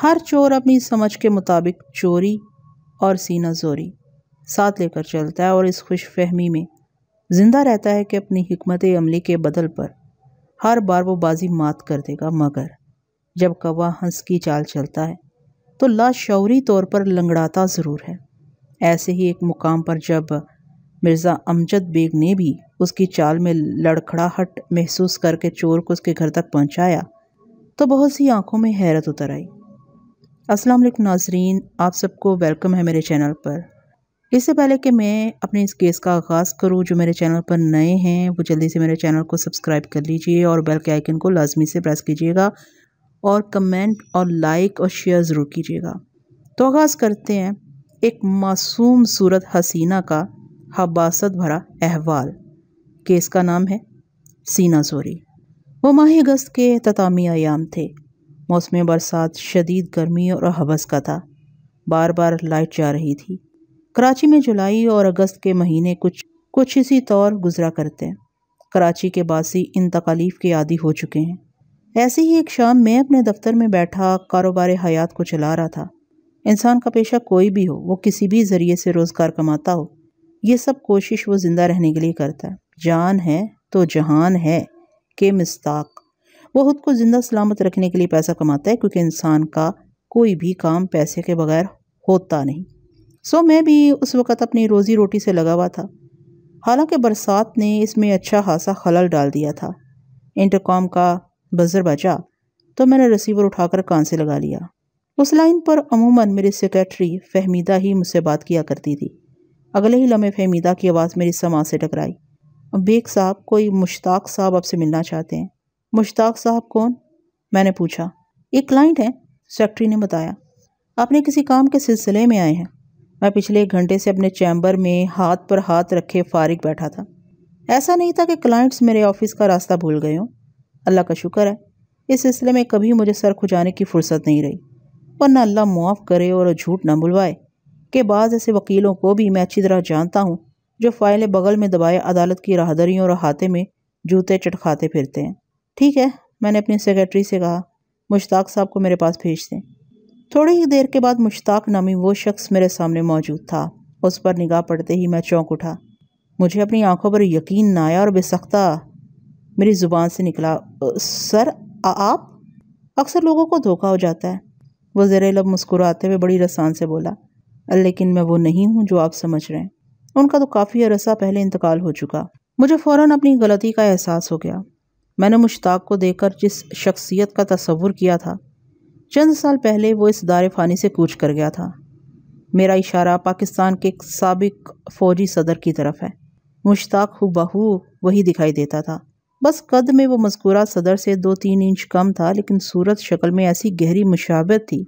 हर चोर अपनी समझ के मुताबिक चोरी और सीना जोरी साथ लेकर चलता है और इस खुश फहमी में ज़िंदा रहता है कि अपनी हमत अमली के बदल पर हर बार वो बाजी मात कर देगा मगर जब कौवा हंस की चाल चलता है तो लाशौरी तौर पर लंगड़ाता ज़रूर है ऐसे ही एक मुकाम पर जब मिर्ज़ा अमजद बेग ने भी उसकी चाल में लड़खड़ाहट महसूस करके चोर को उसके घर तक पहुंचाया तो बहुत सी आंखों में हैरत उतर आई अस्सलाम वालेकुम नाजरीन आप सबको वेलकम है मेरे चैनल पर इससे पहले कि मैं अपने इस केस का आगाज़ करूं जो मेरे चैनल पर नए हैं वो जल्दी से मेरे चैनल को सब्सक्राइब कर लीजिए और बेल के आइकन को लाजमी से प्रेस कीजिएगा और कमेंट और लाइक और शेयर ज़रूर कीजिएगा तो आगाज़ करते हैं एक मासूम सूरत हसीना का हबासत भरा अहवाल केस का नाम है सीना सोरी वो माह अगस्त के ततामी आयाम थे मौसम बरसात शदीद गर्मी और हबस का था बार बार लाइट जा रही थी कराची में जुलाई और अगस्त के महीने कुछ कुछ इसी तौर गुजरा करते हैं कराची के बासी इन तकालीफ के आदि हो चुके हैं ऐसी ही एक शाम मैं अपने दफ्तर में बैठा कारोबार हयात को चला रहा था इंसान का पेशा कोई भी हो वो किसी भी ज़रिए से रोज़गार कमाता हो ये सब कोशिश वो ज़िंदा रहने के लिए करता है जान है तो जहान है के मस्ताक वो खुद को ज़िंदा सलामत रखने के लिए पैसा कमाता है क्योंकि इंसान का कोई भी काम पैसे के बगैर होता नहीं सो मैं भी उस वक़्त अपनी रोज़ी रोटी से लगा हुआ था हालांकि बरसात ने इसमें अच्छा खासा खलल डाल दिया था इंटरकॉम का बजर बचा तो मैंने रिसीवर उठाकर कान से लगा लिया उस लाइन पर अमूमन मेरी सेक्रेटरी फहमीदा ही मुझसे बात किया करती थी अगले ही लम्हे फहमीदा की आवाज़ मेरी समाज से टकराई बेग साहब कोई मुश्ताक साहब आपसे मिलना चाहते हैं मुश्ताक साहब कौन मैंने पूछा एक क्लाइंट हैं सेक्रेटरी ने बताया आपने किसी काम के सिलसिले में आए हैं मैं पिछले एक घंटे से अपने चैम्बर में हाथ पर हाथ रखे फारिग बैठा था ऐसा नहीं था कि क्लाइंट्स मेरे ऑफिस का रास्ता भूल गए हों अल्लाह का शुक्र है इस सिलसिले में कभी मुझे सर खुजाने की फुर्सत नहीं रही वरना अल्लाह मुआफ़ करे और झूठ ना बुलवाए के बाद ऐसे वकीलों को भी मैं अच्छी तरह जानता हूँ जो फाइलें बगल में दबाए अदालत की राहदरियों और हाथे में जूते चटखाते फिरते हैं ठीक है मैंने अपनी सेक्रेटरी से कहा मुश्ताक साहब को मेरे पास भेज दें थोड़ी ही देर के बाद मुश्ताक नामी वो शख्स मेरे सामने मौजूद था उस पर निगाह पड़ते ही मैं चौंक उठा मुझे अपनी आंखों पर यकीन ना आया और बेसख्ता मेरी ज़ुबान से निकला सर आ, आप अक्सर लोगों को धोखा हो जाता है वो ज़र लब मुस्कुराते हुए बड़ी रसान से बोला लेकिन मैं वो नहीं हूँ जो आप समझ रहे हैं उनका तो काफ़ी अरसा पहले इंतकाल हो चुका मुझे फ़ौर अपनी गलती का एहसास हो गया मैंने मुश्ताक को देखकर जिस शख्सियत का तस्वुर किया था चंद साल पहले वो इस दार फ़ानी से कूच कर गया था मेरा इशारा पाकिस्तान के एक सबक फ़ौजी सदर की तरफ है मुश्ताक हुबहू वही दिखाई देता था बस कद में वो मस्कूरा सदर से दो तीन इंच कम था लेकिन सूरत शक्ल में ऐसी गहरी मुशाबत थी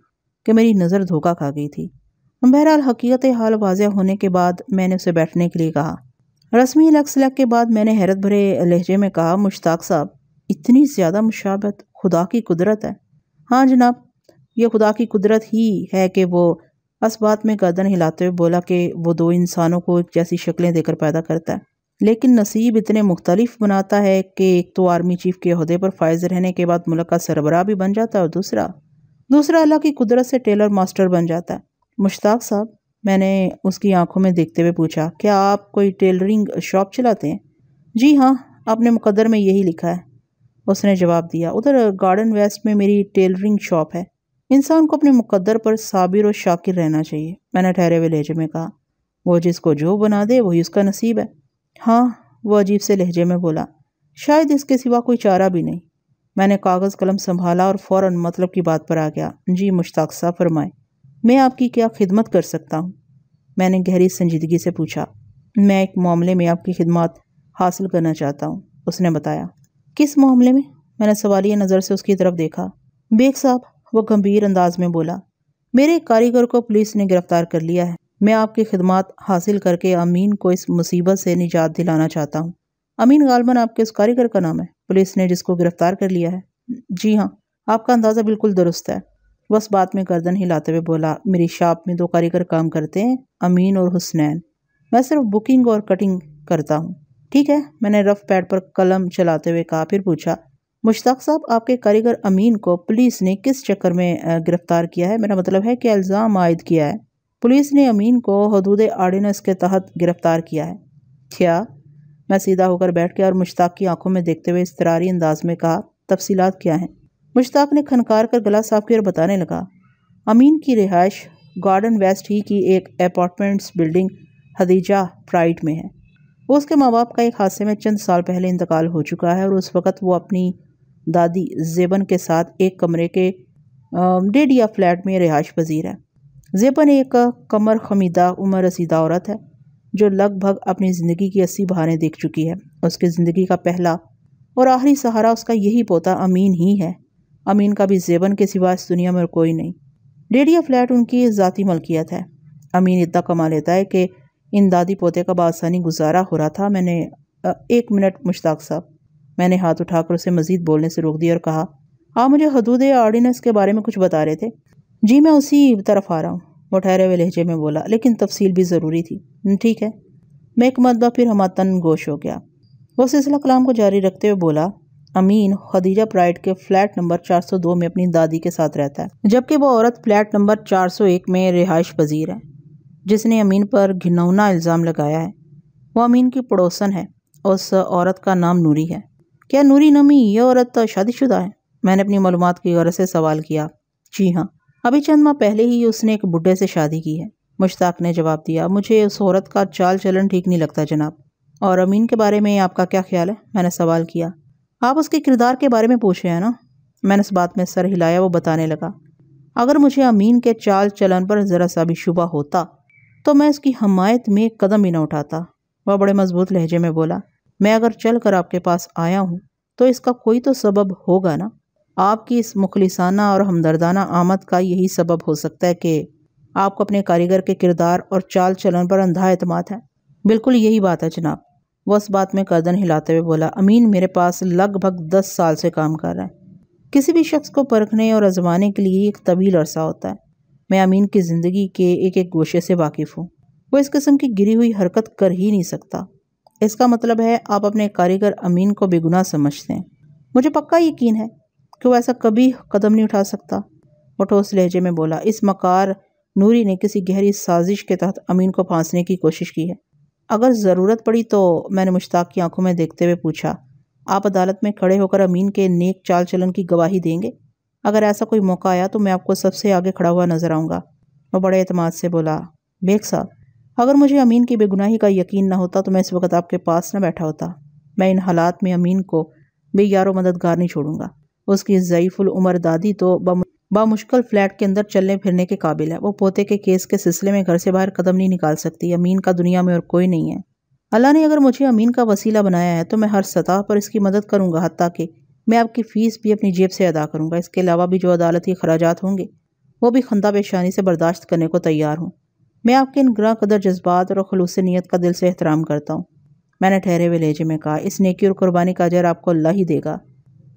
कि मेरी नज़र धोखा खा गई थी बहरहाल हकीकत हाल वाजह होने के बाद मैंने उसे बैठने के लिए कहा रस्मी लग के बाद मैंने हैरत भरे लहजे में कहा मुश्ताक साहब इतनी ज़्यादा मुशाबत खुदा की कुदरत है हाँ जनाब ये खुदा की कुदरत ही है कि वो इस बात में गर्दन हिलाते हुए बोला कि वो दो इंसानों को एक जैसी शक्लें देकर पैदा करता है लेकिन नसीब इतने मुख्तलिफ बनाता है कि एक तो आर्मी चीफ के अहदे पर फायज रहने के बाद मुल्क का सरबराह भी बन जाता है और दूसरा दूसरा अल्लाह की कुदरत से टेलर मास्टर बन जाता है मुश्ताक साहब मैंने उसकी आंखों में देखते हुए पूछा क्या आप कोई टेलरिंग शॉप चलाते हैं जी हाँ आपने मुकदर में यही लिखा है उसने जवाब दिया उधर गार्डन वेस्ट में मेरी टेलरिंग शॉप है इंसान को अपने मुकद्दर पर साबिर और शाकिर रहना चाहिए मैंने ठहरे हुए लहजे में कहा वो जिसको जो बना दे वही उसका नसीब है हाँ वो अजीब से लहजे में बोला शायद इसके सिवा कोई चारा भी नहीं मैंने कागज़ कलम संभाला और फ़ौर मतलब की बात पर आ गया जी मुश्ताक साहब फरमाए मैं आपकी क्या खिदमत कर सकता हूँ मैंने गहरी संजीदगी से पूछा मैं एक मामले में आपकी खिदमत हासिल करना चाहता हूँ उसने बताया किस मामले में मैंने सवालिया नज़र से उसकी तरफ देखा बेग साहब वो गंभीर अंदाज में बोला मेरे कारीगर को पुलिस ने गिरफ्तार कर लिया है मैं आपकी खिदमत हासिल करके अमीन को इस मुसीबत से निजात दिलाना चाहता हूँ अमीन गालमन आपके उस कारीगर का नाम है पुलिस ने जिसको गिरफ्तार कर लिया है जी हाँ आपका अंदाज़ा बिल्कुल दुरुस्त है बस बात में गर्दन हिलाते हुए बोला मेरी शॉप में दो कारीगर काम करते हैं अमीन और हुसनैन मैं सिर्फ बुकिंग और कटिंग करता हूँ ठीक है मैंने रफ पैड पर कलम चलाते हुए कहा फिर पूछा मुश्ताक साहब आपके कारीगर अमीन को पुलिस ने किस चक्कर में गिरफ्तार किया है मेरा मतलब है कि इल्ज़ाम आयद किया है पुलिस ने अमीन को हदूद आर्डिनेंस के तहत गिरफ्तार किया है क्या मैं सीधा होकर बैठ गया और मुश्ताक की आंखों में देखते हुए इसतरारी अंदाज में कहा तफसीलात क्या हैं मुश्ताक ने खनकार कर गला साफ किया और बताने लगा अमीन की रिहाइश गार्डन वेस्ट ही की एक अपार्टमेंट्स बिल्डिंग हदीजा फ्राइट में है वो उसके माँ बाप का एक हादसे में चंद साल पहले इंतकाल हो चुका है और उस वक़्त वो अपनी दादी जेबन के साथ एक कमरे के डेडिया फ्लैट में रिहाइश पजीर है जेबन एक कमर खमीदा उम्र रसीदा औरत है जो लगभग अपनी ज़िंदगी की अस्सी बहारें देख चुकी है उसकी ज़िंदगी का पहला और आखिरी सहारा उसका यही पोता अमीन ही है अमीन का भी जेबन के सिवा इस दुनिया में कोई नहीं डेडिया फ्लैट उनकी ज़ाती मलकियत है अमीन इतना कमा लेता है कि इन दादी पोते का बासानी गुजारा हो रहा था मैंने एक मिनट मुश्ताक साहब मैंने हाथ उठाकर उसे मज़ीद बोलने से रोक दिया और कहा आप मुझे हदूद आर्डिनेंस के बारे में कुछ बता रहे थे जी मैं उसी तरफ आ रहा हूँ वो ठहरे हुए लहजे में बोला लेकिन तफसील भी ज़रूरी थी ठीक है मैं एक मरतबा फिर तन गोश हो गया वह सिलसिला कलाम को जारी रखते हुए बोला अमीन खदीजा प्राइड के फ्लैट नंबर 402 में अपनी दादी के साथ रहता है जबकि वो औरत फ्लैट नंबर 401 में रिहाइश पजीर है जिसने अमीन पर घिनौना इल्ज़ाम लगाया है वह अमीन की पड़ोसन है उस औरत का नाम नूरी है क्या नूरी नमी यह औरत शादीशुदा है मैंने अपनी मालूम की गौर से सवाल किया जी हाँ अभी चंद माह पहले ही उसने एक बुढ़े से शादी की है मुश्ताक ने जवाब दिया मुझे उस औरत का चाल चलन ठीक नहीं लगता जनाब और अमीन के बारे में आपका क्या ख्याल है मैंने सवाल किया आप उसके किरदार के बारे में पूछे हैं ना मैंने इस बात में सर हिलाया वो बताने लगा अगर मुझे अमीन के चाल चलन पर ज़रा सा भी शुबा होता तो मैं उसकी हमायत में एक कदम भी ना उठाता वह बड़े मजबूत लहजे में बोला मैं अगर चल कर आपके पास आया हूँ तो इसका कोई तो सबब होगा ना आपकी इस मुखलिसाना और हमदर्दाना आमद का यही सबब हो सकता है कि आपको अपने कारीगर के किरदार और चाल चलन पर अंधा अतमाद है बिल्कुल यही बात है जनाब वह उस बात में गर्दन हिलाते हुए बोला अमीन मेरे पास लगभग दस साल से काम कर रहा है किसी भी शख्स को परखने और आजमाने के लिए एक तवील अरसा होता है मैं अमीन की ज़िंदगी के एक एक गोशे से वाकिफ़ हूँ वो इस किस्म की गिरी हुई हरकत कर ही नहीं सकता इसका मतलब है आप अपने कारीगर अमीन को बेगुनाह समझते हैं मुझे पक्का यकीन है कि वो ऐसा कभी कदम नहीं उठा सकता वो ठोस लहजे में बोला इस मकार नूरी ने किसी गहरी साजिश के तहत अमीन को फांसने की कोशिश की है अगर ज़रूरत पड़ी तो मैंने मुश्ताक की आंखों में देखते हुए पूछा आप अदालत में खड़े होकर अमीन के नेक चाल चलन की गवाही देंगे अगर ऐसा कोई मौका आया तो मैं आपको सबसे आगे खड़ा हुआ नजर आऊँगा और बड़े अतमाद से बोला बेग साहब अगर मुझे अमीन की बेगुनाही का यकीन ना होता तो मैं इस वक्त आपके पास ना बैठा होता मैं इन हालात में अमीन को बेयारो मददगार नहीं छोड़ूंगा उसकी ज़यीफ़ुल उम्र दादी तो बामुश्किल फ्लैट के अंदर चलने फिरने के काबिल है वो पोते के केस के सिलसिले में घर से बाहर कदम नहीं निकाल सकती अमीन का दुनिया में और कोई नहीं है अल्लाह ने अगर मुझे अमीन का वसीला बनाया है तो मैं हर सतह पर इसकी मदद करूँगा हती कि मैं आपकी फ़ीस भी अपनी जेब से अदा करूँगा इसके अलावा भी जो अदालती अखराजात होंगे वो भी खंदा पेशानी से बर्दाश्त करने को तैयार हूँ मैं आपके इन ग्रह कदर जज्बात और खलूस नीयत का दिल से एहतराम करता हूँ मैंने ठहरे हुए लहजे में कहा इस नेकी और कुर्बानी का अजर आपको अल्लाह ही देगा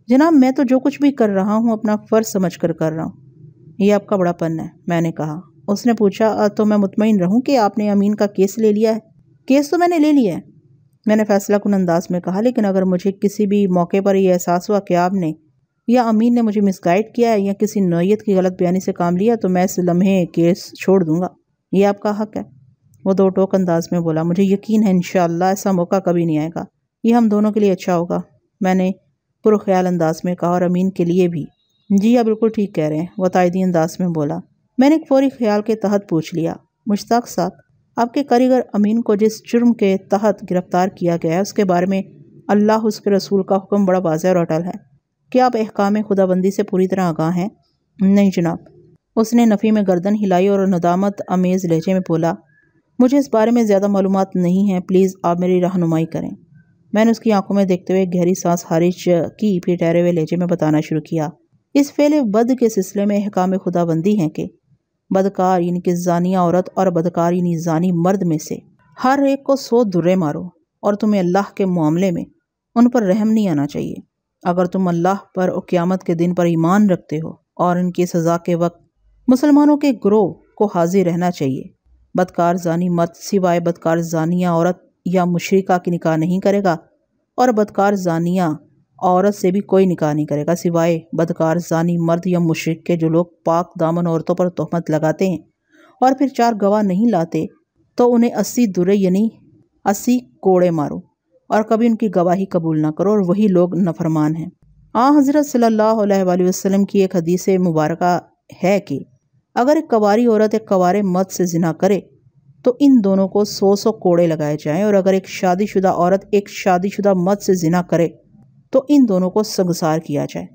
जनाब मैं तो जो कुछ भी कर रहा हूँ अपना फ़र्ज समझ कर कर रहा हूँ ये आपका बड़ा पन है मैंने कहा उसने पूछा तो मैं मुतमिन रहूँ कि आपने अमीन का केस ले लिया है केस तो मैंने ले लिया है मैंने फैसला कन अंदाज में कहा लेकिन अगर मुझे किसी भी मौके पर यह एहसास हुआ कि आपने या अमीन ने मुझे मिसगाइड किया है या किसी नोयत की गलत बयानी से काम लिया तो मैं इस लम्हे केस छोड़ दूंगा ये आपका हक है वो दो टोक अंदाज में बोला मुझे यकीन है इन ऐसा मौका कभी नहीं आएगा ये हम दोनों के लिए अच्छा होगा मैंने पुरख्याल अंदाज में कहा और अमीन के लिए भी जी आप हाँ, बिल्कुल ठीक कह रहे हैं वो तायदी अंदाज में बोला मैंने एक फौरी ख्याल के तहत पूछ लिया मुश्ताक साहब आपके कारीगर अमीन को जिस जुर्म के तहत गिरफ़्तार किया गया है उसके बारे में अल्लाह उसके रसूल का हुक्म बड़ा वाज और अटल है क्या आप अहकाम खुदाबंदी से पूरी तरह आगाह हैं नहीं जनाब उसने नफ़ी में गर्दन हिलाई और नदामत आमेज़ लहजे में बोला मुझे इस बारे में ज़्यादा मालूम नहीं है प्लीज़ आप मेरी रहनुमाई करें मैंने उसकी आंखों में देखते हुए गहरी सांस हारिश की फिर ठहरे हुए लहजे में बताना शुरू किया इस फेले बद के सिलसिले में अहकाम खुदाबंदी हैं कि बदकार यानी कि जानिया औरत और बदकार यानी जानी मर्द में से हर एक को सो दुर्रे मारो और तुम्हें अल्लाह के मामले में उन पर रहम नहीं आना चाहिए अगर तुम अल्लाह पर और क़्यामत के दिन पर ईमान रखते हो और इनकी सज़ा के वक्त मुसलमानों के ग्रोह को हाजिर रहना चाहिए बदकार जानी मर्द सिवाय बदकार जानिया औरत या मुशरक़ा की निकाह नहीं करेगा और बदकार जानिया औरत से भी कोई निकाह नहीं करेगा सिवाय बदकार जानी मर्द या मुशरक के जो लोग पाक दामन औरतों पर तहमत लगाते हैं और फिर चार गवाह नहीं लाते तो उन्हें अस्सी दुरे यानी अस्सी कोड़े मारो और कभी उनकी गवाही कबूल ना करो और वही लोग नफरमान हैं आ हज़रत सल्लल्लाहु अलैहि वसल्लम की एक हदीस मुबारक है कि अगर एक कवारी औरत एक कवारे मर्द से जिना करे तो इन दोनों को सौ सौ कोड़े लगाए जाएं और अगर एक शादीशुदा औरत एक शादीशुदा मर्द से जिना करे तो इन दोनों को संगसार किया जाए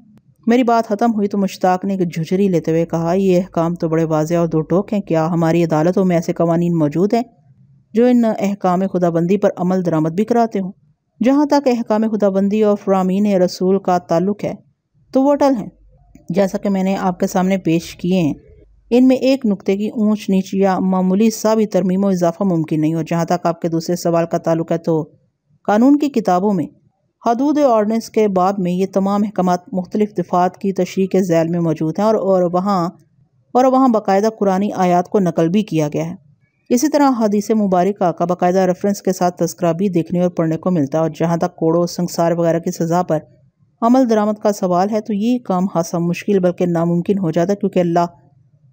मेरी बात ख़त्म हुई तो मुश्ताक ने एक झुझरी लेते हुए कहा यह अहकाम तो बड़े वाजे और दो टोक हैं क्या हमारी अदालतों में ऐसे कवानीन मौजूद हैं जो इन अहकाम खुदाबंदी पर अमल दरामद भी कराते हों जहाँ तक अहकाम खुदाबंदी और फ्रामीन रसूल का ताल्लुक है तो वो अटल हैं जैसा कि मैंने आपके सामने पेश किए हैं इनमें एक नुक्ते की ऊँच नीच या मामूली सा भी तरमीम इजाफा मुमकिन नहीं हो जहाँ तक आपके दूसरे सवाल का ताल्लुक है तो कानून की किताबों में हदूद ऑर्डनेंस के बाद में ये तमाम अहकाम मुख्तलिफ दफात की तशरी के जैल में मौजूद हैं और और वहाँ और वहाँ बाकायदा कुरानी आयात को नकल भी किया गया है इसी तरह हदीस मुबारक का बाकायदा रेफरेंस के साथ तस्करा भी देखने और पढ़ने को मिलता है और जहाँ तक कोड़ों संसार वगैरह की सज़ा पर अमल दरामद का सवाल है तो ये काम खासा मुश्किल बल्कि नामुमकिन हो जाता क्योंकि अल्लाह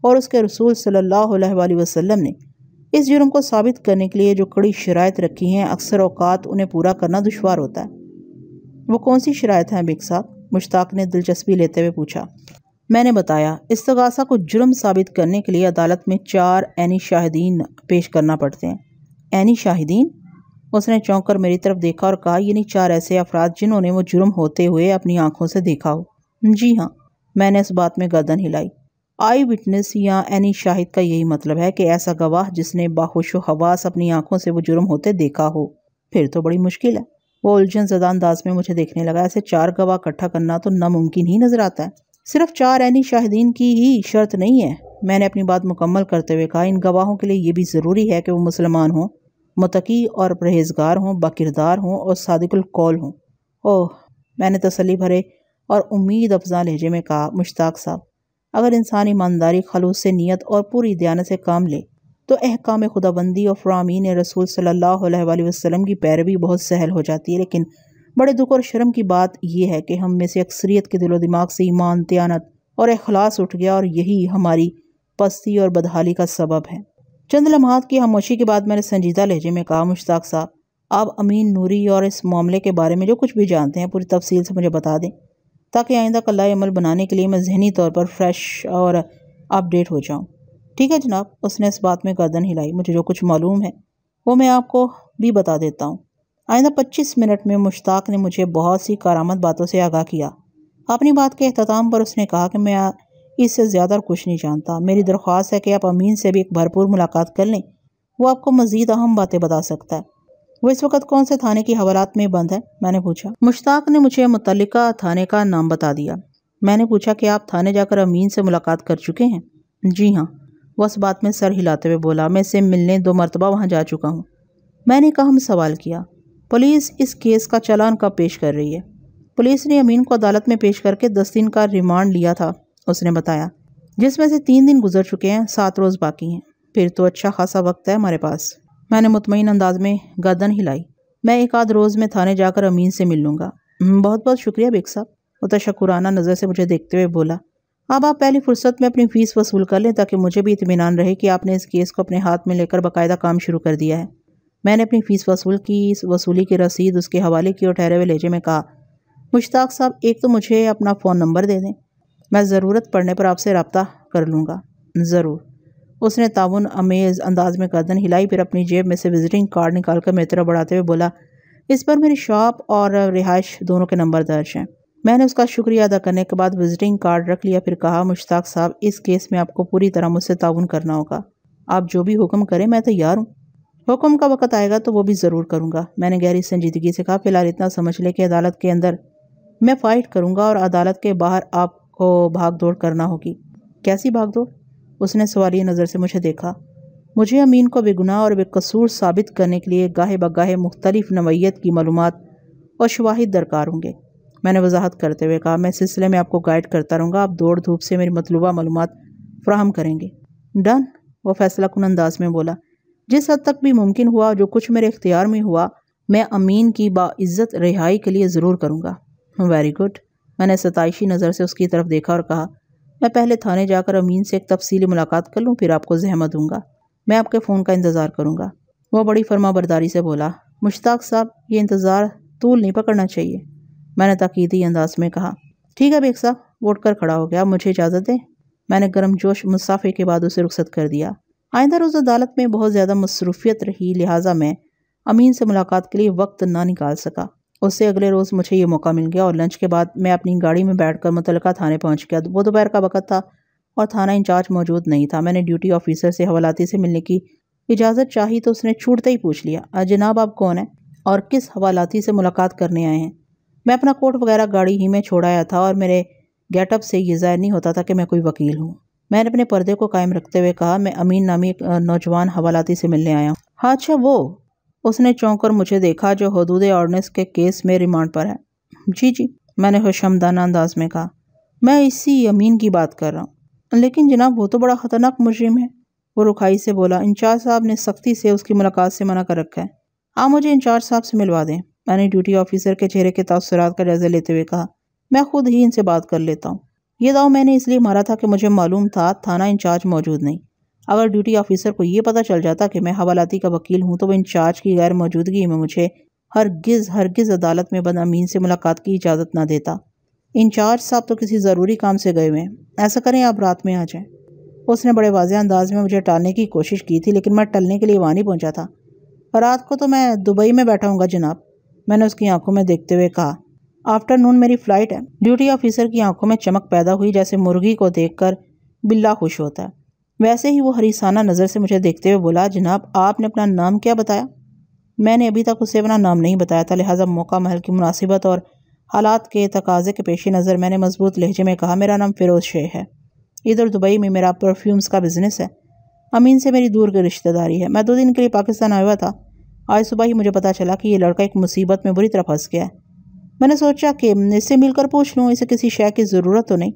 और उसके रसूल सल्ला वसलम ने इस जुर्म को साबित करने के लिए जो कड़ी शरात रखी हैं अक्सर अवकात उन्हें पूरा करना दुशवार होता है वो कौन सी शरात हैं बिग साहब मुश्ताक ने दिलचस्पी लेते हुए पूछा मैंने बताया इस तगासा को जुर्म साबित करने के लिए अदालत में चार एनी शाहिदीन पेश करना पड़ते हैं ऐनी शाहिदीन उसने चौंक कर मेरी तरफ देखा और कहा यानी चार ऐसे अफराद जिन्होंने वो जुर्म होते हुए अपनी आंखों से देखा हो जी हाँ मैंने इस बात में गर्दन हिलाई आई विटनेस या ऐनी शाहिद का यही मतलब है कि ऐसा गवाह जिसने बाहोश हवास अपनी आंखों से वो जुर्म होते देखा हो फिर तो बड़ी मुश्किल है वो उलझन जदा अंदाज में मुझे देखने लगा ऐसे चार गवाह इकट्ठा करना तो नामुमकिन ही नज़र आता है सिर्फ चार ऐनी शाहिदीन की ही शर्त नहीं है मैंने अपनी बात मुकम्मल करते हुए कहा इन गवाहों के लिए यह भी ज़रूरी है कि वो मुसलमान हों मतकी और परहेजगार हों बाकिरदार हों और सादिकुल कौल हों ओह मैंने तसली भरे और उम्मीद अफजा लहजे में कहा मुश्ताक साहब अगर इंसान ईमानदारी खलूस से नीयत और पूरी दयानत से काम ले तो अहकाम खुदाबंदी और फ़्रामीन रसूल सल्ला वसम की पैरवी बहुत सहल हो जाती है लेकिन बड़े दुख और शर्म की बात यह है कि हम में से अक्सरियत के दिलो दिमाग से ईमान त्यानत और अखलास उठ गया और यही हमारी पस्ती और बदहाली का सबब है चंद लम्हात की खामोशी के बाद मैंने संजीदा लहजे में कहा मुश्ताक साहब आप अमीन नूरी और इस मामले के बारे में जो कुछ भी जानते हैं पूरी तफसील से मुझे बता दें ताकि आइंदा कल्ला अमल बनाने के लिए मैं जहनी तौर पर फ्रेश और अपडेट हो जाऊँ ठीक है जनाब उसने इस बात में गर्दन हिलाई मुझे जो कुछ मालूम है वो मैं आपको भी बता देता हूँ आइंदा पच्चीस मिनट में मुश्ताक ने मुझे बहुत सी कारामद बातों से आगाह किया अपनी बात के अहतमाम पर उसने कहा कि मैं इससे ज़्यादा कुछ नहीं जानता मेरी दरख्वास्त है कि आप अमीन से भी एक भरपूर मुलाकात कर लें वो आपको मज़ीद अहम बातें बता सकता है वो इस वक्त कौन से थाने की हवालात में बंद है मैंने पूछा मुश्ताक ने मुझे मुतल थाने का नाम बता दिया मैंने पूछा कि आप थाने जाकर अमीन से मुलाकात कर चुके हैं जी हाँ वह उस बात में सर हिलाते हुए बोला मैं इसे मिलने दो मरतबा वहाँ जा चुका हूँ मैंने अहम सवाल किया पुलिस इस केस का चलान कब पेश कर रही है पुलिस ने अमीन को अदालत में पेश करके दस दिन का रिमांड लिया था उसने बताया जिसमें से तीन दिन गुजर चुके हैं सात रोज़ बाकी हैं फिर तो अच्छा खासा वक्त है हमारे पास मैंने मुतमिन अंदाज में गर्दन हिलाई मैं एक आध रोज़ में थाने जाकर अमीन से मिल लूँगा बहुत बहुत शुक्रिया बेग साहब वो तशकुराना नज़र से मुझे देखते हुए बोला अब आप पहली फुर्सत में अपनी फ़ीस वसूल कर लें ताकि मुझे भी इतमान रहे कि आपने इस केस को अपने हाथ में लेकर बाकायदा काम शुरू कर दिया है मैंने अपनी फ़ीस वसूल की वसूली की रसीद उसके हवाले की और ठहरे हुए लहजे में कहा मुश्ताक साहब एक तो मुझे अपना फ़ोन नंबर दे दें मैं ज़रूरत पड़ने पर आपसे रबता कर लूँगा ज़रूर उसने ताउन अमेज़ अंदाज में गर्दन हिलाई फिर अपनी जेब में से विज़िटिंग कार्ड निकाल कर मेतरा बढ़ाते हुए बोला इस पर मेरी शॉप और रिहाइश दोनों के नंबर दर्ज हैं मैंने उसका शुक्रिया अदा करने के बाद विजिटिंग कार्ड रख लिया फिर कहा मुश्ताक साहब इस केस में आपको पूरी तरह मुझसे ताउन करना होगा आप जो भी हुक्म करें मैं तैयार हूँ हुक्म का वक्त आएगा तो वो भी ज़रूर करूँगा मैंने गहरी संजीदगी से कहा फ़िलहाल इतना समझ लें कि अदालत के अंदर मैं फ़ाइट करूँगा और अदालत के बाहर आपको भाग दौड़ करना होगी कैसी भाग दौड़ उसने सवाली नज़र से मुझे देखा मुझे अमीन को बेगुनाह और बेकसूर साबित करने के लिए गाहे बगाहे मुख्तलिफ नवैत की मालूम और शवाहिद दरकार होंगे मैंने वजाहत करते हुए कहा मैं सिलसिले में आपको गाइड करता रहूँगा आप दौड़ धूप से मेरी मतलूबा मालूम फ्राहम करेंगे डन वो फैसला कन अंदाज में बोला जिस हद तक भी मुमकिन हुआ जो कुछ मेरे इख्तियार में हुआ मैं अमीन की बाज़्ज़त रिहाई के लिए ज़रूर करूँगा वेरी गुड मैंने सताइशी नज़र से उसकी तरफ देखा और कहा मैं पहले थाने जाकर अमीन से एक तफसली मुलाकात कर लूँ फिर आपको जहमत दूँगा मैं आपके फ़ोन का इंतज़ार करूँगा वह बड़ी फर्मा बरदारी से बोला मुश्ताक साहब ये इंतज़ार तूल नहीं पकड़ना चाहिए मैंने तकीदी अंदाज में कहा ठीक है बेग साहब वो कर खड़ा हो गया मुझे इजाज़त दें मैंने गर्म जोश मुसाफे के बाद उसे रुखसत कर दिया आइंदा रोज़ अदालत में बहुत ज़्यादा मसरूफियत रही लिहाजा मैं अमीन से मुलाकात के लिए वक्त ना निकाल सका उससे अगले रोज़ मुझे ये मौका मिल गया और लंच के बाद मैं अपनी गाड़ी में बैठ कर मुतलक़ा थाने पहुँच गया वो दोपहर का वक़्त था और थाना इंचार्ज मौजूद नहीं था मैंने ड्यूटी ऑफिसर से हवालाती से मिलने की इजाज़त चाही तो उसने छूटते ही पूछ लिया जनाब आप कौन है और किस हवालाती से मुलाकात करने आए हैं मैं अपना कोट वगैरह गाड़ी ही में छोड़ाया था और मेरे गेटअप से ये जाहिर नहीं होता था कि मैं कोई वकील हूँ मैंने अपने पर्दे को कायम रखते हुए कहा मैं अमीन नामी एक नौजवान हवालाती से मिलने आया हूँ हाँ अच्छा वो उसने चौंक कर मुझे देखा जो हदूद ऑर्डनेंस के केस में रिमांड पर है जी जी मैंने होशमदाना अंदाज में कहा मैं इसी अमीन की बात कर रहा हूँ लेकिन जनाब वो तो बड़ा ख़तरनाक मुजरिम है वो रुखाई से बोला इंचार्ज साहब ने सख्ती से उसकी मुलाकात से मना कर रखा है आप मुझे इंचार्ज साहब से मिलवा दें मैंने ड्यूटी ऑफिसर के चेहरे के तसरत का जायजा लेते हुए कहा मैं खुद ही इनसे बात कर लेता हूँ यह दाव मैंने इसलिए मारा था कि मुझे मालूम था थाना इंचार्ज मौजूद नहीं अगर ड्यूटी ऑफिसर को ये पता चल जाता कि मैं हवालाती का वकील हूँ तो वह इंचार्ज की गैर मौजूदगी में मुझे हर गिज़ अदालत में बद अमीन से मुलाकात की इजाज़त ना देता इंचार्ज साहब तो किसी ज़रूरी काम से गए हुए हैं ऐसा करें आप रात में आ जाएं उसने बड़े वाजे अंदाज में मुझे टालने की कोशिश की थी लेकिन मैं टलने के लिए वहाँ नहीं पहुँचा था रात को तो मैं दुबई में बैठा हूँ जनाब मैंने उसकी आंखों में देखते हुए कहा आफ्टरनून मेरी फ्लाइट है ड्यूटी ऑफिसर की आंखों में चमक पैदा हुई जैसे मुर्गी को देखकर बिल्ला खुश होता है वैसे ही वो हरीसाना नज़र से मुझे देखते हुए बोला जनाब आपने अपना नाम क्या बताया मैंने अभी तक उसे अपना नाम नहीं बताया था लिहाजा मौका महल की मुनासिबत और हालात के तकाजे के पेश नज़र मैंने मजबूत लहजे में कहा मेरा नाम फ़िरोज़ शेख है इधर दुबई में मेरा परफ्यूम्स का बिज़नेस है अमीन से मेरी दूर की रिश्तेदारी है मैं दो दिन के लिए पाकिस्तान आया हुआ था आज सुबह ही मुझे पता चला कि ये लड़का एक मुसीबत में बुरी तरह फंस गया है मैंने सोचा कि इससे मिलकर पूछ लूँ इसे किसी शय की ज़रूरत तो नहीं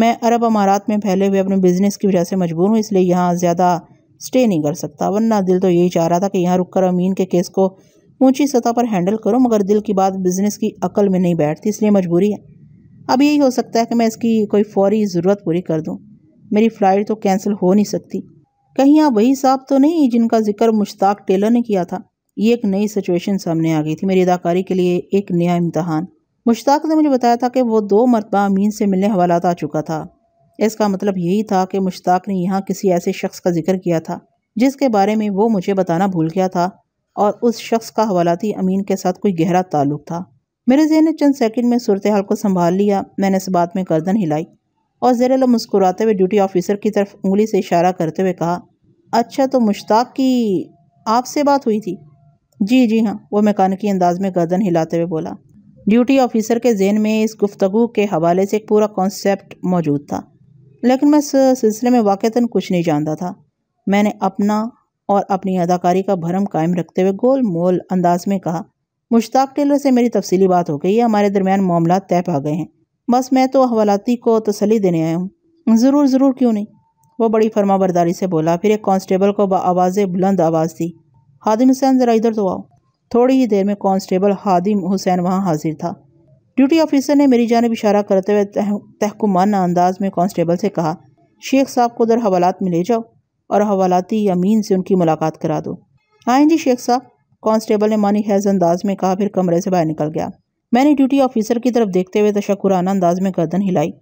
मैं अरब अमारात में फैले हुए अपने बिज़नेस की वजह से मजबूर हूँ इसलिए यहाँ ज़्यादा स्टे नहीं कर सकता वरना दिल तो यही चाह रहा था कि यहाँ रुककर अमीन के केस को ऊंची सतह पर हैंडल करूँ मगर दिल की बात बिज़नेस की अकल में नहीं बैठती इसलिए मजबूरी है अब यही हो सकता है कि मैं इसकी कोई फौरी ज़रूरत पूरी कर दूँ मेरी फ़्लाइट तो कैंसिल हो नहीं सकती कहीं आप वही साहब तो नहीं जिनका जिक्र मुश्ताक टेलर ने किया था ये एक नई सिचुएशन सामने आ गई थी मेरी अदाकारी के लिए एक नया इम्तहान मुश्ताक ने मुझे बताया था कि वो दो मरतबा अमीन से मिलने हवालात आ चुका था इसका मतलब यही था कि मुश्ताक ने यहाँ किसी ऐसे शख्स का जिक्र किया था जिसके बारे में वो मुझे बताना भूल गया था और उस शख्स का हवालाती अमीन के साथ कोई गहरा ताल्लुक था मेरे जहन ने चंद सेकंड में सूरत हाल को संभाल लिया मैंने इस बात में गर्दन हिलाई और ज़र मुस्कुराते हुए ड्यूटी ऑफिसर की तरफ उंगली से इशारा करते हुए कहा अच्छा तो मुश्ताक की आपसे बात हुई थी जी जी हाँ वो मैकानकी अंदाज में गर्दन हिलाते हुए बोला ड्यूटी ऑफिसर के जेन में इस गुफ्तु के हवाले से एक पूरा कॉन्सेप्ट मौजूद था लेकिन मैं इस सिलसिले में वाक़ता कुछ नहीं जानता था मैंने अपना और अपनी अदाकारी का भरम कायम रखते हुए गोल मोल अंदाज में कहा मुश्ताक टेलर से मेरी तफसीली बात हो गई है हमारे दरमियान मामला तय पा गए हैं बस मैं तो हवालाती को तसली देने आया हूँ ज़रूर ज़रूर क्यों नहीं वो बड़ी फर्मा से बोला फिर एक कांस्टेबल को आवाज़ें बुलंद आवाज़ दी हादिम हुसैन ज़रा इधर तो आओ थोड़ी ही देर में कांस्टेबल हादिम हुसैन वहाँ हाजिर था ड्यूटी ऑफिसर ने मेरी जानब इशारा करते हुए तहकुमाना अंदाज में कांस्टेबल से कहा शेख साहब को उधर हवालात में ले जाओ और हवालाती अमीन से उनकी मुलाकात करा दो आए हाँ जी शेख साहब कांस्टेबल ने मानी हैज अंदाज में कहा फिर कमरे से बाहर निकल गया मैंने ड्यूटी ऑफिसर की तरफ देखते हुए तशक्राना अंदाज में गर्दन हिलाई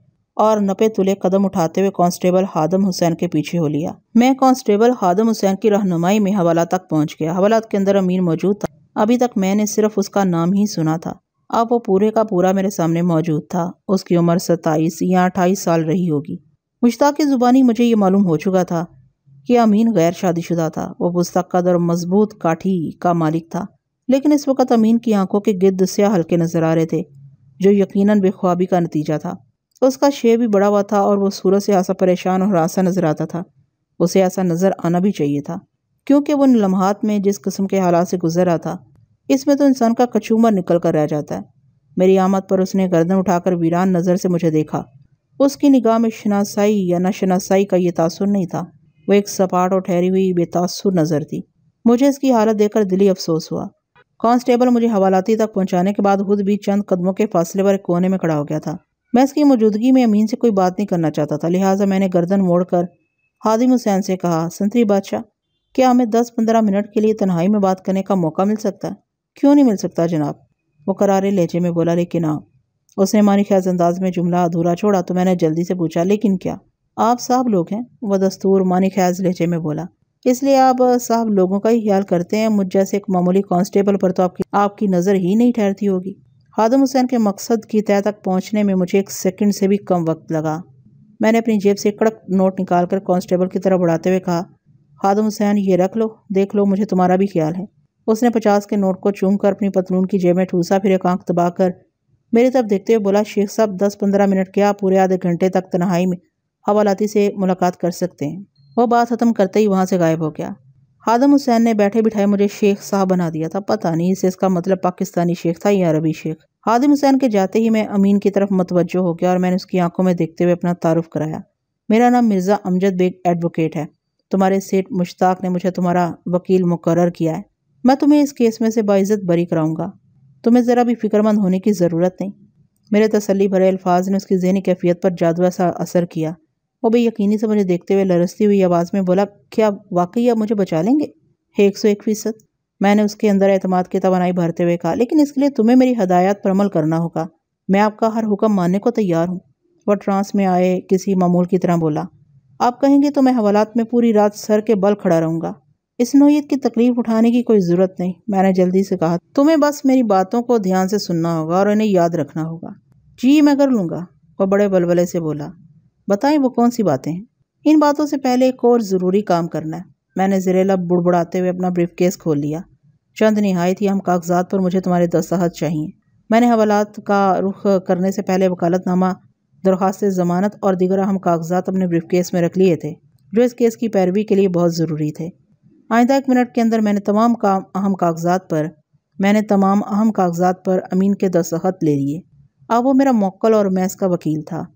और नपे तुले कदम उठाते हुए कांस्टेबल हादम हुसैन के पीछे हो लिया मैं कांस्टेबल हादम हुसैन की रहनुमाई में हवाला तक पहुंच गया हवाला के अंदर अमीन मौजूद था अभी तक मैंने सिर्फ उसका नाम ही सुना था अब वो पूरे का पूरा मेरे सामने मौजूद था उसकी उम्र सत्ताईस या अट्ठाईस साल रही होगी मुश्ताक की ज़ुबानी मुझे ये मालूम हो चुका था कि अमीन गैर शादीशुदा था वो पुस्तकद और मजबूत काठी का मालिक था लेकिन इस वक्त अमीन की आंखों के गिद्ध से हल्के नजर आ रहे थे जो यकीनन बेख्वाबी का नतीजा था तो उसका शेर भी बड़ा हुआ था और वह सूरज से ऐसा परेशान और आसा नज़र आता था उसे ऐसा नज़र आना भी चाहिए था क्योंकि वह लम्हात में जिस किस्म के हालात से गुजर रहा था इसमें तो इंसान का कचूमर निकल कर रह जाता है मेरी आमद पर उसने गर्दन उठाकर वीरान नज़र से मुझे देखा उसकी निगाह में शनासाई या न शनासाई का ये तासुर नहीं था वो एक सपाट और ठहरी हुई बेतासुर नज़र थी मुझे इसकी हालत देखकर दिली अफसोस हुआ कांस्टेबल मुझे हवालाती तक पहुंचाने के बाद खुद भी चंद कदमों के फासले पर कोने में खड़ा हो गया था मैं इसकी मौजूदगी में अमीन से कोई बात नहीं करना चाहता था लिहाजा मैंने गर्दन मोड़ कर हादिम हुसैन से कहा संतरी बादशाह क्या हमें दस पंद्रह मिनट के लिए तन्हाई में बात करने का मौका मिल सकता है क्यों नहीं मिल सकता जनाब वो करारे लहजे में बोला लेकिन आप हाँ, उसने मानी खैज अंदाज में जुमला अधूरा छोड़ा तो मैंने जल्दी से पूछा लेकिन क्या आप साहब लोग हैं वह दस्तूर मानी खैज लहजे में बोला इसलिए आप साहब लोगों का ही ख्याल करते हैं मुझ जैसे एक मामूली कांस्टेबल पर तो आपकी आपकी नज़र ही नहीं ठहरती होगी खादम हुसैन के मकसद की तय तक पहुंचने में मुझे एक सेकंड से भी कम वक्त लगा मैंने अपनी जेब से कड़क नोट निकाल कर कांस्टेबल की तरफ बढ़ाते हुए कहा खादम हुसैन ये रख लो देख लो मुझे तुम्हारा भी ख्याल है उसने पचास के नोट को चूम कर अपनी पतलून की जेब में ठूसा फिर एक आंख दबा कर मेरी तरफ देखते हुए बोला शेख साहब दस पंद्रह मिनट क्या पूरे आधे घंटे तक तनहाई में हवालाती से मुलाकात कर सकते हैं वह बात ख़त्म करते ही वहाँ से गायब हो गया हादम हुसैन ने बैठे बिठाए मुझे शेख साहब बना दिया था पता नहीं इसे इसका मतलब पाकिस्तानी शेख था या अरबी शेख हादम हुसैन के जाते ही मैं अमीन की तरफ मतवजो हो गया और मैंने उसकी आंखों में देखते हुए अपना तारुफ कराया मेरा नाम मिर्ज़ा अमजद बेग एडवोकेट है तुम्हारे सेठ मुश्ताक ने मुझे तुम्हारा वकील मुकर किया है मैं तुम्हें इस केस में से बाइज़त बरी कराऊंगा तुम्हें ज़रा भी फिक्रमंद होने की ज़रूरत नहीं मेरे तसली भरे अल्फाज ने उसकी जहनी कैफियत पर जादवा सा असर किया वो भी यकीनी से मुझे देखते हुए लरसती हुई आवाज़ में बोला क्या वाकई आप मुझे बचा लेंगे है एक सौ एक फीसद मैंने उसके अंदर अतमाद की तोानाई भरते हुए कहा लेकिन इसके लिए तुम्हें मेरी हदायत पर अमल करना होगा मैं आपका हर हुक्म मानने को तैयार हूँ वह ट्रांस में आए किसी मामूल की तरह बोला आप कहेंगे तो मैं हवालात में पूरी रात सर के बल खड़ा रहूँगा इस नोयत की तकलीफ उठाने की कोई ज़रूरत नहीं मैंने जल्दी से कहा तुम्हें बस मेरी बातों को ध्यान से सुनना होगा और इन्हें याद रखना होगा जी मैं कर लूँगा वह बड़े बलबले से बोला बताएं वो कौन सी बातें हैं इन बातों से पहले एक और ज़रूरी काम करना है मैंने जरेला बुड़बुड़ाते हुए अपना ब्रीफ केस खोल लिया चंद नहायत ही हम कागजात पर मुझे तुम्हारे दस्तखत चाहिए मैंने हवालात का रुख करने से पहले वकालतनामा दरख्वास्त ज़मानत और दिगर हम कागजात अपने ब्रीफ केस में रख लिए थे जो इस केस की पैरवी के लिए बहुत ज़रूरी थे आइंदा एक मिनट के अंदर मैंने तमाम काम अहम कागजात पर मैंने तमाम अहम कागजात पर अमीन के दस्तखत ले लिए अब वो मेरा मोक्ल और मैस का वकील था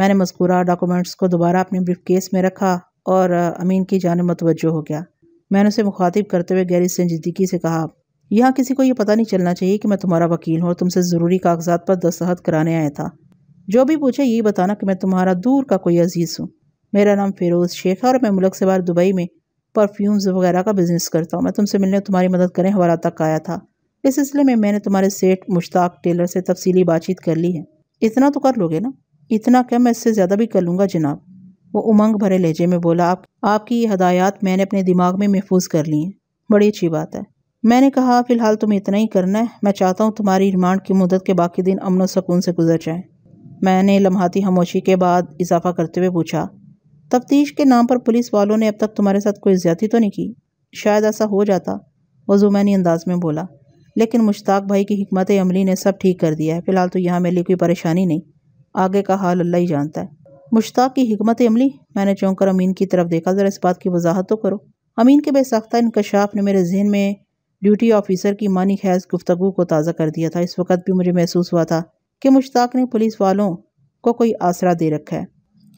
मैंने मजकूरा डॉक्यूमेंट्स को दोबारा अपने ब्रीफकेस में रखा और अमीन की जान मतवजो हो गया मैंने उसे मुखातिब करते हुए गैरी संजीदगी से कहा यहाँ किसी को ये पता नहीं चलना चाहिए कि मैं तुम्हारा वकील हूँ और तुमसे ज़रूरी कागजात पर दस्तखत कराने आया था जो भी पूछे यही बताना कि मैं तुम्हारा दूर का कोई अजीज़ हूँ मेरा नाम फ़िरोज़ शेख है और मैं मुल्क से बाहर दुबई में परफ्यूम्स वगैरह का बिज़नेस करता हूँ मैं तुमसे मिलने तुम्हारी मदद करने हवाला तक आया था इस सिलसिले में मैंने तुम्हारे सेठ मुश्ताक टेलर से तफसीली बातचीत कर ली है इतना तो कर लोगे ना इतना क्या मैं इससे ज़्यादा भी कर लूँगा जनाब वो उमंग भरे लहजे में बोला आप आपकी ये हदायत मैंने अपने दिमाग में महफूज कर ली हैं बड़ी अच्छी बात है मैंने कहा फ़िलहाल तुम्हें इतना ही करना है मैं चाहता हूँ तुम्हारी रिमांड की मुदत के बाकी दिन अमन सकून से गुजर जाए मैंने लम्हाती खामोशी के बाद इजाफा करते हुए पूछा तफ्तीश के नाम पर पुलिस वालों ने अब तक तुम्हारे साथ कोई ज़्यादा तो नहीं की शायद ऐसा हो जाता वो अंदाज में बोला लेकिन मुश्ताक भाई की हमत अमली ने सब ठीक कर दिया है फ़िलहाल तो यहाँ मेरे लिए कोई परेशानी नहीं आगे का हाल अल्लाह ही जानता है मुश्ताक की हमत अमली मैंने चौंक कर अमीन की तरफ देखा ज़रा इस बात की वजाहत तो करो अमीन के बेसाख्ता इनकशाफ ने मेरे जहन में ड्यूटी ऑफिसर की मानी खैज गुफ्तु को ताज़ा कर दिया था इस वक्त भी मुझे महसूस हुआ था कि मुश्ताक ने पुलिस वालों को कोई आसरा दे रखा है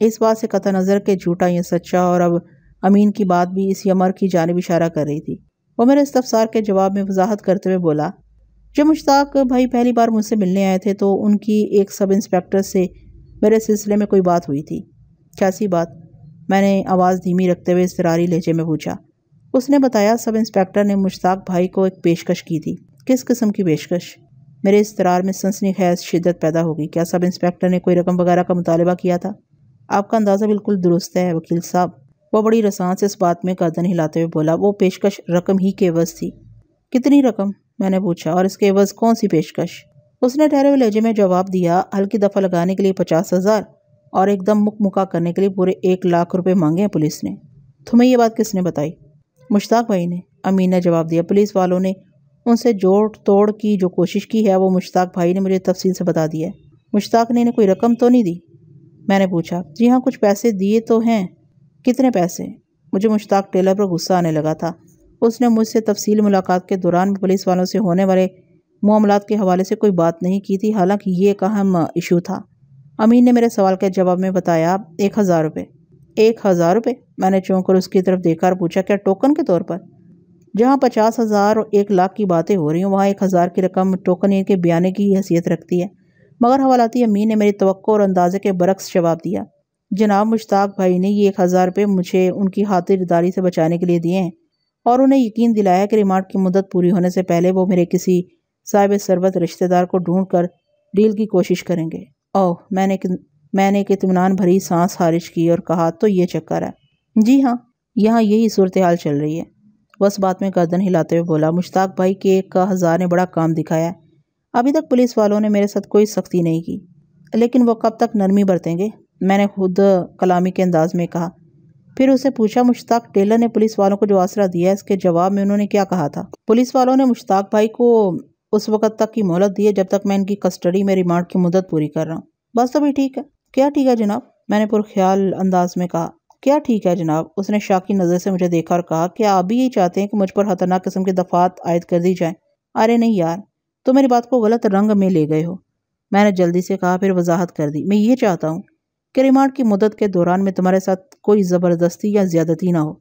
इस बात से कत नज़र के झूठा या सच्चा और अब अमीन की बात भी इसी अमर की जानब इशारा कर रही थी वो मेरे इस्तफसार के जवाब में वजाहत करते हुए बोला जब मुश्ताक भाई पहली बार मुझसे मिलने आए थे तो उनकी एक सब इंस्पेक्टर से मेरे सिलसिले में कोई बात हुई थी कैसी बात मैंने आवाज़ धीमी रखते हुए इसरारी लहजे में पूछा उसने बताया सब इंस्पेक्टर ने मुश्ताक भाई को एक पेशकश की थी किस किस्म की पेशकश मेरे इसरार में सनसनी खैज शिदत पैदा होगी क्या सब इंस्पेक्टर ने कोई रकम वगैरह का मुतालबा किया था आपका अंदाज़ा बिल्कुल दुरुस्त है वकील साहब वह बड़ी रसान से इस बात में गर्दन हिलाते हुए बोला वो पेशकश रकम ही केवस थी कितनी रकम मैंने पूछा और इसके एवज कौन सी पेशकश उसने ठहरे हुए लहजे में जवाब दिया हल्की दफ़ा लगाने के लिए पचास हज़ार और एकदम मुक मुका करने के लिए पूरे एक लाख रुपए मांगे हैं पुलिस ने तुम्हें यह बात किसने बताई मुश्ताक भाई ने अमीन ने जवाब दिया पुलिस वालों ने उनसे जोड़ तोड़ की जो कोशिश की है वो मुश्ताक भाई ने मुझे तफसील से बता दिया मुश्ताक ने इन्हें कोई रकम तो नहीं दी मैंने पूछा जी हाँ कुछ पैसे दिए तो हैं कितने पैसे मुझे मुश्ताक टेलर पर गुस्सा आने लगा था उसने मुझसे तफसील मुलाकात के दौरान पुलिस वालों से होने वाले मामला के हवाले से कोई बात नहीं की थी हालांकि ये एक अहम इशू था अमीन ने मेरे सवाल के जवाब में बताया एक हज़ार रुपये एक हज़ार रुपये मैंने चौंक कर उसकी तरफ देखा और पूछा क्या टोकन के तौर पर जहाँ पचास हज़ार और एक लाख की बातें हो रही हूँ वहाँ एक हज़ार की रकम टोकन के बयाने की हैसियत रखती है मगर हवालाती अमीन ने मेरी तो और अंदाजे के बरक्स जवाब दिया जनाब मुश्ताक भाई ने ये एक हज़ार रुपये मुझे उनकी हाथिरदारी से बचाने के लिए दिए हैं और उन्हें यकीन दिलाया कि रिमांड की मुद्दत पूरी होने से पहले वो मेरे किसी साहिब सरबत रिश्तेदार को ढूंढ कर डील की कोशिश करेंगे ओह मैंने मैंने एक इतमान भरी सांस खारिज की और कहा तो ये चक्कर है जी हाँ यहाँ यही सूरत हाल चल रही है बस बात में गर्दन हिलाते हुए बोला मुश्ताक भाई के एक का हज़ार ने बड़ा काम दिखाया अभी तक पुलिस वालों ने मेरे साथ कोई सख्ती नहीं की लेकिन वो कब तक नरमी बरतेंगे मैंने खुद कलामी के अंदाज में कहा फिर उसे पूछा मुश्ताक टेलर ने पुलिस वालों को जो आसरा दिया इसके जवाब में उन्होंने क्या कहा था पुलिस वालों ने मुश्ताक भाई को उस वक्त तक की मोहलत दी है जब तक मैं इनकी कस्टडी में रिमांड की मुदत पूरी कर रहा हूँ बस अभी ठीक है क्या ठीक है जनाब मैंने पुरख्याल अंदाज में कहा क्या ठीक है जनाब उसने शाह की नज़र से मुझे देखा और कहा कि आप भी यही चाहते हैं कि मुझ पर खतरनाक किस्म के दफात आयद कर दी जाए अरे नहीं यार तो मेरी बात को गलत रंग में ले गए हो मैंने जल्दी से कहा फिर वजाहत कर दी मैं ये चाहता हूँ कि रिमांड की मदद के दौरान में तुम्हारे साथ कोई ज़बरदस्ती या ज़्यादती ना हो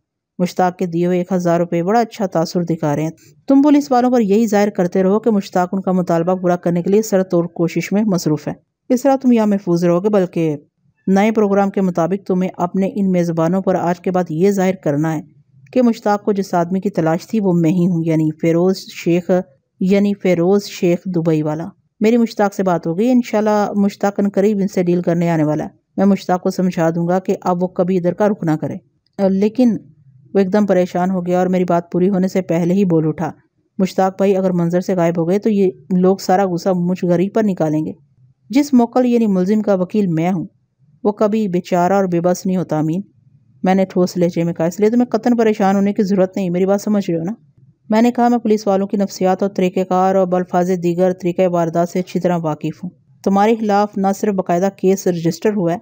मुश्ताक के दिए हुए एक हज़ार रुपये बड़ा अच्छा तासर दिखा रहे हैं तुम पुलिस वालों पर यही जाहिर करते रहो कि मुश्ताक उनका मुतालबा पूरा करने के लिए सर तोड़ कोशिश में मसरूफ़ है इस तरह तुम यहाँ महफूज रहोगे बल्कि नए प्रोग्राम के मुताबिक तुम्हें अपने इन मेज़बानों पर आज के बाद ये जाहिर करना है कि मुश्ताक को जिस आदमी की तलाश थी वो मैं ही हूँ यानी फ़ेरोज़ शेख यानी फ़ेरोज़ शेख दुबई वाला मेरी मुश्ताक से बात हो गई इन मुश्ताक करीब इनसे डील करने आने वाला है मैं मुश्ताक को समझा दूंगा कि अब वो कभी इधर का रुख ना करे लेकिन वो एकदम परेशान हो गया और मेरी बात पूरी होने से पहले ही बोल उठा मुश्ताक भाई अगर मंजर से गायब हो गए तो ये लोग सारा गुस्सा मुझ गरीब पर निकालेंगे जिस मोकल यानी मुलजिम का वकील मैं हूँ वो कभी बेचारा और बेबस नहीं होता अमीन मैंने ठोस लहजे में कहा इसलिए तो मैं कतन परेशान होने की ज़रूरत नहीं मेरी बात समझ रहे हो ना मैंने कहा मैं पुलिस वालों की नफसियात और तरीक़ेकार और बल्फाज दीगर तरीक़ वारदात से अच्छी तरह वाकिफ़ हूँ तुम्हारे खिलाफ न सिर्फ बाकायदा केस रजिस्टर हुआ है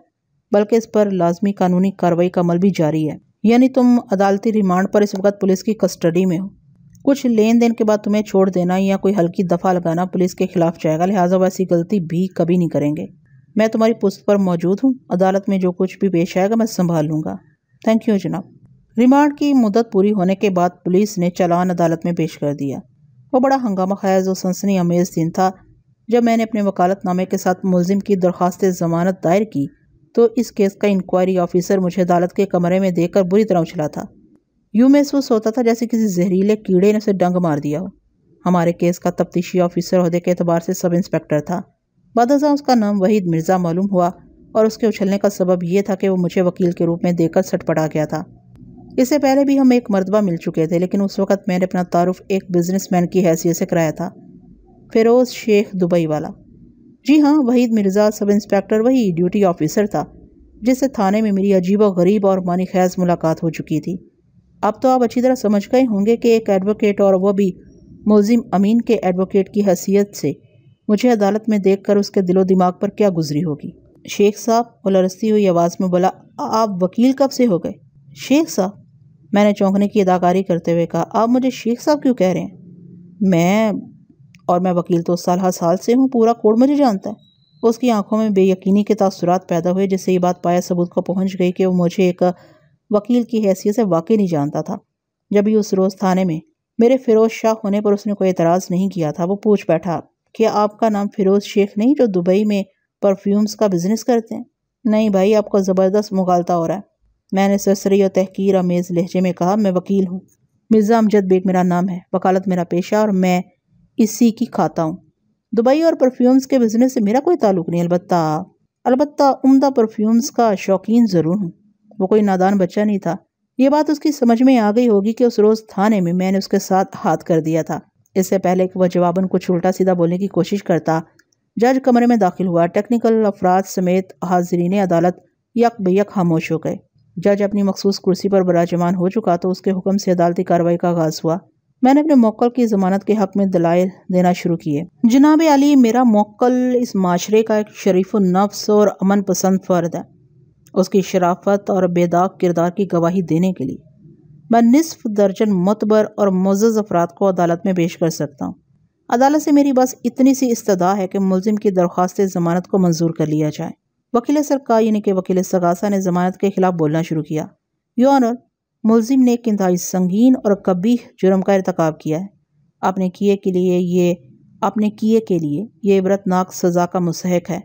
बल्कि इस पर लाजमी कानूनी कार्रवाई का अमल भी जारी है यानी तुम अदालती रिमांड पर इस वक्त पुलिस की कस्टडी में हो कुछ लेन देन के बाद तुम्हें छोड़ देना या कोई हल्की दफ़ा लगाना पुलिस के खिलाफ जाएगा लिहाजा ऐसी गलती भी कभी नहीं करेंगे मैं तुम्हारी पुस्त पर मौजूद हूँ अदालत में जो कुछ भी पेश आएगा मैं संभाल लूँगा थैंक यू जनाब रिमांड की मुदत पूरी होने के बाद पुलिस ने चलान अदालत में पेश कर दिया वो बड़ा हंगामा खैज और सनसनी अमेज दिन था जब मैंने अपने वकालतनामे के साथ मुलिम की दरख्वास्त ज़मानत दायर की तो इस केस का इंक्वायरी ऑफिसर मुझे अदालत के कमरे में कर बुरी तरह उछला था यूँ महसूस होता था जैसे किसी जहरीले कीड़े ने उसे डंग मार दिया हो हमारे केस का तफ्तीशी ऑफिसर अहदे के अतबार से सब इंस्पेक्टर था बदजा उसका नाम वहीद मिर्ज़ा मालूम हुआ और उसके उछलने का सबब यह था कि वो मुझे वकील के रूप में देकर सटपटा गया था इससे पहले भी हम एक मरतबा मिल चुके थे लेकिन उस वक़्त मैंने अपना तारुफ एक बिजनेसमैन की हैसियत से कराया था फ़िरोज़ शेख दुबई वाला जी हाँ वहीद मिर्ज़ा सब इंस्पेक्टर वही ड्यूटी ऑफिसर था जिससे थाने में मेरी अजीबो गरीब और मानी खैज मुलाकात हो चुकी थी अब तो आप अच्छी तरह समझ गए होंगे कि एक एडवोकेट और वह भी मुलिम अमीन के एडवोकेट की हैसियत से मुझे अदालत में देख कर उसके दिलो दिमाग पर क्या गुजरी होगी शेख साहब उलरसती हुई आवाज़ में बोला आप वकील कब से हो गए शेख साहब मैंने चौंकने की अदाकारी करते हुए कहा आप मुझे शेख साहब क्यों कह रहे हैं मैं और मैं वकील तो साल हर साल से हूँ पूरा कोड मुझे जानता है उसकी आंखों में बेयकीनी के तासुरात पैदा हुए जिससे ये बात पाया सबूत को पहुँच गई कि वो मुझे एक वकील की हैसियत से वाकई नहीं जानता था जब भी उस रोज़ थाने में मेरे फिरोज शाह होने पर उसने कोई एतराज़ नहीं किया था वो पूछ बैठा क्या आपका नाम फिरोज शेख नहीं जो दुबई में परफ्यूम्स का बिज़नेस करते हैं नहीं भाई आपका ज़बरदस्त मुगालता हो रहा है मैंने सरसरी और तहकीर आमेज़ लहजे में कहा मैं वकील हूँ मिर्ज़ा अमजद बेग मेरा नाम है वकालत मेरा पेशा और मैं इसी की खाता हूँ दुबई और परफ्यूम्स के बिज़नेस से मेरा कोई ताल्लुक नहीं अलबत्ता अलबत्ता उमदा परफ्यूम्स का शौकीन ज़रूर हूँ वो कोई नादान बच्चा नहीं था ये बात उसकी समझ में आ गई होगी कि उस रोज़ थाने में मैंने उसके साथ हाथ कर दिया था इससे पहले कि वह जवाबन कुछ उल्टा सीधा बोलने की कोशिश करता जज कमरे में दाखिल हुआ टेक्निकल अफराद समेत हाजरीन अदालत यक बेयक खामोश हो गए जज अपनी मखसूस कुर्सी पर बराजमान हो चुका तो उसके हुक्म से अदालती कार्रवाई का आगाज़ हुआ मैंने अपने मोकल की जमानत के हक में दलाइल देना शुरू किए जनाब अली मेरा मोकल इस माशरे का एक शरीफ नफ्स और अमन पसंद फ़र्द है उसकी शराफत और बेदाग किरदार की गवाही देने के लिए मैं नसफ दर्जन मतबर और मज़ज़ अफराद को अदालत में पेश कर सकता हूँ अदालत से मेरी बस इतनी सी इस्तः है कि मुलिम की दरख्वास्त ज़मानत को मंजूर कर लिया जाए वकील सरकार यानी कि वकील सगासा ने ज़मानत के खिलाफ बोलना शुरू किया योनर मुलिम ने एक इंतहाई संगीन और कभी जुर्म का इरतकब किया है अपने किए के लिए ये अपने किए के लिए ये इबरतनाक सज़ा का मुसहक है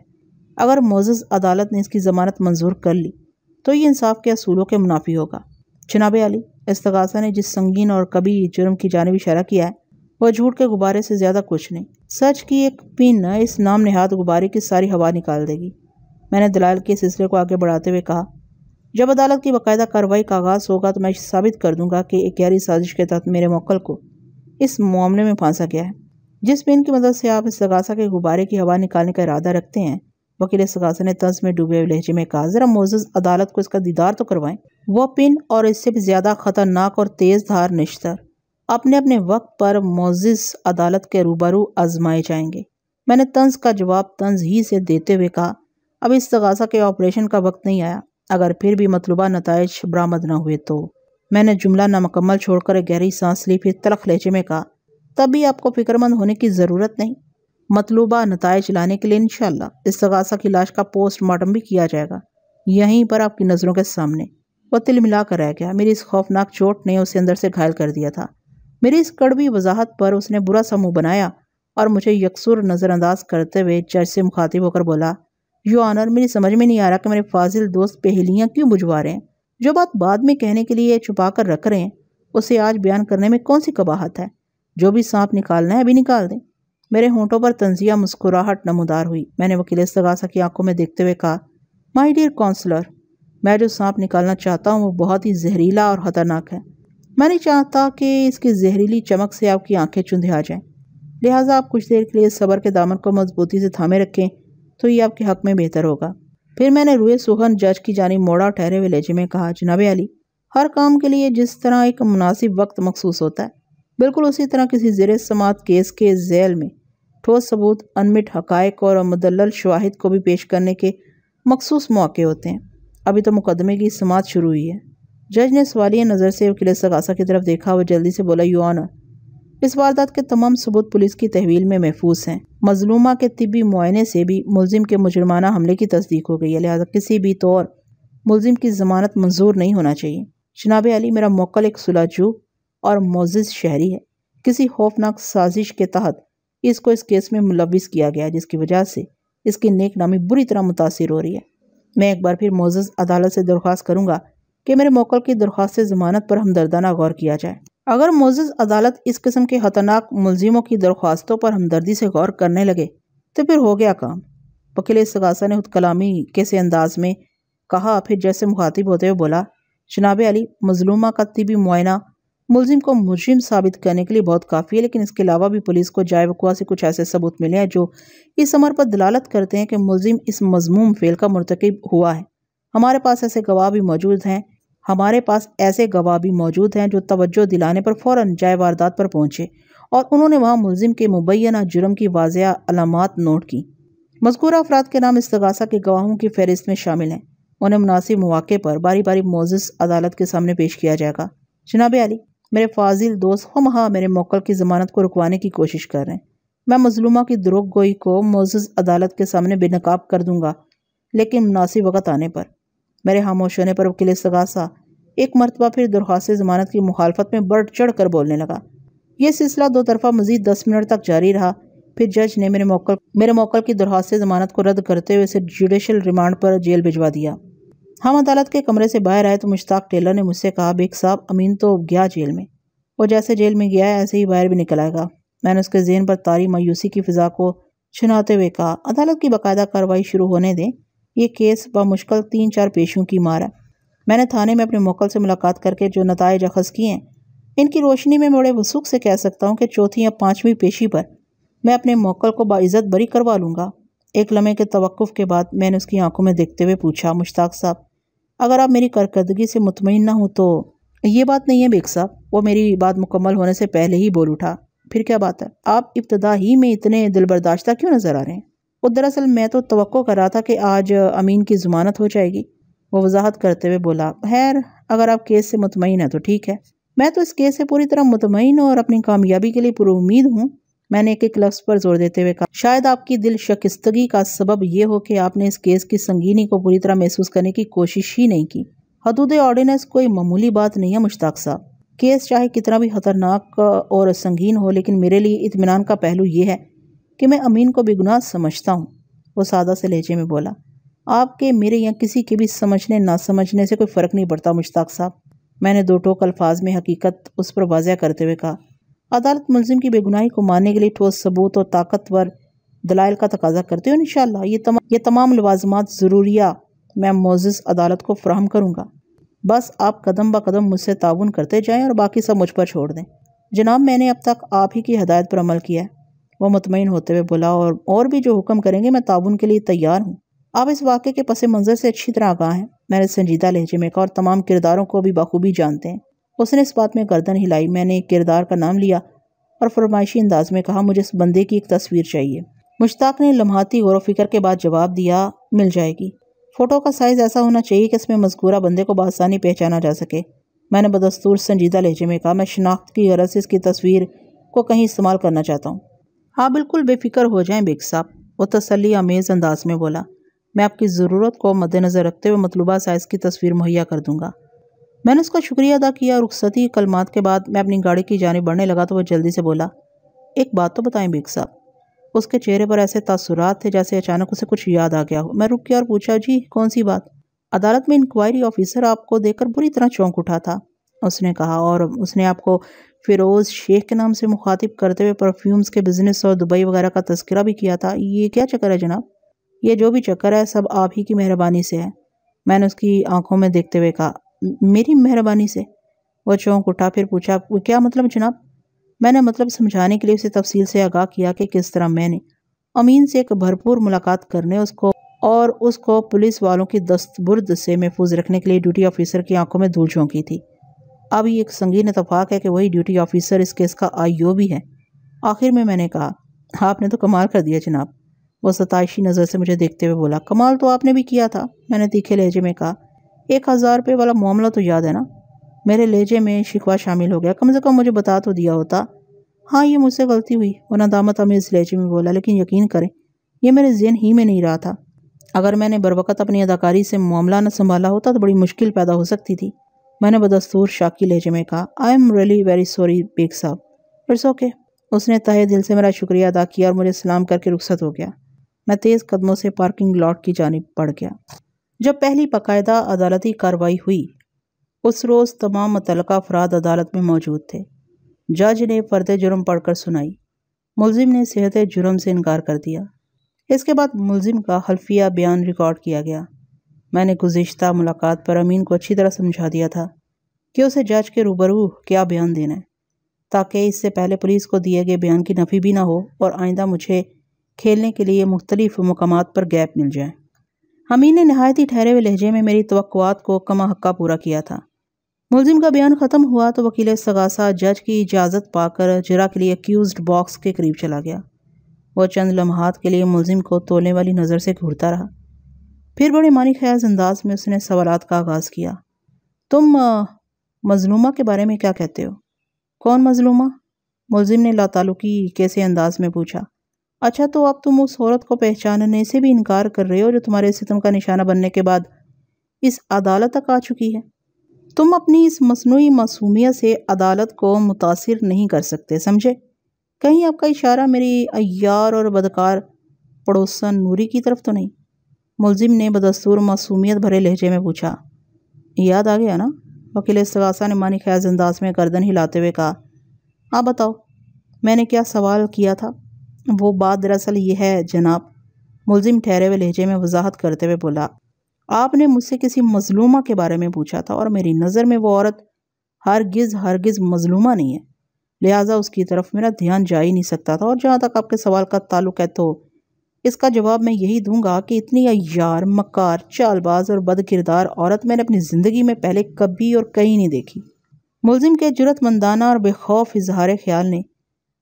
अगर मोजस अदालत ने इसकी ज़मानत मंजूर कर ली तो ये इंसाफ के असूलों के मुनाफी होगा जनाब अली इसतगासा ने जिस संगीन और कभी जुर्म की जानब इशारा किया है वह झूठ के गुब्बारे से ज़्यादा कुछ नहीं सच की एक पिन इस नाम नहाद गुब्बारे की सारी हवा निकाल देगी मैंने दलाल के सिलसिले को आगे बढ़ाते हुए कहा जब अदालत की बाकायदा कार्रवाई का आगाज़ होगा तो मैं साबित कर दूंगा कि एक गहरी साजिश के तहत मेरे मोकल को इस मामले में फांसा गया है जिस पेन की मदद से आप इस सगासा के गुब्बारे की हवा निकालने का इरादा रखते हैं वकील सगासा ने तंज में डूबे हुए लहजे में कहा ज़रा मोजस अदालत को इसका दीदार तो करवाएं वह पिन और इससे भी ज़्यादा ख़तरनाक और तेज़ धार निश्तर अपने अपने वक्त पर मोजिस अदालत के रूबरू आजमाए जाएंगे मैंने तंज का जवाब तंज ही से देते हुए कहा अब इस सगासा के ऑपरेशन का वक्त नहीं आया अगर फिर भी मतलूबा नतज बरामद न हुए तो मैंने जुमला नामकम्मल छोड़कर गहरी सांस ली फिर तलख लहजे में कहा तब भी आपको फिक्रमंद होने की ज़रूरत नहीं मतलूबा नतज लाने के लिए इन इस्तगासा की लाश का पोस्टमार्टम भी किया जाएगा यहीं पर आपकी नज़रों के सामने वह तिल मिला कर रह गया मेरी इस खौफनाक चोट ने उसे अंदर से घायल कर दिया था मेरी इस कड़वी वजाहत पर उसने बुरा समूह बनाया और मुझे यकसुर नज़रअंदाज करते हुए जज से मुखातिब होकर बोला यो आनर मेरी समझ में नहीं आ रहा कि मेरे फाजिल दोस्त पहेलियाँ क्यों बुझवा रहे हैं जो बात बाद में कहने के लिए छुपा कर रख रहे हैं उसे आज बयान करने में कौन सी कबाहत है जो भी सांप निकालना है अभी निकाल दें मेरे होंठों पर तंजिया मुस्कुराहट नमदार हुई मैंने वकील सगासा की आंखों में देखते हुए कहा माई डियर काउंसलर मैं जो सांप निकालना चाहता हूँ वो बहुत ही जहरीला और खतरनाक है मैं नहीं चाहता कि इसकी जहरीली चमक से आपकी आंखें आ जाएं लिहाजा आप कुछ देर के लिए सबर के दामन को मजबूती से थामे रखें तो ये आपके हक में बेहतर होगा फिर मैंने रुए सुखन जज की जानी मोड़ा ठहरे हुए लहजे में कहा जनाब अली हर काम के लिए जिस तरह एक मुनासिब वक्त मखसूस होता है बिल्कुल उसी तरह किसी जेर समात केस के जैल में ठोस सबूत अनमिट हकायक और मुदल शवाहिद को भी पेश करने के मखसूस मौके होते हैं अभी तो मुकदमे की समात शुरू हुई है जज ने सवालिया नज़र से वकील सगासा की तरफ देखा और जल्दी से बोला यू ऑनर इस वारदात के तमाम सबूत पुलिस की तहवील में महफूज हैं मजलूमा के तिबी मुआयने से भी मुलिम के मुजरमाना हमले की तस्दीक हो गई है लिहाजा किसी भी तौर मुलिम की जमानत मंजूर नहीं होना चाहिए जनाब अली मेरा मोकल एक सुलाजू और मोजि शहरी है किसी खौफनाक साजिश के तहत इसको इस केस में मुलविस किया गया जिसकी वजह से इसकी नेक नामी बुरी तरह मुतासर हो रही है मैं एक बार फिर मोजस अदालत से दरख्वास्त करूँगा कि मेरे मोकल की दरख्वास्त ज़मानत पर हमदर्दाना गौर किया जाए अगर मोजिज अदालत इस किस्म के खतरनाक मुलजिमों की दरख्वास्तों पर हमदर्दी से गौर करने लगे तो फिर हो गया काम वकील सगासा ने कलामी कैसे अंदाज में कहा फिर जैसे मुखातिब होते हुए बोला जनाब अली मजलूमा का तबी मुआयना मुलजिम को मुजरिम साबित करने के लिए बहुत काफ़ी है लेकिन इसके अलावा भी पुलिस को जाय वकुआ से कुछ ऐसे सबूत मिले हैं जो इस अमर पर दलालत करते हैं कि मुलजिम इस मजमूम फेल का मरतकब हुआ है हमारे पास ऐसे गवाह भी मौजूद हैं हमारे पास ऐसे गवाह भी मौजूद हैं जो तवज्जो दिलाने पर फ़ौर जाए वारदात पर पहुँचे और उन्होंने वहाँ मुलिम के मुबैना जुर्म की वाजिया अलामत नोट की मजकूर अफराद के नाम इसगासा के गवाहों की फहरिस्त में शामिल हैं उन्हें मुनासिब मौके पर बारी बारी मोजिस अदालत के सामने पेश किया जाएगा जनाब अली मेरे फाजिल दोस्त हम हाँ मेरे मौकल की ज़मानत को रुकवाने की कोशिश कर रहे हैं मैं मजलूमा की दरोग गोई को मोजिस अदालत के सामने बेनकाब कर दूंगा लेकिन मुनासिब वक़्त आने पर मेरे खामोश होने पर वकील इसगासा एक मरतबा फिर दरख्वास्त ज़मानत की मुखालफत में बढ़ चढ़ कर बोलने लगा यह सिलसिला दो तरफा मजीद दस मिनट तक जारी रहा फिर जज ने मेरे मौकल मेरे मौकल की दरख्वास्त ज़मानत को रद्द करते हुए इसे जुडिशल रिमांड पर जेल भिजवा दिया हम अदालत के कमरे से बाहर आए तो मुश्ताक टेलर ने मुझसे कहा बेग साहब अमीन तो गया जेल में वो जैसे जेल में गया है ऐसे ही बाहर भी निकल आएगा मैंने उसके जेन पर तारी मायूसी की फ़िज़ा को छुनाते हुए कहा अदालत की बाकायदा कार्रवाई शुरू होने दें यह केस बामुश्किल तीन चार पेशों की मार है मैंने थाने में अपने मोकल से मुलाकात करके जो नतज अखज़ किए हैं इनकी रोशनी में बड़े वसूख से कह सकता हूँ कि चौथी या पाँचवीं पेशी पर मैं अपने मोकल को बाइज़त बरी करवा लूँगा एक लम्हे के तवक़ के बाद मैंने उसकी आंखों में देखते हुए पूछा मुश्ताक साहब अगर आप मेरी कारकर्दगी से मुतमिन ना हो तो ये बात नहीं है बेग साहब वो मेरी बात मुकम्मल होने से पहले ही बोल उठा फिर क्या बात है आप इब्तदा ही में इतने दिलबर्दाश्त क्यों नज़र आ रहे हैं वो दरअसल मैं तो तो कर रहा था कि आज अमीन की ज़मानत हो जाएगी वो वजाहत करते हुए बोला खैर अगर आप केस से मुतमिन है तो ठीक है मैं तो इस केस से पूरी तरह मुतमिन हूँ और अपनी कामयाबी के लिए पुरुद हूँ मैंने एक एक लफ्ज़ पर जोर देते हुए कहा शायद आपकी दिल शकस्तगी का सबब यह हो कि आपने इस केस की संगीनी को पूरी तरह महसूस करने की कोशिश ही नहीं की हदूद ऑर्डिनेंस कोई मामूली बात नहीं है मुश्ताक साहब केस चाहे कितना भी ख़तरनाक और संगीन हो लेकिन मेरे लिए इतमान का पहलू यह है कि मैं अमीन को बेगुनाह समझता हूँ वो सादा से लहजे में बोला आपके मेरे या किसी के भी समझने ना समझने से कोई फ़र्क नहीं पड़ता मुश्ताक साहब मैंने दो टोक अल्फाज में हकीकत उस पर वाजिया करते हुए कहा अदालत मुलजिम की बेगुनाही को मानने के लिए ठोस सबूत और ताकतवर दलाइल का तकाजा करते हो इन ये तमाम ये तमाम लवाजमात ज़रूरिया मैं मोज़ अदालत को फ्राहम करूँगा बस आप कदम ब कदम मुझसे ताउन करते जाएँ और बाकी सब मुझ पर छोड़ दें जनाब मैंने अब तक आप ही की हदायत पर अमल किया है वह मुतमिन होते हुए बोला और और भी जो हुक्म करेंगे मैं ताउन के लिए तैयार हूँ आप इस वाक़े के पस मंज़र से अच्छी तरह आगा हैं मैंने संजीदा लहजे में कहा और तमाम किरदारों को भी बखूबी जानते हैं उसने इस बात में गर्दन हिलाई मैंने एक किरदार का नाम लिया और फरमाइशी अंदाज में कहा मुझे इस बंदे की एक तस्वीर चाहिए मुश्ताक ने लम्हाती गौर वफिक्र के बाद जवाब दिया मिल जाएगी फ़ोटो का साइज़ ऐसा होना चाहिए कि इसमें मजकूरा बंदे को बसानी पहचाना जा सके मैंने बदस्तूर संजीदा लहजे में कहा मैं शनाख्त की गरज से इसकी तस्वीर को कहीं इस्तेमाल करना चाहता हूँ हाँ बिल्कुल बेफिक्र हो जाएं बेग साहब वो तसली आमेज़ अंदाज में बोला मैं आपकी ज़रूरत को मद्देनज़र रखते हुए मतलूबा साइज़ की तस्वीर मुहैया कर दूंगा मैंने उसका शुक्रिया अदा किया और रुखसती कलमात के बाद मैं अपनी गाड़ी की जानब बढ़ने लगा तो वह जल्दी से बोला एक बात तो बताएं बेग साहब उसके चेहरे पर ऐसे तसरात थे जैसे अचानक उसे कुछ याद आ गया हो मैं रुक गया और पूछा जी कौन सी बात अदालत में इंक्वायरी ऑफिसर आपको देखकर बुरी तरह चौंक उठा था उसने कहा और उसने आपको फिरोज़ शेख के नाम से मुखातिब करते हुए परफ्यूम्स के बिज़नेस और दुबई वगैरह का तस्करा भी किया था ये क्या चक्कर है जनाब ये जो भी चक्कर है सब आप ही की मेहरबानी से है मैंने उसकी आंखों में देखते हुए कहा मेरी मेहरबानी से वह चौंक उठा फिर पूछा क्या मतलब जनाब मैंने मतलब समझाने के लिए उसे तफसील से आगाह किया कि किस तरह मैंने अमीन से एक भरपूर मुलाकात करने उसको और उसको पुलिस वालों की दस्तबुर्द से महफूज रखने के लिए ड्यूटी ऑफिसर की आंखों में धूल झोंकी थी अब ये एक संगीन इतफाक़ है कि वही ड्यूटी ऑफिसर इस केस का आईओ भी है आखिर में मैंने कहा आपने तो कमाल कर दिया जनाब वह सताइशी नज़र से मुझे देखते हुए बोला कमाल तो आपने भी किया था मैंने तीखे लहजे में कहा एक हज़ार रुपये वाला मामला तो याद है ना मेरे लहजे में शिकवा शामिल हो गया कम से कम मुझे बता तो दिया होता हाँ ये मुझसे गलती हुई वो नदामत इस लहजे में बोला लेकिन यकीन करें यह मेरे जहन ही में नहीं रहा था अगर मैंने बरवकत अपनी अदाकारी से मामला न संभाला होता तो बड़ी मुश्किल पैदा हो सकती थी मैंने बदस्तूर शाकी लहजे में कहा I am really very sorry Baig साहब इट्स ओके उसने तहे दिल से मेरा शुक्रिया अदा किया और मुझे सलाम करके रुखसत हो गया मैं तेज़ कदमों से पार्किंग लॉट की जानब पड़ गया जब पहली बाकायदा अदालती कार्रवाई हुई उस रोज़ तमाम मुतल अफराद अदालत में मौजूद थे जज ने फर्द जुर्म पढ़कर सुनाई मुलिम ने सेहत जुर्म से इनकार कर दिया इसके बाद मुलिम का हल्फिया बयान रिकॉर्ड किया गया मैंने गुज्त मुलाकात पर अमीन को अच्छी तरह समझा दिया था कि उसे जज के रूबरू क्या बयान देना है ताकि इससे पहले पुलिस को दिए गए बयान की नफ़ी भी ना हो और आइंदा मुझे खेलने के लिए मुख्तलिफ मकाम पर गैप मिल जाए हमी ने नहायत ही ठहरे हुए लहजे में मेरी तोक़ात को कमा हक्का पूरा किया था मुलजिम का बयान ख़त्म हुआ तो वकील सगासा जज की इजाज़त पाकर जरा के लिए एक्यूज बॉक्स के करीब चला गया वह चंद लम्हात के लिए मुलजिम को तोलने वाली नज़र से घूरता रहा फिर बड़े मानी ख्याज अंदाज में उसने सवाल का आगाज़ किया तुम मजलूमा के बारे में क्या कहते हो कौन मजलूमा मुलजिम ने लातालुकी कैसे अंदाज में पूछा अच्छा तो अब तुम उस औरत को पहचानने से भी इनकार कर रहे हो जो तुम्हारे सितम का निशाना बनने के बाद इस अदालत तक आ चुकी है तुम अपनी इस मसनू मासूमियत से अदालत को मुतासर नहीं कर सकते समझे कहीं आपका इशारा मेरी अयार और बदकार पड़ोसन नूरी की तरफ तो नहीं मुलजिम ने बदस्तूर मासूमियत भरे लहजे में पूछा याद आ गया ना वकील सगासा ने मानी खैज अंदाज में गर्दन हिलाते हुए कहा आप बताओ मैंने क्या सवाल किया था वो बात दरअसल ये है जनाब मुलिम ठहरे हुए लहजे में वजाहत करते हुए बोला आपने मुझसे किसी मजलूमा के बारे में पूछा था और मेरी नज़र में वो औरत हरगिज़ हरगिज़ मजलूमा नहीं है लिहाजा उसकी तरफ मेरा ध्यान जा ही नहीं सकता था और जहाँ तक आपके सवाल का ताल्लुक है तो इसका जवाब मैं यही दूंगा कि इतनी अयार मकार चालबाज और बद किरदार औरत मैंने अपनी ज़िंदगी में पहले कभी और कहीं नहीं देखी मुलिम के जरूरतमंदाना और बेखौफ इजहार ख्याल ने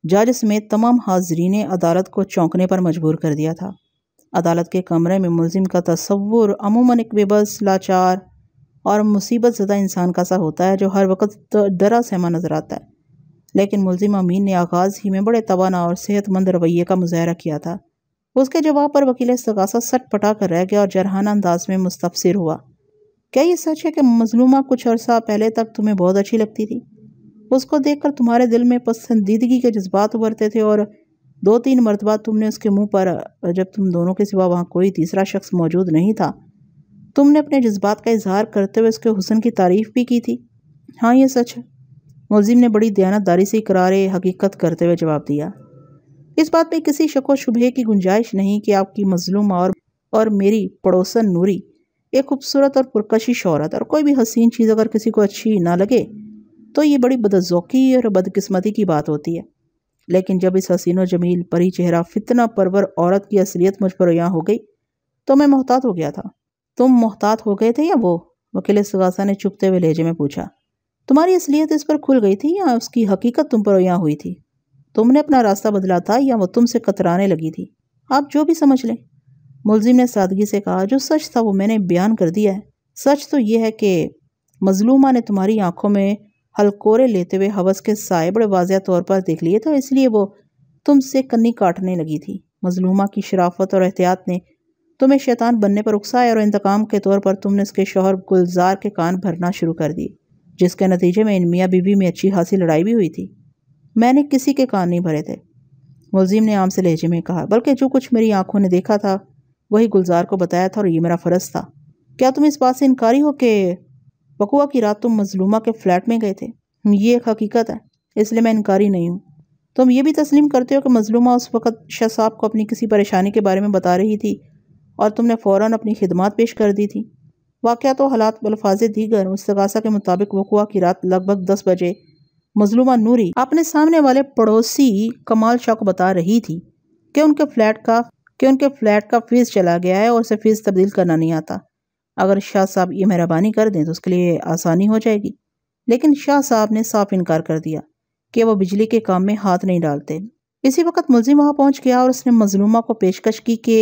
जज समेत तमाम हाजरीन अदालत को चौंकने पर मजबूर कर दिया था अदालत के कमरे में मुलिम का तस्वुर अमूमन एक बेबस लाचार और मुसीबत ज़दा इंसान का सा होता है जो हर वक्त डरा सहमा नज़र आता है लेकिन मुलिम अमीन ने आगाज़ ही में बड़े तोाना और सेहतमंद रवैये का मुजाहरा किया था उसके जवाब पर वकील सगासा सट पटा कर रह गया और जरहाना अंदाज में मुस्तसर हुआ क्या ये सच है कि मजलूमा कुछ अरसा पहले तक तुम्हें बहुत अच्छी लगती थी उसको देखकर तुम्हारे दिल में पसंदीदगी के जज्बात उभरते थे और दो तीन मरतबा तुमने उसके मुंह पर जब तुम दोनों के सिवा वहाँ कोई तीसरा शख्स मौजूद नहीं था तुमने अपने जज्बात का इजहार करते हुए उसके हुसन की तारीफ़ भी की थी हाँ ये सच है मुलिम ने बड़ी दयानतदारी से करार हकीकत करते हुए जवाब दिया इस बात में किसी शक व शुभे की गुंजाइश नहीं कि आपकी मजलूम और और मेरी पड़ोसन नूरी एक खूबसूरत और पुरकशी शहरत और कोई भी हसीन चीज़ अगर किसी को अच्छी ना लगे तो ये बड़ी बदजौकी और बदकिस्मती की बात होती है लेकिन जब इस हसीनो जमील परी चेहरा फितना परवर औरत की असलियत मुझ पर यहाँ हो गई तो मैं मोहतात हो गया था तुम मोहतात हो गए थे या वो वकील सगासा ने चुपते हुए लहजे में पूछा तुम्हारी असलियत इस पर खुल गई थी या उसकी हकीकत तुम पर यहाँ हुई थी तुमने अपना रास्ता बदला था या वो तुमसे कतराने लगी थी आप जो भी समझ लें मुलजिम ने सादगी से कहा जो सच था वो मैंने बयान कर दिया है सच तो यह है कि मजलूमा ने तुम्हारी आंखों में हलकोरे लेते हुए हवस के साय बड़े वाजिया तौर पर देख लिए तो इसलिए वो तुमसे कन्नी काटने लगी थी मजलूमा की शराफत और एहतियात ने तुम्हें शैतान बनने पर उकसाया और इंतकाम के तौर पर तुमने उसके शोहर गुलजार के कान भरना शुरू कर दिए जिसके नतीजे में इन मियाँ बीवी में अच्छी खासी लड़ाई भी हुई थी मैंने किसी के कान नहीं भरे थे मुलजिम ने आम से लहजे में कहा बल्कि जो कुछ मेरी आंखों ने देखा था वही गुलजार को बताया था और ये मेरा फ़र्ज़ था क्या तुम इस बात से इनकारी हो कि बकुआ की रात तुम मजलूमा के फ्लैट में गए थे ये एक हकीकत है इसलिए मैं इनकारी नहीं हूँ तुम ये भी तस्लीम करते हो कि मजलूमा उस वक़्त शाह साहब को अपनी किसी परेशानी के बारे में बता रही थी और तुमने फ़ौर अपनी खिदमत पेश कर दी थी वाक़ तो हालात बलफाज दीगर मुस्तगासा के मुताबिक वकुआ की रात लगभग दस बजे मजलूमा नूरी अपने सामने वाले पड़ोसी कमाल शाह को बता रही थी कि उनके फ्लैट का कि उनके फ्लैट का फीस चला गया है और उसे फीस तब्दील करना नहीं आता अगर शाह साहब ये मेहरबानी कर दें तो उसके लिए आसानी हो जाएगी लेकिन शाह साहब ने साफ इनकार कर दिया कि वह बिजली के काम में हाथ नहीं डालते इसी वक्त मुलजिम वहाँ पहुँच गया और उसने मजलूमा को पेशकश की कि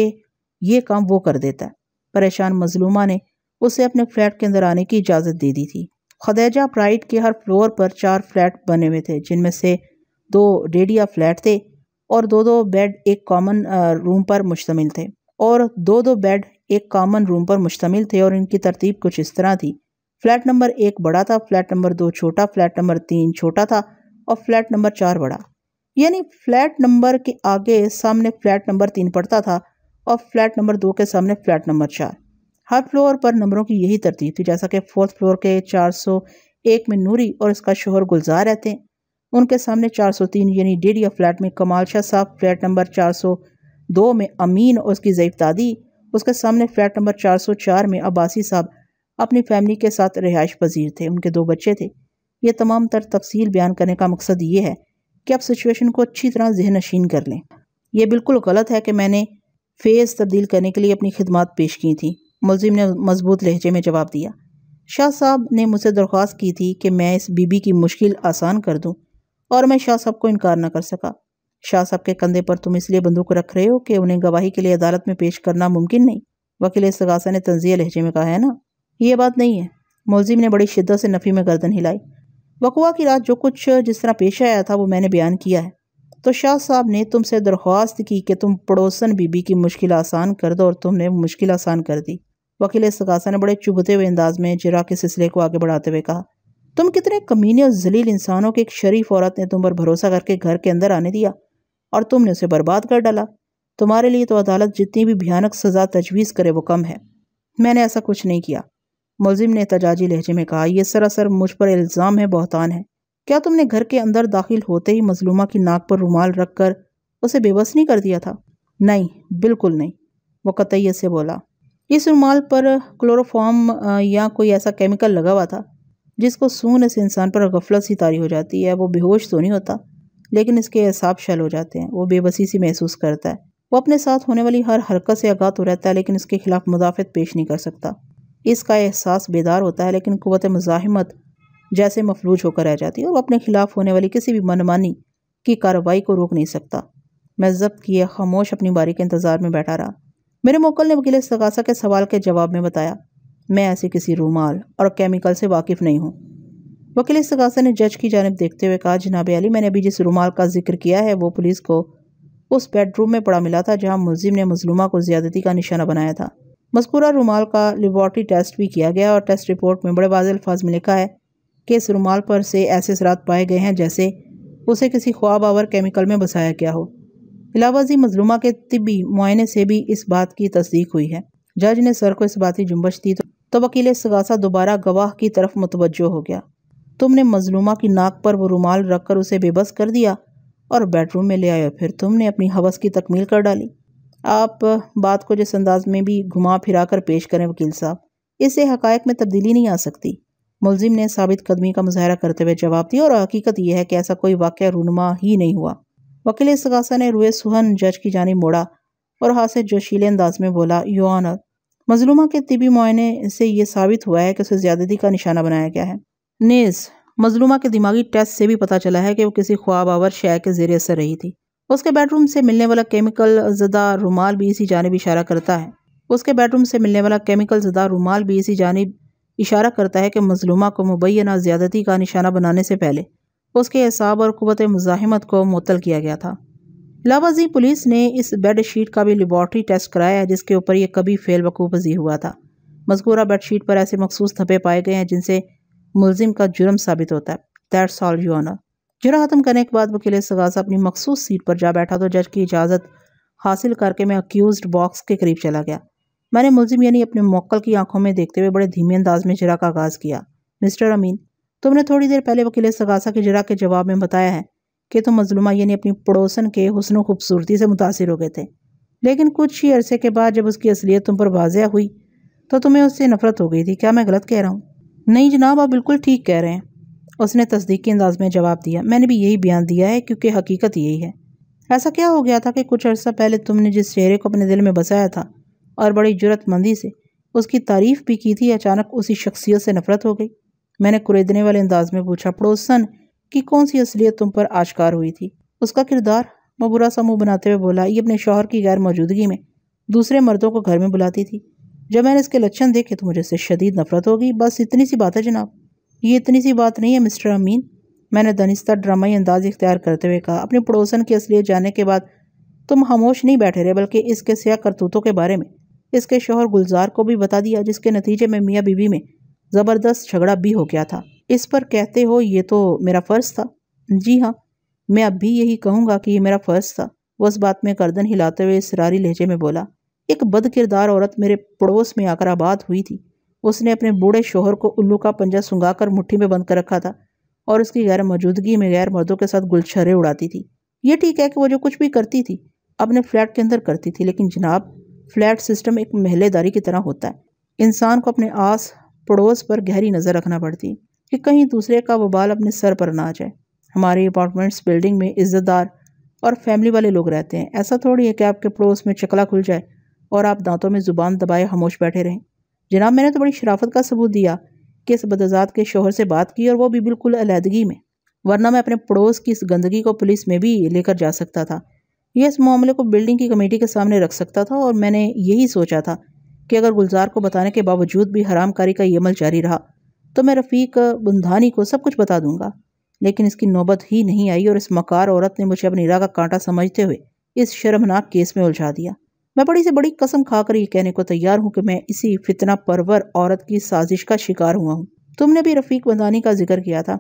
ये काम वो कर देता है परेशान मजलूमा ने उसे अपने फ्लैट के अंदर आने की इजाज़त दे दी थी खदेजा प्राइड के हर फ्लोर पर चार फ्लैट बने हुए थे जिनमें से दो डेडिया फ्लैट थे और दो दो बेड एक कॉमन रूम पर मुश्तमिल थे और दो दो बेड एक कॉमन रूम पर मुश्तमिल थे और इनकी तरतीब कुछ इस तरह थी फ्लैट नंबर एक बड़ा था फ्लैट नंबर दो छोटा फ्लैट नंबर तीन छोटा था और फ्लैट नंबर चार बड़ा यानी फ्लैट नंबर के आगे सामने फ्लैट नंबर तीन पड़ता था और फ्लैट नंबर दो के सामने फ्लैट नंबर चार हर फ्लोर पर नंबरों की यही तरतीब थी जैसा कि फोर्थ फ्लोर के चार सौ एक में नूरी और इसका शोहर गुलजार रहते हैं उनके सामने चार सौ तीन यानी डेढ़िया फ्लैट में कमाल शाह साहब फ्लैट नंबर चार सौ दो में अमीन और उसकी जयफ दादी उसके सामने फ्लैट नंबर 404 में अब्बासी साहब अपनी फैमिली के साथ रिहाइश पजीर थे उनके दो बच्चे थे ये तमाम तर तफसील बयान करने का मकसद ये है कि आप सिचुएशन को अच्छी तरह जहन नशीन कर लें यह बिल्कुल गलत है कि मैंने फेज़ तब्दील करने के लिए अपनी खिदमत पेश की थी मुलिम ने मजबूत लहजे में जवाब दिया शाह साहब ने मुझसे दरख्वास्त की थी कि मैं इस बीबी की मुश्किल आसान कर दूँ और मैं शाह साहब को इनकार ना कर सका शाह साहब के कंधे पर तुम इसलिए बंदूक रख रहे हो कि उन्हें गवाही के लिए अदालत में पेश करना मुमकिन नहीं वकील सगासा ने तंजिया लहजे में कहा है ना ये बात नहीं है मुलजिम ने बड़ी शिद्दत से नफ़ी में गर्दन हिलाई वकुआ की रात जो कुछ जिस तरह पेश आया था वो मैंने बयान किया है तो शाह साहब ने तुमसे दरख्वास्त की कि तुम पड़ोसन बीबी की मुश्किल आसान कर दो और तुमने मुश्किल आसान कर दी वकील सगासा ने बड़े चुभते हुए अंदाज में जरा के सिलसिले को आगे बढ़ाते हुए कहा तुम कितने कमीने और जलील इंसानों के एक शरीफ औरत ने तुम पर भरोसा करके घर के अंदर आने दिया और तुमने उसे बर्बाद कर डाला तुम्हारे लिए तो अदालत जितनी भी भयानक सज़ा तजवीज़ करे वो कम है मैंने ऐसा कुछ नहीं किया मुलिम ने तजाजी लहजे में कहा यह सरासर मुझ पर इल्ज़ाम है बहतान है क्या तुमने घर के अंदर दाखिल होते ही मजलूमा की नाक पर रुमाल रख कर उसे बेबस नहीं कर दिया था नहीं बिल्कुल नहीं वो कतैय से बोला इस रुमाल पर क्लोरोफॉर्म या कोई ऐसा केमिकल लगा हुआ था जिसको सून इस इंसान पर गफलत सी तारी हो जाती है वो बेहोश तो नहीं होता लेकिन इसके एहसाब शल हो जाते हैं वो बेबसी सी महसूस करता है वो अपने साथ होने वाली हर हरकत से आगात हो रहता है लेकिन इसके खिलाफ मुदाफ़त पेश नहीं कर सकता इसका एहसास बेदार होता है लेकिन क़वत मज़ाहमत जैसे मफलूज होकर रह जाती है और अपने खिलाफ होने वाली किसी भी मनमानी की कार्रवाई को रोक नहीं सकता मैं जब्त किए खामोश अपनी बारी के इंतज़ार में बैठा रहा मेरे मोकल ने वकील सगासा के सवाल के जवाब में बताया मैं ऐसे किसी रूमाल और केमिकल से वाकिफ़ नहीं हूँ वकील सगासा ने जज की जानब देखते हुए कहा जनाब अली मैंने अभी जिस रुमाल का जिक्र किया है वो पुलिस को उस बेडरूम में पड़ा मिला था जहां मुलिम ने मजलूमा को ज्यादती का निशाना बनाया था मस्कूरा रुमाल का लेबॉर्ट्री टेस्ट भी किया गया और टेस्ट रिपोर्ट में बड़े वाज अल्फाज में लिखा है कि इस रुमाल पर से ऐसे असरात पाए गए हैं जैसे उसे किसी ख्वाब आवर केमिकल में बसाया गया हो इलावाजी मजलूमा के तिबी मुआयने से भी इस बात की तस्दीक हुई है जज ने सर को इस बात की जुम्बश दी तो, तो वकील सगासा दोबारा गवाह की तरफ मुतवजो हो गया तुमने मजलूमा की नाक पर वो रुमाल रखकर उसे बेबस कर दिया और बेडरूम में ले आए फिर तुमने अपनी हवस की तकमील कर डाली आप बात को जिस अंदाज में भी घुमा फिरा कर पेश करें वकील साहब इससे हकायक में तब्दीली नहीं आ सकती मुलजिम ने साबित कदमी का मुजाहरा करते हुए जवाब दिया और हकीकत यह है कि ऐसा कोई वाक्य रूनमा ही नहीं हुआ वकील सगासा ने रुए सुहन जज की जानी मोड़ा और हाथ से जोशीले अंदाज में बोला योनर मजलूमा के तिबी मुआने से यह साबित हुआ है कि उसे ज़्यादती का निशाना बनाया गया है नेस मजलूमा के दिमागी टेस्ट से भी पता चला है कि वो किसी ख्वाब आवर शय के जेर असर रही थी उसके बेडरूम से मिलने वाला केमिकल ज़दा रुमाल भी इसी जानब इशारा करता है उसके बेडरूम से मिलने वाला केमिकल ज़दा रुमाल भी इसी जानब इशारा करता है कि मजलूमा को मुबैना ज़्यादती का निशाना बनाने से पहले उसके एसाब और कुत मुजाहमत को मुतल किया गया था लावाजी पुलिस ने इस बेड शीट का भी लेबॉर्ट्री टेस्ट कराया है जिसके ऊपर यह कभी फेल वकूफ़ी हुआ था मजकूरा बेड शीट पर ऐसे मखसूस थपे पाए गए हैं जिनसे मुलजिम का जुर्म साबित होता है दैट सॉल्व यू ऑनर जुरा ख़त्म करने के बाद वकील सगासा अपनी मखसूस सीट पर जा बैठा तो जज की इजाज़त हासिल करके मैं अक्यूज बॉक्स के करीब चला गया मैंने मुलजिम यानी अपने मोक्ल की आंखों में देखते हुए बड़े धीमे अंदाज में जरा का आगाज़ किया मिस्टर अमीन तुमने थोड़ी देर पहले वकील सगासा के जरा के जवाब में बताया है कि तुम मजलूमा यानी अपनी पड़ोसन के हसन खूबसूरती से मुतासर हो गए थे लेकिन कुछ ही अरसे के बाद जब उसकी असलियत तुम पर वाजिया हुई तो तुम्हें उससे नफरत हो गई थी क्या मैं गलत कह रहा हूँ नहीं जनाब आप बिल्कुल ठीक कह रहे हैं उसने तस्दीक के अंदाज में जवाब दिया मैंने भी यही बयान दिया है क्योंकि हकीकत यही है ऐसा क्या हो गया था कि कुछ अर्सा पहले तुमने जिस चेहरे को अपने दिल में बसाया था और बड़ी जरूरतमंदी से उसकी तारीफ भी की थी अचानक उसी शख्सियत से नफरत हो गई मैंने कुरेदने वाले अंदाज में पूछा पड़ोसन की कौन सी असलियत तुम पर आश्कार हुई थी उसका किरदार मबुरा समूह सा मुँह बनाते हुए बोला ये अपने शोहर की गैर मौजूदगी में दूसरे मर्दों को घर में बुलाती थी जब मैंने इसके लक्षण देखे तो मुझे इससे शदीद नफरत होगी बस इतनी सी बात है जनाब ये इतनी सी बात नहीं है मिस्टर अमीन मैंने दनिस्ता ड्रामाई अंदाज इख्तियार करते हुए कहा अपने पड़ोसन के असलियत जाने के बाद तुम खामोश नहीं बैठे रहे बल्कि इसके स्या करतूतों के बारे में इसके शोहर गुलजार को भी बता दिया जिसके नतीजे में मियाँ बीवी में ज़बरदस्त झगड़ा भी हो गया था इस पर कहते हो ये तो मेरा फ़र्ज़ था जी हाँ मैं अब भी यही कहूँगा कि ये मेरा फ़र्ज़ था वह उस बात में गर्दन हिलाते हुए इसरारी लहजे में बोला एक बद किरदार औरत मेरे पड़ोस में आकर आबाद हुई थी उसने अपने बूढ़े शोहर को उल्लू का पंजा सुंगाकर मुट्ठी में बंद कर रखा था और उसकी गैर मौजूदगी में गैर मर्दों के साथ गुलछरे उड़ाती थी ये ठीक है कि वो जो कुछ भी करती थी अपने फ्लैट के अंदर करती थी लेकिन जनाब फ्लैट सिस्टम एक महलेदारी की तरह होता है इंसान को अपने आस पड़ोस पर गहरी नज़र रखना पड़ती है कि कहीं दूसरे का वबाल अपने सर पर ना आ जाए हमारे अपार्टमेंट्स बिल्डिंग में इज़्ज़तदार और फैमिली वाले लोग रहते हैं ऐसा थोड़ी है कि आपके पड़ोस में चकला खुल जाए और आप दांतों में ज़ुबान दबाए खामोश बैठे रहें जनाब मैंने तो बड़ी शराफत का सबूत दिया कि इस बदजात के शोहर से बात की और वो भी बिल्कुल अलहदगी में वरना मैं अपने पड़ोस की इस गंदगी को पुलिस में भी लेकर जा सकता था यह इस मामले को बिल्डिंग की कमेटी के सामने रख सकता था और मैंने यही सोचा था कि अगर गुलजार को बताने के बावजूद भी हरामकारी का ये अमल जारी रहा तो मैं रफ़ीक बुंधानी को सब कुछ बता दूंगा लेकिन इसकी नौबत ही नहीं आई और इस मकार औरत ने मुझे अपनी राह का कांटा समझते हुए इस शर्मनाक केस में उलझा दिया मैं बड़ी से बड़ी कसम खाकर ये कहने को तैयार हूँ कि मैं इसी फितना परवर औरत की साजिश का शिकार हुआ हूँ तुमने भी रफ़ीक बंदानी का जिक्र किया था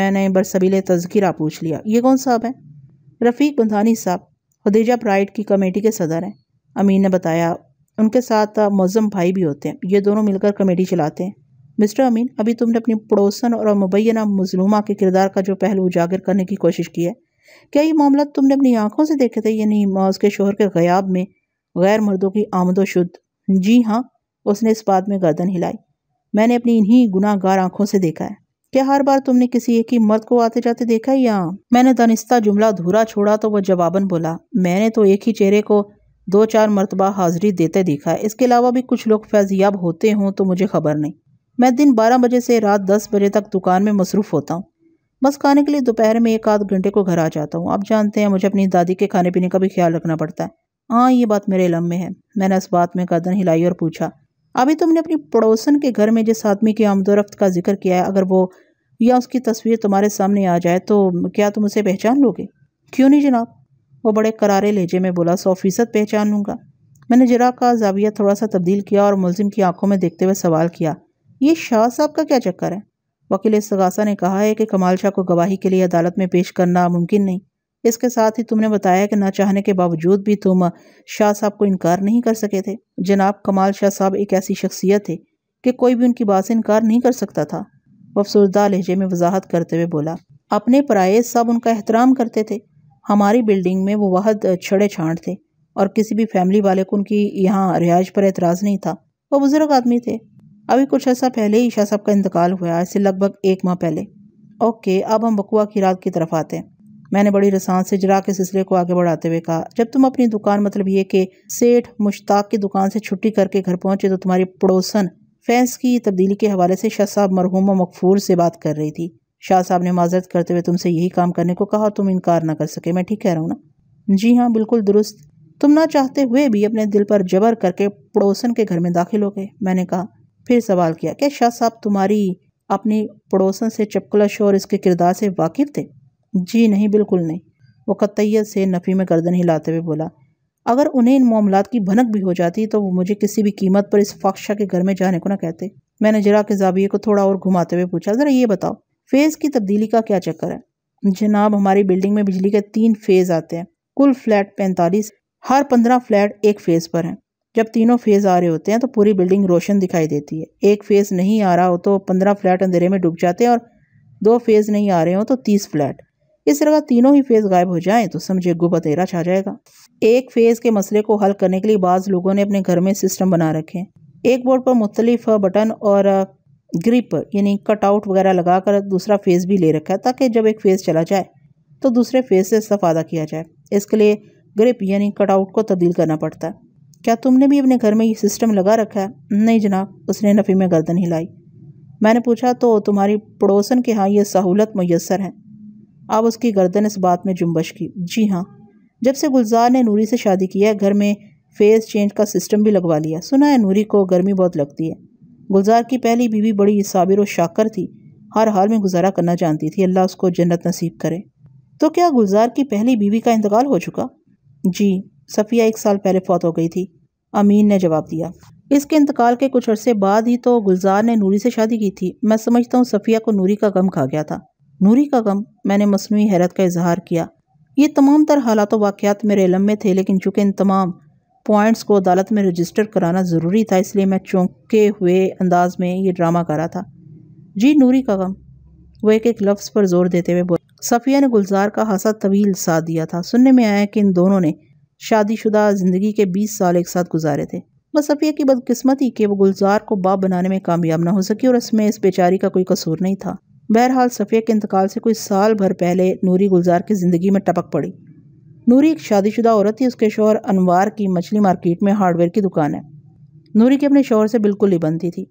मैंने बरसबील तस्करा पूछ लिया ये कौन साहब हैं रफ़ीक बंदानी साहब खदीजा प्राइड की कमेटी के सदर हैं अमीन ने बताया उनके साथ मौजम भाई भी होते हैं ये दोनों मिलकर कमेटी चलाते हैं मिस्टर अमीन अभी तुमने अपनी पड़ोसन और मुबैना मजलूमा के किरदार का जो पहलू उजागर करने की कोशिश की है क्या ये मामला तुमने अपनी आंखों से देखे थे यानी नहीं उसके शोहर के गयाब में गैर मर्दों की आमदो शुद्ध जी हाँ उसने इस बात में गर्दन हिलाई मैंने अपनी इन्हीं गुनाहगार आंखों से देखा है क्या हर बार तुमने किसी एक ही मर्द को आते जाते देखा है या मैंने दनिस्ता जुमला धूरा छोड़ा तो वह जवाबन बोला मैंने तो एक ही चेहरे को दो चार मरतबा हाजिरी देते देखा है इसके अलावा भी कुछ लोग फैजियाब होते हों तो मुझे खबर नहीं मैं दिन बारह बजे से रात दस बजे तक दुकान में मसरूफ़ होता हूँ बस खाने के लिए दोपहर में एक आध घंटे को घर आ जाता हूँ आप जानते हैं मुझे अपनी दादी के खाने पीने का भी ख्याल रखना पड़ता है हाँ ये बात मेरे इलम में है मैंने इस बात में गर्दन हिलाई और पूछा अभी तुमने अपनी पड़ोसन के घर में जिस आदमी की आमदोरफ्त का जिक्र किया है अगर वो या उसकी तस्वीर तुम्हारे सामने आ जाए तो क्या तुम उसे पहचान लोगे क्यों नहीं जनाब वो बड़े करारे लहजे में बोला सौ फीसद पहचान लूँगा मैंने जरा का जाविया थोड़ा सा तब्दील किया और मुलजिम की आंखों में देखते हुए सवाल किया ये शाह साहब का क्या चक्कर है वकील सगासा ने कहा है कि कमाल शाह को गवाही के लिए अदालत में पेश करना मुमकिन नहीं इसके साथ ही तुमने बताया कि ना चाहने के बावजूद भी तुम शाह साहब को इनकार नहीं कर सके थे जनाब कमाल शाह साहब एक ऐसी शख्सियत थे कि कोई भी उनकी बात से इनकार नहीं कर सकता था वह अफसरदा लहजे में वजाहत करते हुए बोला अपने पराए सब उनका एहतराम करते थे हमारी बिल्डिंग में वो वहद छड़े छाँट थे और किसी भी फैमिली वाले को उनकी यहाँ रिहाइश पर एतराज़ नहीं था वो बुज़ुर्ग आदमी थे अभी कुछ ऐसा पहले ही शाह साहब का इंतकाल हुआ ऐसे लगभग एक माह पहले ओके अब हम बकुआ की रात की तरफ आते हैं मैंने बड़ी रसान से जरा के सिलसिले को आगे बढ़ाते हुए कहा जब तुम अपनी दुकान मतलब ये कि सेठ मुश्ताक की दुकान से छुट्टी करके घर पहुंचे तो तुम्हारी पड़ोसन फैंस की तब्दीली के हवाले से शाह साहब मरहूम मकफूर से बात कर रही थी शाह साहब ने माजरत करते हुए तुमसे यही काम करने को कहा तुम इनकार ना कर सके मैं ठीक कह रहा हूँ ना जी हाँ बिल्कुल दुरुस्त तुम ना चाहते हुए भी अपने दिल पर जबर करके पड़ोसन के घर में दाखिल हो गए मैंने कहा फिर सवाल किया क्या शाह साहब तुम्हारी अपनी पड़ोसन से चपकलश और इसके किरदार से वाकिफ थे जी नहीं बिल्कुल नहीं वो कतैयत से नफ़ी में गर्दन हिलाते हुए बोला अगर उन्हें इन मामला की भनक भी हो जाती तो वो मुझे किसी भी कीमत पर इस फाक्षा के घर में जाने को ना कहते मैंने जरा के जाबिये को थोड़ा और घुमाते हुए पूछा ज़रा ये बताओ फेज़ की तब्दीली का क्या चक्कर है जनाब हमारी बिल्डिंग में बिजली के तीन फेज़ आते हैं कुल फ्लैट पैंतालीस हर पंद्रह फ्लैट एक फेज़ पर हैं जब तीनों फेज़ आ रहे होते हैं तो पूरी बिल्डिंग रोशन दिखाई देती है एक फेज़ नहीं आ रहा हो तो पंद्रह फ्लैट अंधेरे में डूब जाते हैं और दो फेज़ नहीं आ रहे हो तो तीस फ्लैट इस तरह तीनों ही फेज गायब हो जाएं तो समझे गुब तेरा छा जाएगा एक फेज के मसले को हल करने के लिए बाज़ लोगों ने अपने घर में सिस्टम बना रखे एक बोर्ड पर मुख्तलिफ बटन और ग्रिप यानी कटआउट वगैरह लगाकर दूसरा फेज़ भी ले रखा है ताकि जब एक फ़ेज़ चला जाए तो दूसरे फेज़ से इस्तादा किया जाए इसके लिए ग्रिप यानी कटआउट को तब्दील करना पड़ता है क्या तुमने भी अपने घर में ये सिस्टम लगा रखा है नहीं जनाब उसने नफ़ी में गर्दन हिलाई मैंने पूछा तो तुम्हारी पड़ोसन के यहाँ ये सहूलत मैसर है अब उसकी गर्दन इस बात में जुम्बश की जी हाँ जब से गुलजार ने नूरी से शादी किया घर में फेस चेंज का सिस्टम भी लगवा लिया सुना है नूरी को गर्मी बहुत लगती है गुलजार की पहली बीवी बड़ी साबिर और शाकर थी हर हाल में गुजारा करना जानती थी अल्लाह उसको जन्नत नसीब करे तो क्या गुलजार की पहली बीवी का इंतकाल हो चुका जी सफ़िया एक साल पहले फौत हो गई थी अमीन ने जवाब दिया इसके इंतकाल के कुछ अरसे बाद ही तो गुलजार ने नूरी से शादी की थी मैं समझता हूँ सफ़िया को नूरी का गम खा गया था नूरी का गम मैंने मसनू हैरत का इजहार किया ये तमाम तर हालात वाक़ात मेरे इलम में थे लेकिन चूँकि इन तमाम पॉइंट्स को अदालत में रजिस्टर कराना ज़रूरी था इसलिए मैं चौंके हुए अंदाज में ये ड्रामा करा था जी नूरी का गम वो एक एक लफ्ज़ पर जोर देते हुए बोले सफ़िया ने गुलजार का हासा तवील साथ दिया था सुनने में आया कि इन दोनों ने शादीशुदा ज़िंदगी के बीस साल एक साथ गुजारे थे बस सफ़िया की बदकस्मती कि वह गुलजार को बाप बनाने में कामयाब ना हो सकी और इसमें इस बेचारी का कोई कसूर नहीं था बहरहाल सफ़िया के इंतकाल से कोई साल भर पहले नूरी गुलजार की ज़िंदगी में टपक पड़ी नूरी एक शादीशुदा औरत थी उसके शोहर अनवार की मछली मार्केट में हार्डवेयर की दुकान है नूरी के अपने शोहर से बिल्कुल ही बनती थी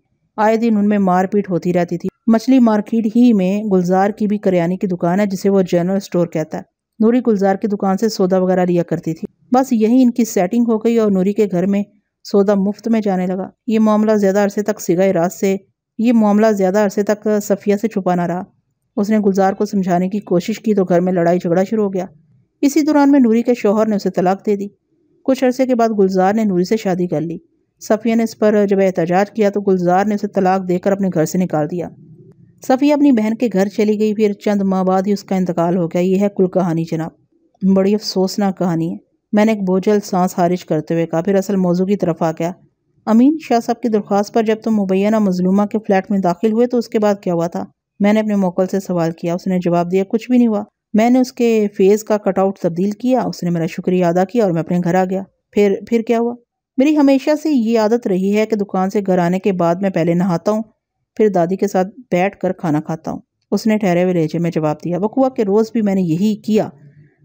आए दिन उनमें मारपीट होती रहती थी मछली मार्केट ही में गुलजार की भी करियाने की दुकान है जिसे वो जनरल स्टोर कहता है नूरी गुलजार की दुकान से सौदा वगैरह लिया करती थी बस यही इनकी सेटिंग हो गई और नूरी के घर में सौदा मुफ्त में जाने लगा ये मामला ज़्यादा अरसे तक सिगा रात से ये मामला ज़्यादा अरसे तक सफ़िया से छुपा ना रहा उसने गुलजार को समझाने की कोशिश की तो घर में लड़ाई झगड़ा शुरू हो गया इसी दौरान में नूरी के शोहर ने उसे तलाक दे दी कुछ अरसे के बाद गुलजार ने नूरी से शादी कर ली सफ़िया ने इस पर जब एहतजाज किया तो गुलजार ने उसे तलाक देकर अपने घर से निकाल दिया सफ़िया अपनी बहन के घर चली गई फिर चंद माह बाद ही उसका इंतकाल हो गया यह है कुल कहानी जनाब बड़ी अफसोसनाक कहानी है मैंने एक बोझल सांस खारिज करते हुए कहा फिर असल मौजू की तरफ आ गया अमीन शाह साहब की दरख्वास्त पर जब तुम तो मुबैना मजलूमा के फ्लैट में दाखिल हुए तो उसके बाद क्या हुआ था मैंने अपने मोकल से सवाल किया उसने जवाब दिया कुछ भी नहीं हुआ मैंने उसके फेस का कटआउट तब्दील किया उसने मेरा शुक्रिया अदा किया और मैं अपने घर आ गया फिर फिर क्या हुआ मेरी हमेशा से ये आदत रही है कि दुकान से घर आने के बाद मैं पहले नहाता हूँ फिर दादी के साथ बैठ कर खाना खाता हूँ उसने ठहरे हुए लहजे में जवाब दिया वकुआ के रोज़ भी मैंने यही किया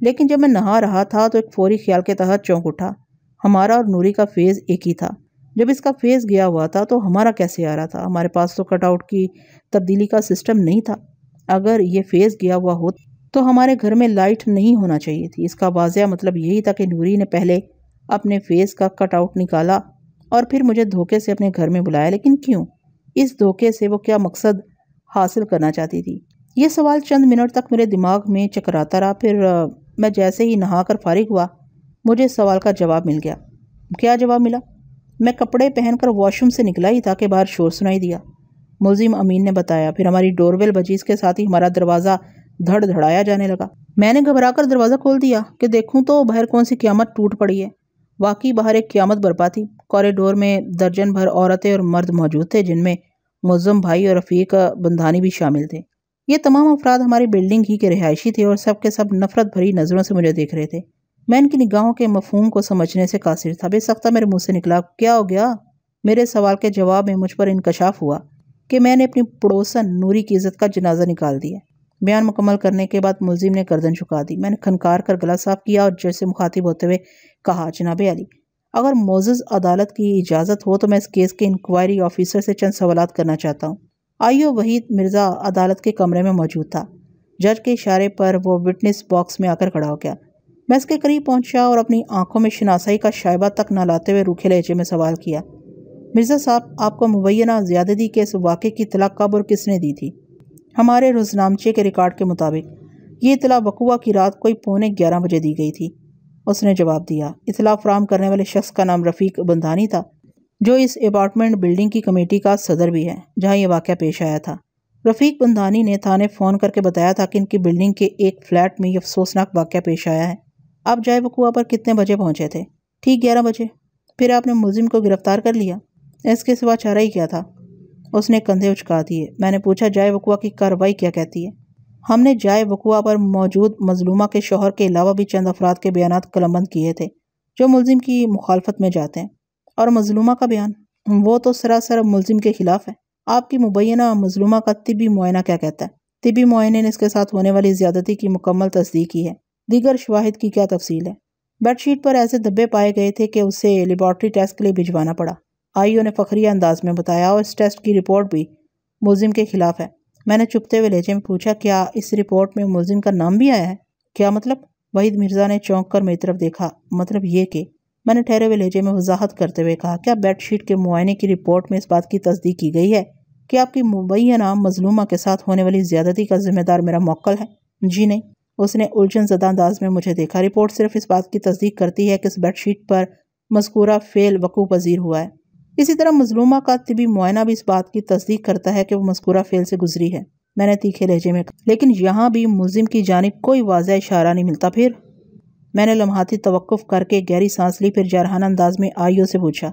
लेकिन जब मैं नहा रहा था तो एक फौरी ख्याल के तहत चौंक उठा हमारा और नूरी का फेज़ एक ही था जब इसका फेस गया हुआ था तो हमारा कैसे आ रहा था हमारे पास तो कटआउट की तब्दीली का सिस्टम नहीं था अगर ये फेस गया हुआ हो तो हमारे घर में लाइट नहीं होना चाहिए थी इसका वाजह मतलब यही था कि नूरी ने पहले अपने फेस का कटआउट निकाला और फिर मुझे धोखे से अपने घर में बुलाया लेकिन क्यों इस धोखे से वो क्या मकसद हासिल करना चाहती थी ये सवाल चंद मिनट तक मेरे दिमाग में चकराता रहा फिर मैं जैसे ही नहा कर फारिग हुआ मुझे इस सवाल का जवाब मिल गया क्या जवाब मिला मैं कपड़े पहनकर वॉशरूम से निकला ही था कि बाहर शोर सुनाई दिया मुलिम अमीन ने बताया फिर हमारी डोरवेल बजी इसके साथ ही हमारा दरवाज़ा धड़ धड़ाया जाने लगा मैंने घबराकर दरवाज़ा खोल दिया कि देखूं तो बाहर कौन सी क्यामत टूट पड़ी है वाकई बाहर एक क्यामत बरपा थी कॉरिडोर में दर्जन भर औरतें और मर्द मौजूद थे जिनमें मुजम भाई और रफ़ीक बंधानी भी शामिल थे ये तमाम अफराद हमारी बिल्डिंग ही के रिहायशी थे और सब के सब नफरत भरी नज़रों से मुझे देख रहे थे मैं इनकी निगाहों के मफहम को समझने से कासिर था बेसख्ता मेरे मुंह से निकला क्या हो गया मेरे सवाल के जवाब में मुझ पर इनकशाफ हुआ कि मैंने अपनी पड़ोसन नूरी की इज़्ज़त का जनाजा निकाल दिया बयान मुकम्मल करने के बाद मुलजिम ने गर्दन झुका दी मैंने खनकार कर गला साफ किया और जैसे मुखातिब होते हुए कहा जनाब अली अगर मोज़ अदालत की इजाज़त हो तो मैं इस केस के इंक्वायरी ऑफिसर से चंद सवाल करना चाहता हूँ आइयो वहीद मिर्ज़ा अदालत के कमरे में मौजूद था जज के इशारे पर वो विटनेस बॉक्स में आकर खड़ा हो गया मैं इसके करीब पहुंचा और अपनी आंखों में शनासाई का शायबा तक न लाते हुए रूखे लहजे में सवाल किया मिर्ज़ा साहब आपको मुबैना ज़्यादती के इस वाक़े की इतला कब और किसने दी थी हमारे रोजनामचे के रिकॉर्ड के मुताबिक ये इतला बकुआ की रात कोई पौने ग्यारह बजे दी गई थी उसने जवाब दिया इतला फ्राहम करने वाले शख्स का नाम रफ़ीक बंधानी था जो इस अपार्टमेंट बिल्डिंग की कमेटी का सदर भी है जहाँ यह वाक़ पेश आया था रफ़ीक बंधानी ने थाने फ़ोन करके बताया था कि इनकी बिल्डिंग के एक फ़्लैट में यह अफसोसनाक वाक़ पेश आया है आप जाए कुआ पर कितने बजे पहुंचे थे ठीक ग्यारह बजे फिर आपने मुलिम को गिरफ्तार कर लिया इसके सिवा चारा ही क्या था उसने कंधे उचका दिए मैंने पूछा जाय वकुआ की कार्रवाई क्या कहती है हमने जाए वकुआ पर मौजूद मजलूमा के शोहर के अलावा भी चंद अफराद के बयान कलमबंद किए थे जो मुलिम की मुखालफत में जाते हैं और मजलूमा का बयान वो तो सरासर मुलिम के खिलाफ है आपकी मुबैना मजलूमा का तिबी मुआयना क्या कहता है तिबी मुआयने ने इसके साथ होने वाली ज्यादती की मुकम्मल तस्दीक की है दीगर शवाहद की क्या तफसील है बेडशीट पर ऐसे धब्बे पाए गए थे कि उसे लेबॉर्ट्री टेस्ट के लिए भिजवाना पड़ा आईओ ने फखरिया अंदाज में बताया और इस टेस्ट की रिपोर्ट भी मुलिम के खिलाफ है मैंने चुपते हुए लहजे में पूछा क्या इस रिपोर्ट में मुलिम का नाम भी आया है क्या मतलब वहीद मिर्ज़ा ने चौंक कर मेरी तरफ देखा मतलब ये कि मैंने ठहरे हुए लहजे में वजाहत करते हुए कहा क्या बेडशीट के मुआयने की रिपोर्ट में इस बात की तस्दीक की गई है कि आपकी मुबैया नाम मजलूमा के साथ होने वाली ज्यादती का जिम्मेदार मेरा मौकल है जी नहीं उसने उलझन जदा अंदाज में मुझे देखा रिपोर्ट सिर्फ इस बात की तस्दीक करती है कि इस बेडशीट पर मस्कूरा फेल वकू पजीर हुआ है इसी तरह मजलूमा का तबी मुआयना भी इस बात की तस्दीक करता है कि वह मस्कूरा फेल से गुजरी है मैंने तीखे लहजे में कहा लेकिन यहाँ भी मुलिम की जानब कोई वाज इशारा नहीं मिलता फिर मैंने लम्हाती तवक़ करके गहरी सांस ली फिर जारहाना अंदाज में आईओ से पूछा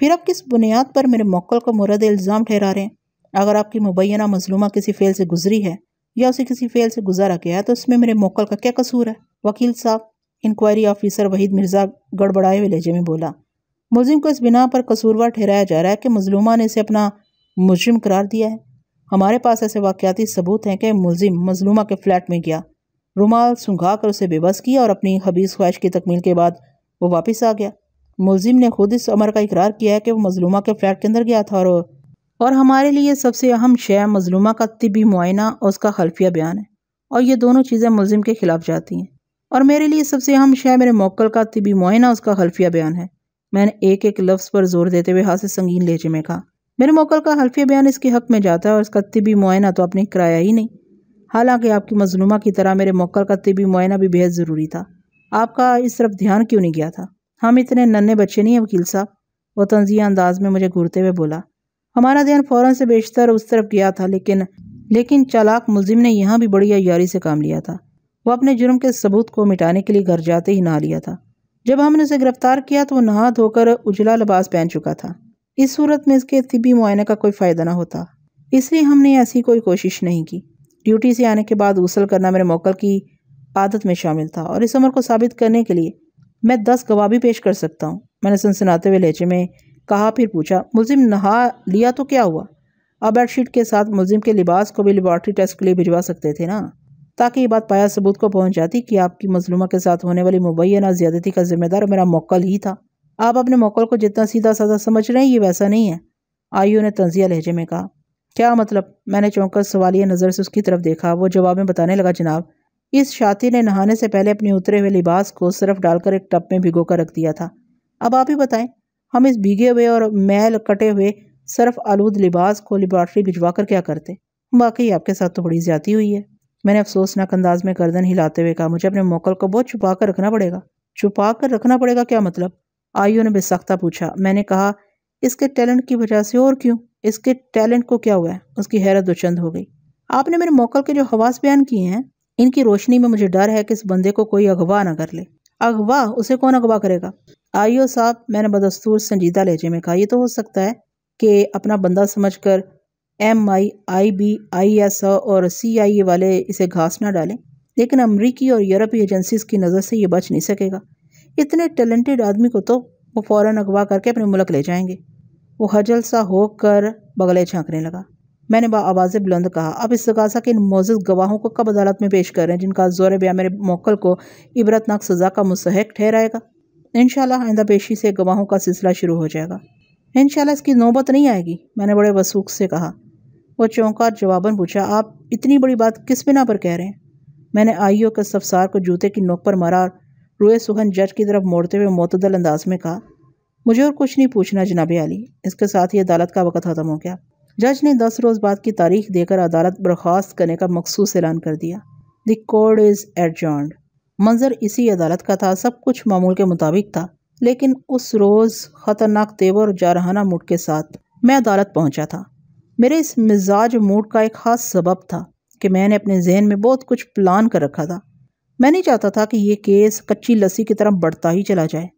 फिर आप किस बुनियाद पर मेरे मौक़ल को मुरद इल्ज़ाम ठहरा रहे हैं अगर आपकी मुबैना मजलूमा किसी फेल से गुजरी है या उसे किसी फेल से गुजारा गया तो इसमें मेरे मोकल का क्या कसूर है वकील साहब इंक्वायरी ऑफिसर वहीद मिर्ज़ा गड़बड़ाए हुए लहजे में बोला मुलिम को इस बिना पर कसूरवार ठहराया जा रहा है कि मजलूमा ने इसे अपना मुजरिम करार दिया है हमारे पास ऐसे वाक़ाती सबूत हैं कि मुलिम मजलूमा के फ्लैट में गया रुमाल सुंघा कर उसे बेबस किया और अपनी हबीस ख्वाहिश की तकमील के बाद वो वापस आ गया मुलिम ने खुद इस अमर का इकरार किया है कि वो मजलूमा के फ्लैट के अंदर गया था और और हमारे लिए सबसे अहम शय मजलूमा का तिबी मुआयना और उसका हल्फिया बयान है और ये दोनों चीज़ें मुलिम के खिलाफ जाती हैं और मेरे लिए सबसे अहम शय मेरे मोक्ल का तिबी मुआयना उसका हल्फिया बयान है मैंने एक एक लफ्ज़ पर जोर देते हुए हाथ से संगीन लहजे में कहा मेरे मोकल का हल्फिया बयान इसके हक में जाता है और इसका तिबी मुआयना तो आपने कराया ही नहीं हालांकि आपकी मजलूमा की तरह मेरे मोकल का तिबी मुआयना भी बेहद ज़रूरी था आपका इस तरफ ध्यान क्यों नहीं गया था हम इतने नन्हे बच्चे नहीं हैं वकील साहब वो तंजिया अंदाज में मुझे घूरते हुए बोला हमारा ध्यान फ़ौरन से बेशतर उस तरफ गया था लेकिन लेकिन चालाक मुलिम ने यहाँ भी बड़ी अयारी से काम लिया था वह अपने जुर्म के सबूत को मिटाने के लिए घर जाते ही नहा लिया था जब हमने उसे गिरफ्तार किया तो वह नहा धोकर उजला लबास पहन चुका था इस सूरत में इसके तिबी मुआयने का कोई फ़ायदा ना होता इसलिए हमने ऐसी कोई कोशिश नहीं की ड्यूटी से आने के बाद गसल करना मेरे मौकल की आदत में शामिल था और इस उम्र को साबित करने के लिए मैं दस गवाह भी पेश कर सकता हूँ मैंने सनसनाते हुए लहजे में कहा फिर पूछा मुलिम नहा लिया तो क्या हुआ अब बेडशीट के साथ मुलिम के लिबास को भी लेबॉर्ट्री टेस्ट के लिए भिजवा सकते थे ना ताकि ये बात पाया सबूत को पहुंच जाती कि आपकी मजलूमा के साथ होने वाली मुबैना ज्यादती का जिम्मेदार मेरा मोकल ही था आप अपने मोकल को जितना सीधा साधा समझ रहे हैं ये वैसा नहीं है आयु ने तंजिया लहजे में कहा क्या मतलब मैंने चौंकर सवालिया नज़र से उसकी तरफ देखा वो जवाब में बताने लगा जनाब इस शातिर ने नहाने से पहले अपने उतरे हुए लिबास को सिर्फ डालकर एक टप में भिगो कर रख दिया था अब आप ही बताएं हम इस भीगे हुए और मैल कटे हुए सिर्फ आलूद लिबास को लेबॉर्ट्री भिजवा कर क्या करते बाकी आपके साथ तो बड़ी ज्यादा हुई है मैंने अफसोसनाक अंदाज में गर्दन हिलाते हुए कहा मुझे अपने मोकल को बहुत छुपा कर रखना पड़ेगा छुपा कर रखना पड़ेगा क्या मतलब आयु ने बेसख्ता पूछा मैंने कहा इसके टैलेंट की वजह से और क्यों इसके टैलेंट को क्या हुआ है उसकी हैरत दुचंद हो गई आपने मेरे मोकल के जो हवास बयान किए हैं इनकी रोशनी में मुझे डर है कि इस बंदे को कोई अगवा ना कर ले अगवा उसे कौन अगवा करेगा आइयो साहब मैंने बदस्तूर संजीदा लहजे में कहा यह तो हो सकता है कि अपना बंदा समझ कर M I I B I S O और सी आई ए वाले इसे घास ना डालें लेकिन अमरीकी और यूरोपीय एजेंसीज की नज़र से ये बच नहीं सकेगा इतने टैलेंटेड आदमी को तो वो फ़ौर अगवा करके अपने मुल्क ले जाएंगे वो हजल सा होकर बगले झांकने लगा मैंने आवाज़ बुलंद कहा अब इस तकाजा के इन मौजूद गवाहों को कब अदालत में पेश कर रहे हैं जिनका जोर ब्या मेरे मोकल को इबरतनाक सज़ा का मुस्क ठहराएगा इन आइंदा पेशी से गवाहों का सिलसिला शुरू हो जाएगा इन इसकी नौबत नहीं आएगी मैंने बड़े वसूख से कहा वो चौंका जवाबन पूछा आप इतनी बड़ी बात किस बिना पर कह रहे हैं मैंने आईओ के सफसार को जूते की नोक पर मारा और रोए सुहन जज की तरफ मोड़ते हुए मोतदल अंदाज में कहा मुझे और कुछ नहीं पूछना जनाब अली इसके साथ ही अदालत का वक़्त ख़त्म हो गया जज ने दस रोज़ बाद की तारीख देकर अदालत बर्खास्त करने का मखसूस ऐलान कर दिया द कोर्ट इज़ एडजॉन्ड मंज़र इसी अदालत का था सब कुछ मामूल के मुताबिक था लेकिन उस रोज़ ख़तरनाक तेवर और जारहाना मूड के साथ मैं अदालत पहुंचा था मेरे इस मिजाज मूड का एक ख़ास सबब था कि मैंने अपने जहन में बहुत कुछ प्लान कर रखा था मैं नहीं चाहता था कि ये केस कच्ची लस्सी की तरह बढ़ता ही चला जाए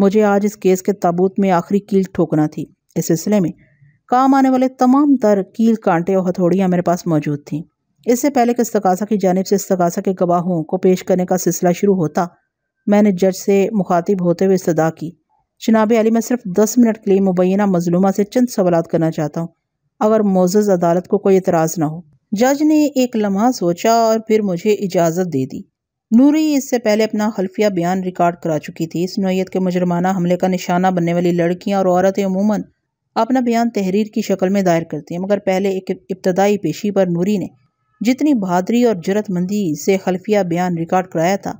मुझे आज इस केस के ताबूत में आखिरी कील ठोकना थी इस सिलसिले में काम आने वाले तमाम तर कील कांटे और हथौड़ियाँ मेरे पास मौजूद थीं इससे पहले कि इसकासा की जानब से इस्तगासा के गवाहों को पेश करने का सिलसिला शुरू होता मैंने जज से मुखातिब होते हुए इस्तदा की जनाब अली मैं सिर्फ दस मिनट के लिए मुबैना मजलूमा से चंद सवाल करना चाहता हूँ अगर मोजज़ अदालत को कोई इतराज़ ना हो जज ने एक लम्हा सोचा और फिर मुझे इजाज़त दे दी नूरी इससे पहले अपना हल्फिया बयान रिकॉर्ड करा चुकी थी इस नोयत के मुजरमाना हमले का निशाना बनने वाली लड़कियाँ और औरतें अमूमन अपना बयान तहरीर की शक्ल में दायर करती हैं मगर पहले एक इब्तदाई पेशी पर नूरी ने जितनी बहादरी और जरतमंदी से खलफिया बयान रिकॉर्ड कराया था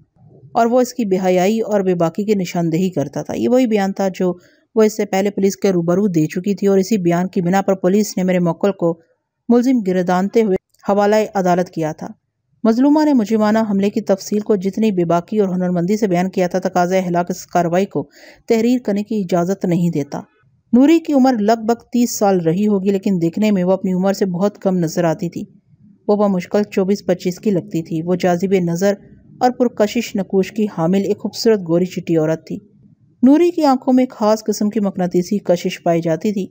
और वो इसकी बेहयाई और बेबाकी की निशानदेही करता था ये वही बयान था जो वो इससे पहले पुलिस के रूबरू दे चुकी थी और इसी बयान की बिना पर पुलिस ने मेरे मौकल को मुलजिम गिरदानते हुए हवाला अदालत किया था मजलूमा ने मुजिमाना हमले की तफसील को जितनी बेबाकी और हुनरमंदी से बयान किया था तकाज हलाक इस कार्रवाई को तहरीर करने की इजाज़त नहीं देता नूरी की उम्र लगभग तीस साल रही होगी लेकिन देखने में वो अपनी उम्र से बहुत कम नजर आती थी वो बमुश्किल चौबीस पच्चीस की लगती थी वो जाजिब नज़र और पुरकशिश नकूश की हामिल एक खूबसूरत गोरी चिट्टी औरत थी नूरी की आंखों में खास किस्म की मकनतीसी कशिश पाई जाती थी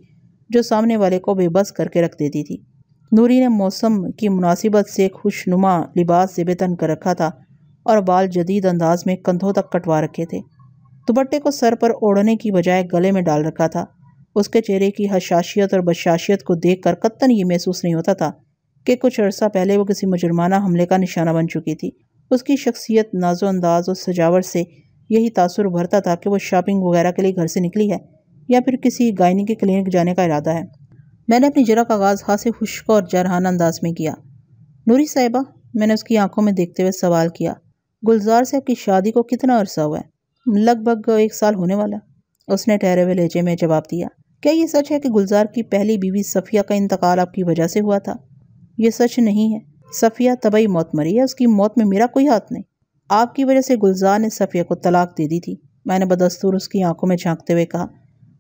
जो सामने वाले को बेबस करके रख देती थी नूरी ने मौसम की मुनासिबत से खुशनुमा लिबास से बेतन कर रखा था और बाल जदीद अंदाज में कंधों तक कटवा रखे थे दुपट्टे को सर पर ओढ़ने की बजाय गले में डाल रखा था उसके चेहरे की हशाशियत और बशाशियत को देख कर कत्तन ये महसूस नहीं होता था कि कुछ अर्सा पहले वो किसी मुजरमाना हमले का निशाना बन चुकी थी उसकी शख्सियत नाजो अंदाज और सजावट से यही तासर भरता था कि वो शॉपिंग वगैरह के लिए घर से निकली है या फिर किसी गायनी के क्लिनिक जाने का इरादा है मैंने अपनी जरा का आगाज़ हाथ से खुश्क और जरहाना अंदाज में किया नूरी साहिबा मैंने उसकी आंखों में देखते हुए सवाल किया गुलजार साहब की शादी को कितना अरसा हुआ है लगभग एक साल होने वाला उसने ठहरे हुए लहजे में जवाब दिया क्या ये सच है कि गुलजार की पहली बीवी सफ़िया का इंतकाल आपकी वजह से हुआ था ये सच नहीं है सफ़िया तबई मौत मरी है उसकी मौत में मेरा कोई हाथ नहीं आपकी वजह से गुलजार ने सफ़िया को तलाक दे दी थी मैंने बदस्तूर उसकी आंखों में झांकते हुए कहा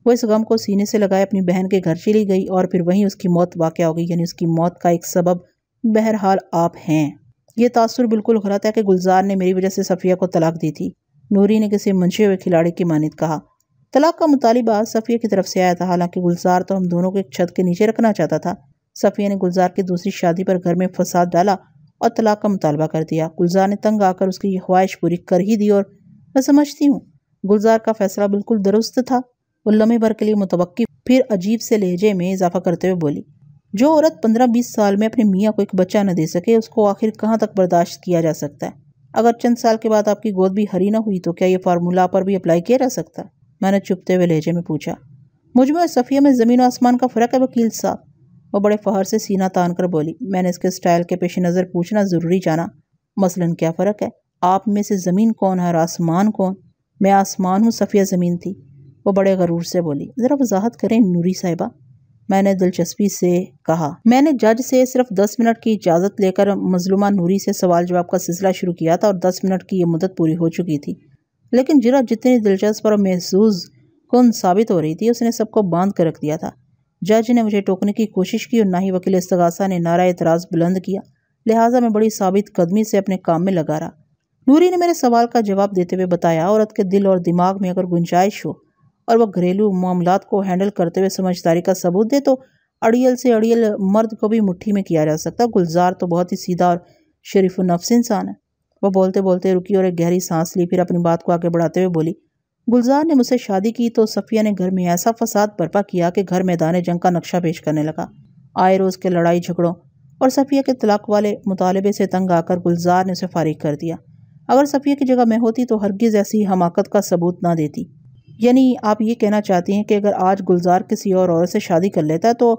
वो इस गम को सीने से लगाए अपनी बहन के घर चली गई और फिर वहीं उसकी मौत वाक़ हो गई यानी उसकी मौत का एक सबब बहरहाल आप हैं यह तासुर बिल्कुल गलत है कि गुलजार ने मेरी वजह से सफ़िया को तलाक दी थी नूरी ने किसी मंशे हुए खिलाड़ी की मानद कहा तलाक का मुतालबा सफ़िया की तरफ से आया था हालांकि गुलजार तो हम दोनों को एक छत के नीचे रखना चाहता था सफ़िया ने गुलजार की दूसरी शादी पर घर में फसाद डाला और तलाक का मुतालबा कर दिया गुलजार ने तंग आकर उसकी ये ख्वाहिश पूरी कर ही दी और मैं समझती हूँ गुलजार का फैसला बिल्कुल दुरुस्त था वो लम्हे भर के लिए मुतवक़ फिर अजीब से लहजे में इजाफा करते हुए बोली जो औरत पंद्रह बीस साल में अपने मियाँ को एक बच्चा न दे सके उसको आखिर कहाँ तक बर्दाश्त किया जा सकता है अगर चंद साल के बाद आपकी गोद भी हरी ना हुई तो क्या यह फार्मूला पर भी अप्लाई किया जा सकता मैंने चुपते हुए लहजे में पूछा मुझमें और सफ़िया में ज़मीन आसमान का फ़र्क है वकील साहब वह बड़े फ़हर से सीना तान कर बोली मैंने इसके स्टाइल के पेश नज़र पूछना ज़रूरी जाना मसलन क्या फ़र्क है आप में से ज़मीन कौन है और आसमान कौन मैं आसमान हूँ सफ़िया ज़मीन थी वो बड़े गरूर से बोली ज़रा वजाहत करें नूरी साहिबा मैंने दिलचस्पी से कहा मैंने जज से सिर्फ दस मिनट की इजाज़त लेकर मजलूमा नूरी से सवाल जवाब का सिलसिला शुरू किया था और दस मिनट की यह मुदत पूरी हो चुकी थी लेकिन जरा जितनी दिलचस्प और महसूस कौन साबित हो रही थी उसने सबको बांध कर रख दिया था जज ने मुझे टोकने की कोशिश की और ना ही वकील इसगासा ने नारा एतराज़ बुलंद किया लिहाजा मैं बड़ी साबित कदमी से अपने काम में लगा रहा नूरी ने मेरे सवाल का जवाब देते हुए बताया औरत के दिल और दिमाग में अगर गुंजाइश हो और वह घरेलू मामला को हैंडल करते हुए समझदारी का सबूत दे तो अड़ियल से अड़ियल मर्द को भी मुट्ठी में किया जा सकता गुलजार तो बहुत ही सीधा और शरीफ नफ्स इंसान है वह बोलते बोलते रुकी और एक गहरी सांस ली फिर अपनी बात को आगे बढ़ाते हुए बोली गुलजार ने मुझसे शादी की तो सफ़िया ने घर में ऐसा फसाद बर्पा किया कि घर मैदान जंग का नक्शा पेश करने लगा आए रोज़ के लड़ाई झगड़ों और सफ़िया के तलाक वाले मुतालबे से तंग आकर गुलजार ने उसे फारिग कर दिया अगर सफ़िया की जगह मैं होती तो हरगिज़ ऐसी हमाकत का सबूत ना देती यानी आप ये कहना चाहती हैं कि अगर आज गुलजार किसी और औरत से शादी कर लेता तो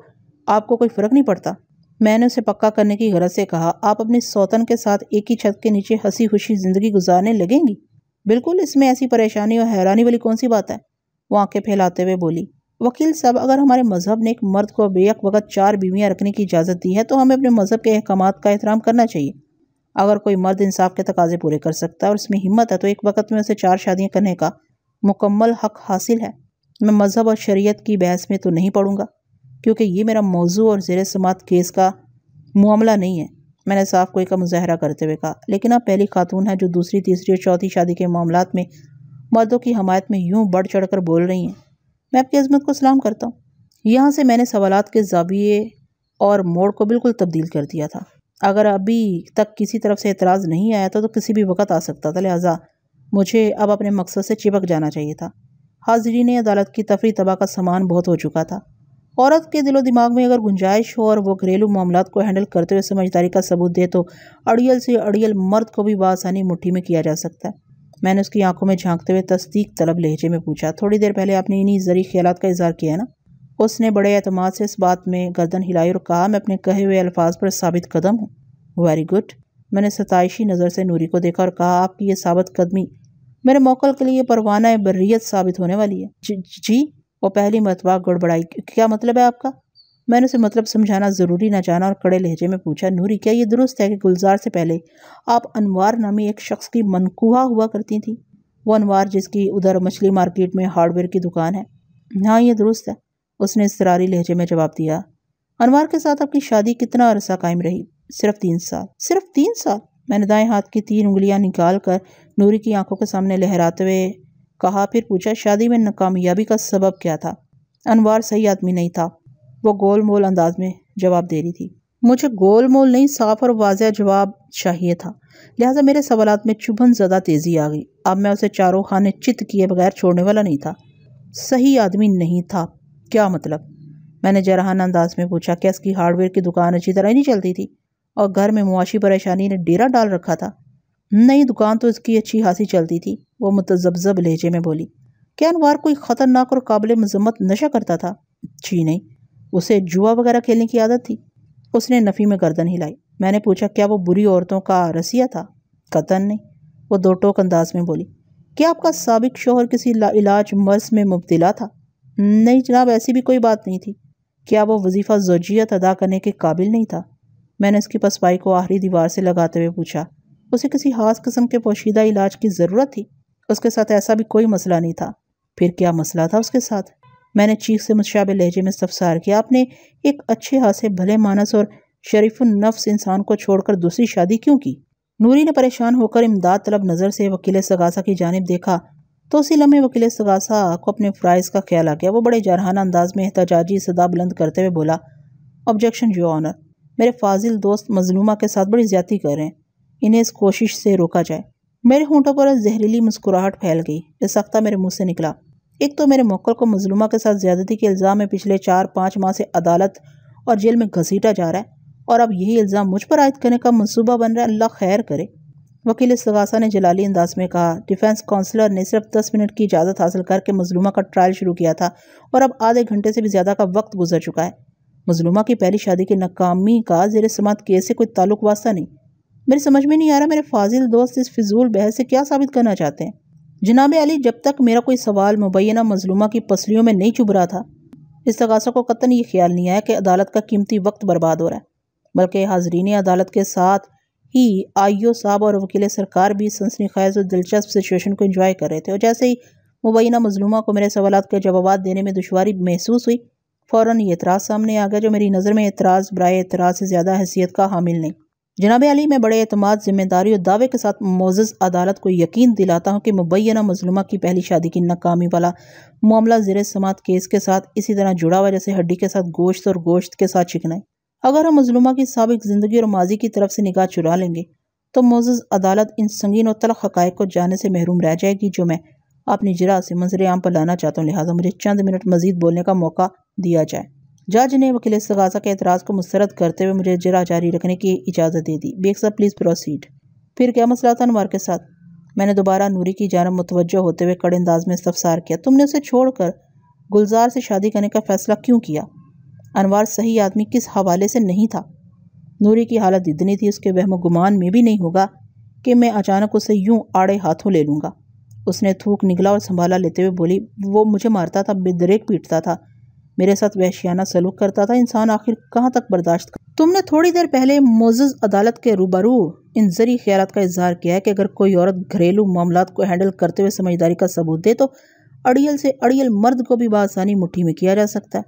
आपको कोई फ़र्क नहीं पड़ता मैंने उसे पक्का करने की गरज से कहा आप अपनी सौतन के साथ एक ही छत के नीचे हंसी खुशी ज़िंदगी गुजारने लगेंगी बिल्कुल इसमें ऐसी परेशानी और हैरानी वाली कौन सी बात है वो आँखें फैलाते हुए बोली वकील साहब अगर हमारे मज़हब ने एक मर्द को बेक वक़्त चार बीवियाँ रखने की इजाज़त दी है तो हमें अपने मज़हब के अहकाम का एहतराम करना चाहिए अगर कोई मर्द इंसाफ के तकाजे पूरे कर सकता है और इसमें हिम्मत है तो एक वक्त में उसे चार शादियाँ करने का मुकम्मल हक हासिल है मैं मज़हब और शरीयत की बहस में तो नहीं पढ़ूंगा क्योंकि ये मेरा मौजू और जेर समात केस का मामला नहीं है मैंने साफ कोई का मुजाहरा करते हुए कहा लेकिन आप पहली खातून हैं जो दूसरी तीसरी और चौथी शादी के मामला में मर्दों की हमायत में यूं बढ़ चढ़ कर बोल रही हैं मैं आपकी अजमत को सलाम करता हूँ यहाँ से मैंने सवाल के जाविये और मोड़ को बिल्कुल तब्दील कर दिया था अगर अभी तक किसी तरफ से एतराज़ नहीं आया था तो किसी भी वक्त आ सकता था लिहाजा मुझे अब अपने मकसद से चिपक जाना चाहिए था हाजिरी ने अदालत की तफरी तबाह का सामान बहुत हो चुका था औरत के दिलो दिमाग में अगर गुंजाइश हो और वो घरेलू मामला को हैंडल करते हुए समझदारी का सबूत दे तो अड़ियल से अड़ियल मर्द को भी बासानी मुठ्ठी में किया जा सकता है मैंने उसकी आंखों में झांकते हुए तस्दीक तलब लहजे में पूछा थोड़ी देर पहले आपने इन्हीं जरी ख्याल का इजहार किया है ना उसने बड़े अहतमाद से इस बात में गर्दन हिलाई और कहा मैं अपने कहे हुए अल्फाज पर साबित कदम हूँ वेरी गुड मैंने सताइशी नज़र से नूरी को देखा और कहा आपकी ये साबित कदमी मेरे मौकल के लिए परवाना बर्रियत साबित होने वाली है जी वो पहली मरतबा गड़बड़ाई क्या मतलब है आपका मैंने उसे मतलब समझाना ज़रूरी ना जाना और कड़े लहजे में पूछा नूरी क्या ये दुरुस्त है कि गुलजार से पहले आप अनवार नामी एक शख्स की मनकूहा हुआ करती थी वो अनवार जिसकी उधर मछली मार्केट में हार्डवेयर की दुकान है हाँ ये दुरुस्त है उसने इसरारी लहजे में जवाब दिया अनवार के साथ आपकी शादी कितना अरसा कायम रही सिर्फ तीन साल सिर्फ तीन साल मैंने दाएँ हाथ की तीन उंगलियाँ निकाल कर नूरी की आंखों के सामने लहराते हुए कहा फिर पूछा शादी में नाकामयाबी का सबब क्या था अनवार सही आदमी नहीं था वो गोल मोल अंदाज में जवाब दे रही थी मुझे गोल मोल नहीं साफ और वाजिया जवाब चाहिए था लिहाजा मेरे सवालत में चुभन ज़्यादा तेज़ी आ गई अब मैं उसे चारों खाने चित किए बगैर छोड़ने वाला नहीं था सही आदमी नहीं था क्या मतलब मैंने जरहाना अंदाज में पूछा क्या इसकी हार्डवेयर की दुकान अच्छी तरह नहीं चलती थी और घर में मुआशी परेशानी ने डेरा डाल रखा था नई दुकान तो इसकी अच्छी खासी चलती थी वो मुतजबजब लहजे में बोली क्या अनवार कोई ख़तरनाक और काबिल मजम्मत नशा करता था जी नहीं उसे जुआ वगैरह खेलने की आदत थी उसने नफ़ी में गर्दन हिलाई मैंने पूछा क्या वो बुरी औरतों का रसिया था कतन नहीं वो दो टोक अंदाज में बोली क्या आपका सबक शोहर किसी इलाज मर्स में मुबतला था नहीं जनाब ऐसी भी कोई बात नहीं थी क्या वो वजीफ़ा जोजियत अदा करने के काबिल नहीं था मैंने उसकी पसपाई को आखिरी दीवार से लगाते हुए पूछा उसे किसी खास किस्म के पोशीदा इलाज की ज़रूरत थी उसके साथ ऐसा भी कोई मसला नहीं था फिर क्या मसला था उसके साथ मैंने चीख से मुशाबे लहजे में इस्तफसार किया आपने एक अच्छे हासे भले मानस और नफ्स इंसान को छोड़कर दूसरी शादी क्यों की नूरी ने परेशान होकर इमदाद तलब नज़र से वकील सगासा की जानब देखा तो उसी लम्हे वकील सगासा को अपने फ़्राइज़ का ख्याल आ गया वो बड़े जारहाना अंदाज में एहतजाजी सदा बुलंद करते हुए बोला ऑब्जेक्शन जो ऑनर मेरे फाजिल दोस्त मजलूमा के साथ बड़ी ज्यादा कर रहे हैं इन्हें इस कोशिश से रोका जाए मेरे होंठों पर जहरीली मुस्कुराहट फैल गई इस सख्ता मेरे मुंह से निकला एक तो मेरे मोक्ल को मजलूमा के साथ ज्यादती के इल्ज़ाम में पिछले चार पाँच माह से अदालत और जेल में घसीटा जा रहा है और अब यही इल्ज़ाम मुझ पर आयद करने का मनसूबा बन रहा है अल्लाह खैर करे वकील सगासा ने जलाली अंदाज में कहा डिफेंस काउंसलर ने सिर्फ दस मिनट की इजाज़त हासिल करके मजलूमा का ट्रायल शुरू किया था और अब आधे घंटे से भी ज़्यादा का वक्त गुजर चुका है मजलूमा की पहली शादी की नाकामी का जेर समात केस से कोई ताल्लुक वास्ता नहीं मेरे समझ में नहीं आ रहा मेरे फाजिल दोस्त इस फिजूल बहस से क्या साबित करना चाहते हैं जनाब अली जब तक मेरा कोई सवाल मुबैना मजलूमा की पसलियों में नहीं चुभ रहा था इस तगासा को कतन ये ख्याल नहीं आया कि अदालत का कीमती वक्त बर्बाद हो रहा है बल्कि हाजरीन अदालत के साथ ही आई ओ साहब और वकील सरकार भी सनसनी खैज और दिलचस्प सिचुएशन को इंजॉय कर रहे थे और जैसे ही मुबैना मजलूमा को मेरे सवाल के जवाब देने में दुशारी महसूस हुई फ़ौर ये एतराज़ सामने आ गया जो मेरी नज़र में एतराज़ बर एतराज़ से ज़्यादा हैसियत का हामिल नहीं जनाब अली मैं बड़े अतमाद जिम्मेदारी और दावे के साथ मोज़ अदालत को यकीन दिलाता हूँ कि मुबैना मजलूमा की पहली शादी की नाकामी वाला मामला ज़र समात केस के साथ इसी तरह जुड़ा हुआ जैसे हड्डी के साथ गोश्त और गोश्त के साथ चिकनाई अगर हम मजलूमा की सबक ज़िंदगी और माजी की तरफ से निगाह चुरा लेंगे तो मोज़ अदालत इन संगीन और तलख हक़ को जाने से महरूम रह जाएगी जो मैं अपनी जरा से मंजर आम पर लाना चाहता हूँ लिहाजा मुझे चंद मिनट मज़ीद बोलने का मौका दिया जाए जज ने वकील सगाज़ा के एतराज़ को मुस्रद करते हुए मुझे जरा जारी रखने की इजाज़त दे दी बेग साहब प्लीज़ प्रोसीड फिर क्या मसला था अनवर के साथ मैंने दोबारा नूरी की जानब मुतवजह होते हुए कड़े अंदाज में इस्तफसार किया तुमने उसे छोड़कर गुलजार से शादी करने का फ़ैसला क्यों किया अनवर सही आदमी किस हवाले से नहीं था नूरी की हालत इतनी थी उसके वहम गुमान में भी नहीं होगा कि मैं अचानक उसे यूं आड़े हाथों ले लूँगा उसने थूक निकला और संभाला लेते हुए बोली वो मुझे मारता था बेदरेक पीटता था मेरे साथ वहशियाना सलूक करता था इंसान आखिर कहाँ तक बर्दाश्त कर तुमने थोड़ी देर पहले मोजज अदालत के रूबरू इन जरिए ख्याल का इजहार किया है कि अगर कोई औरत घरेलू मामला को हैंडल करते हुए समझदारी का सबूत दे तो अड़ियल से अड़ियल मर्द को भी बासानी मुठ्ठी में किया जा सकता है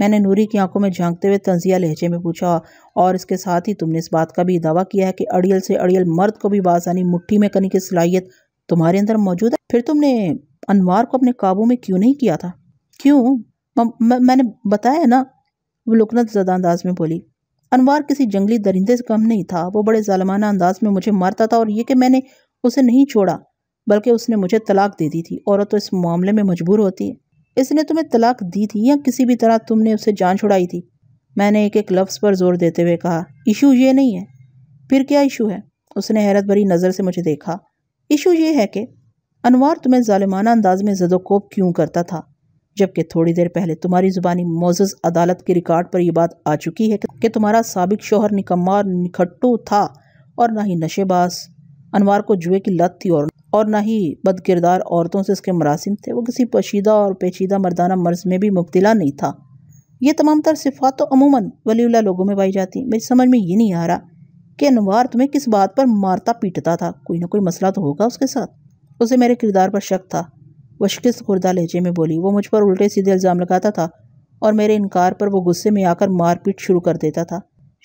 मैंने नूरी की आंखों में झांकते हुए तंजिया लहजे में पूछा और इसके साथ ही तुमने इस बात का भी दावा किया है कि अड़ियल से अड़ियल मर्द को भी बासानी मुट्ठी में करने की सलाहियत तुम्हारे अंदर मौजूद है फिर तुमने अनवार को अपने काबू में क्यों नहीं किया था क्यों मैंने बताया ना वो लुकनत ज़दा अंदाज में बोली अनवार किसी जंगली दरिंदे से कम नहीं था वो बड़े ालमाना अंदाज में मुझे मारता था और ये कि मैंने उसे नहीं छोड़ा बल्कि उसने मुझे तलाक दे दी थी औरत तो इस मामले में मजबूर होती है इसने तुम्हें तलाक दी थी या किसी भी तरह तुमने उसे जान छुड़ाई थी मैंने एक एक लफ्ज़ पर जोर देते हुए कहा इशू ये नहीं है फिर क्या इशू है उसने हैरत भरी नज़र से मुझे देखा इशू ये है कि अनवार तुम्हें ालिमाना अंदाज में जदोकोप क्यों करता था जबकि थोड़ी देर पहले तुम्हारी ज़ुबानी मोजस अदालत के रिकॉर्ड पर यह बात आ चुकी है कि तुम्हारा सबक शोहर निकम्मा और निखट्टू था और ना ही नशेबाज अनवार को जुए की लत थी और और ना ही बदकिरदार औरतों से उसके मरासिम थे वो किसी पोशीदा और पेचीदा मर्दाना मर्ज में भी मुबतला नहीं था ये तमाम तर सिफात तो अमूमन वली लोगों में पाई जाती मेरी समझ में ये नहीं आ रहा कि अनवार तुम्हें किस बात पर मारता पीटता था कोई ना कोई मसला तो होगा उसके साथ उसे मेरे किरदार पर शक था वह खुर्दा लहजे में बोली वो मुझ पर उल्टे सीधे इल्ज़ाम लगाता था और मेरे इनकार पर वो गुस्से में आकर मारपीट शुरू कर देता था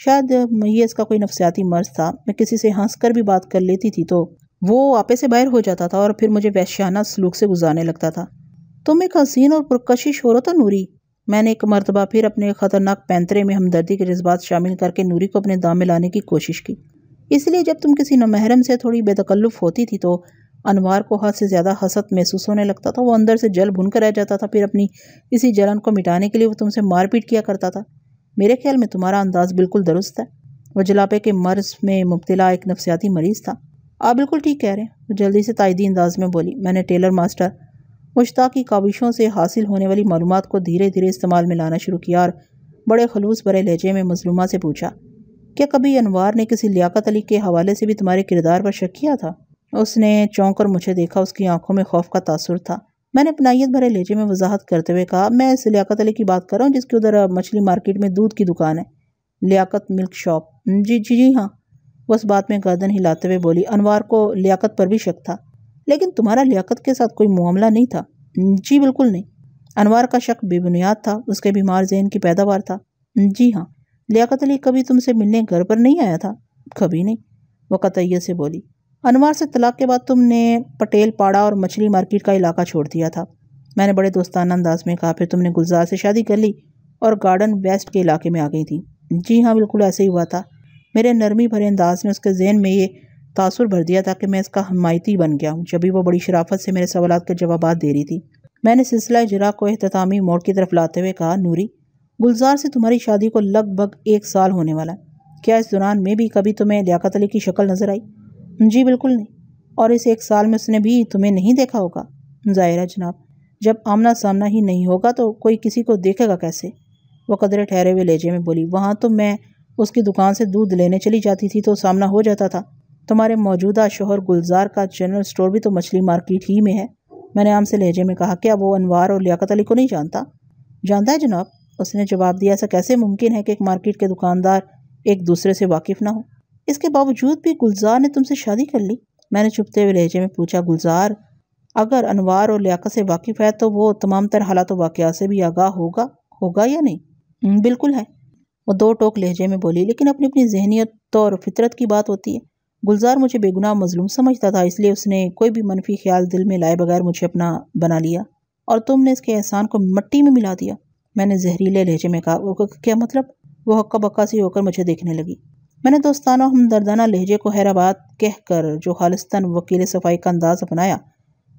शायद ये इसका कोई नफसियाती मर्ज था मैं किसी से हंस कर भी बात कर लेती थी तो वो आपे से बाहर हो जाता था और फिर मुझे वैश्याना सलूक से गुजारने लगता था तुम एक हसीन और पुरकशिश हो रहा था तो नूरी मैंने एक मरतबा फिर अपने ख़तरनाक पैंतरे में हमदर्दी के जज्बात शामिल करके नूरी को अपने दाम में लाने की कोशिश की इसलिए जब तुम किसी नमहरम से थोड़ी बेतकल्लुफ़ होती थी तो अनवार को हद से ज़्यादा हसत महसूस होने लगता था वो अंदर से जल भुन कर रह जाता था फिर अपनी इसी जलन को मिटाने के लिए वो तुमसे मारपीट किया करता था मेरे ख्याल में तुम्हारा अंदाज बिल्कुल दुरुस्त है वह जलापे के मर्ज में मुबतला एक नफसियाती मरीज़ था आप बिल्कुल ठीक कह रहे हैं वो जल्दी से तायदी अंदाज में बोली मैंने टेलर मास्टर मुश्ताक की काविशों से हासिल होने वाली मालूम को धीरे धीरे इस्तेमाल में लाना शुरू किया और बड़े खलूस भरे लहजे में मजलूमा से पूछा क्या कभी अनवार ने किसी लियाकत अली के हवाले से भी तुम्हारे किरदार पर शक किया था उसने चौंक कर मुझे देखा उसकी आंखों में खौफ का तासुर था मैंने अपनाइत भरे लेजे में वजाहत करते हुए कहा मैं इस लियाकत अली की बात कर रहा हूँ जिसके उधर मछली मार्केट में दूध की दुकान है लियाकत मिल्क शॉप जी जी जी हाँ वह उस बात में गर्दन हिलाते हुए बोली अनवार को लियाकत पर भी शक था लेकिन तुम्हारा लियाकत के साथ कोई मामला नहीं था जी बिल्कुल नहीं अनवार का शक बेबुनियाद था उसके बीमार जहन की पैदावार था जी हाँ लियाकत अली कभी तुमसे मिलने घर पर नहीं आया था कभी नहीं वह कतैय से बोली अनवार से तलाक के बाद तुमने पटेल पाड़ा और मछली मार्केट का इलाका छोड़ दिया था मैंने बड़े दोस्ताना अंदाज में कहा फिर तुमने गुलजार से शादी कर ली और गार्डन वेस्ट के इलाके में आ गई थी जी हाँ बिल्कुल ऐसे ही हुआ था मेरे नरमी भरे अंदाज ने उसके जहन में ये तासुर भर दिया था कि मैं इसका हमायती बन गया हूँ जब भी वो बड़ी शराफत से मेरे सवाल के जवाब दे रही थी मैंने सिलसिला जरा को अहतामी मोड़ की तरफ लाते हुए कहा नूरी गुलजार से तुम्हारी शादी को लगभग एक साल होने वाला है क्या इस दौरान में भी कभी तुम्हें लियाकत अली की शक्ल नज़र आई जी बिल्कुल नहीं और इस एक साल में उसने भी तुम्हें नहीं देखा होगा ज़ाहिर है जनाब जब आमना सामना ही नहीं होगा तो कोई किसी को देखेगा कैसे वह कदरे ठहरे हुए लेजे में बोली वहाँ तो मैं उसकी दुकान से दूध लेने चली जाती थी तो सामना हो जाता था तुम्हारे मौजूदा शोहर गुलजार का जनरल स्टोर भी तो मछली मार्केट ही में है मैंने आम से लहजे में कहा क्या वो अनवार और लियाकत अली को नहीं जानता जानता है जनाब उसने जवाब दिया ऐसा कैसे मुमकिन है कि एक मार्केट के दुकानदार एक दूसरे से वाकिफ़ ना हो इसके बावजूद भी गुलजार ने तुमसे शादी कर ली मैंने छुपते हुए लहजे में पूछा गुलजार अगर अनवार और लियाकत से वाकिफ़ है तो वो तमाम तर हालात वाक़ से भी आगाह होगा होगा या नहीं हम्म, बिल्कुल है वो दो टोक लहजे में बोली लेकिन अपनी अपनी जहनीत और फितरत की बात होती है गुलजार मुझे बेगुनाह मजलूम समझता था इसलिए उसने कोई भी मनफी ख्याल दिल में लाए बगैर मुझे अपना बना लिया और तुमने इसके एहसान को मट्टी में मिला दिया मैंने जहरीले लहजे में कहा क्या मतलब वो हक्का बक्का सी होकर मुझे देखने लगी मैंने दोस्ताना हमदर्दाना लहजे को हैराबाद कह कर जो खालिस्तान वकील सफाई का अंदाज़ अपनाया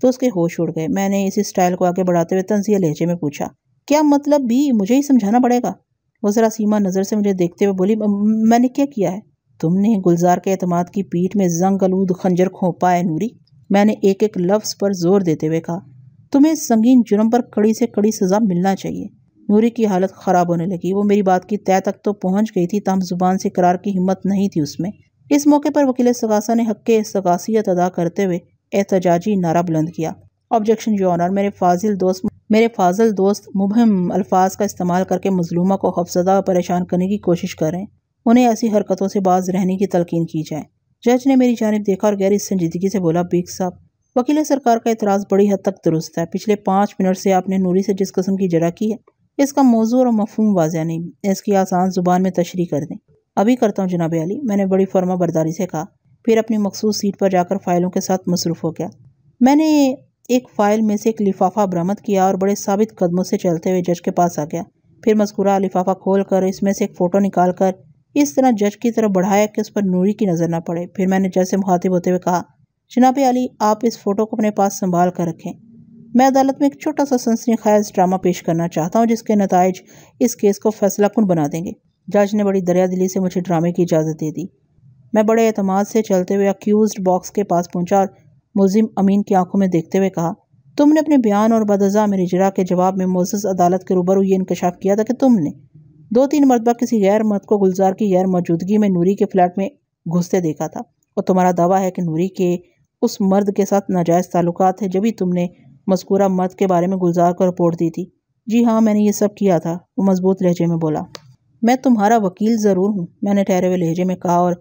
तो उसके होश उड़ गए मैंने इसी स्टाइल को आगे बढ़ाते हुए तंजिया लहजे में पूछा क्या मतलब भी मुझे ही समझाना पड़ेगा वो ज़रा सीमा नज़र से मुझे देखते हुए बोली मैंने क्या किया है तुमने गुलजार के अतमाद की पीठ में जंग आलूद खंजर खोपा है नूरी मैंने एक एक लफ्ज़ पर जोर देते हुए कहा तुम्हें संगीन जुर्म पर कड़ी से कड़ी सज़ा मिलना चाहिए नूरी की हालत ख़राब होने लगी वो मेरी बात की तय तक तो पहुंच गई थी तहम ज़ुबान से करार की हिम्मत नहीं थी उसमें इस मौके पर वकील सगासा ने हक सगासीत अदा करते हुए एहतजाजी नारा बुलंद किया ऑब्जेक्शन जो ऑनर मेरे फाजिल दोस्त मेरे फाजिल दोस्त मुबहम अल्फाज का इस्तेमाल करके मजलूमा को हफजदा और परेशान करने की कोशिश करें उन्हें ऐसी हरकतों से बाज रहने की तलकिन की जाए जज ने मेरी जानब देखा और गैर इस संजीदगी से बोला बीक साहब वकील सरकार का एतराज़ बड़ी हद तक दुरुस्त है पिछले पाँच मिनट से आपने नूरी से जिस कस्म की जरा की है इसका मौजू और मफहम वाजिया नहीं इसकी आसान ज़ुबान में तशरी कर दें अभी करता हूँ जनाब अली मैंने बड़ी फर्मा बरदारी से कहा फिर अपनी मखसूस सीट पर जाकर फ़ाइलों के साथ मसरूफ़ हो गया मैंने एक फ़ाइल में से एक लिफाफा बरामद किया और बड़े साबित कदमों से चलते हुए जज के पास आ गया फिर मस्कुरा लिफाफा खोल कर इसमें से एक फ़ोटो निकाल कर इस तरह जज की तरफ बढ़ाया कि उस पर नूरी की नज़र न पड़े फिर मैंने जज से मुखातिब होते हुए कहा जनाब अली आप इस फ़ोटो को अपने पास संभाल कर रखें मैं अदालत में एक छोटा सा सनसनी खैज ड्रामा पेश करना चाहता हूँ जिसके नतज इस केस को फैसला कन बना देंगे जज ने बड़ी दरिया दिली से मुझे ड्रामे की इजाज़त दे दी मैं बड़े अतमाद से चलते हुए अक्यूज बॉक्स के पास पहुँचा और मुलिम अमीन की आंखों में देखते हुए कहा तुमने अपने बयान और बदजा मेरी जरा के जवाब में मोजस अदालत के रूबरू ये इंकशाफ किया था कि तुमने दो तीन मरतबा किसी गैर मर्द को गुलजार की गैर मौजूदगी में नूरी के फ्लैट में घुसते देखा था और तुम्हारा दावा है कि नूरी के उस मर्द के साथ नाजायज़ ताल्लुक है जब ही तुमने मस्कूरा मर्द के बारे में गुलजार को रिपोर्ट दी थी जी हाँ मैंने ये सब किया था वो मजबूत लहजे में बोला मैं तुम्हारा वकील ज़रूर हूँ मैंने ठहरे हुए लहजे में कहा और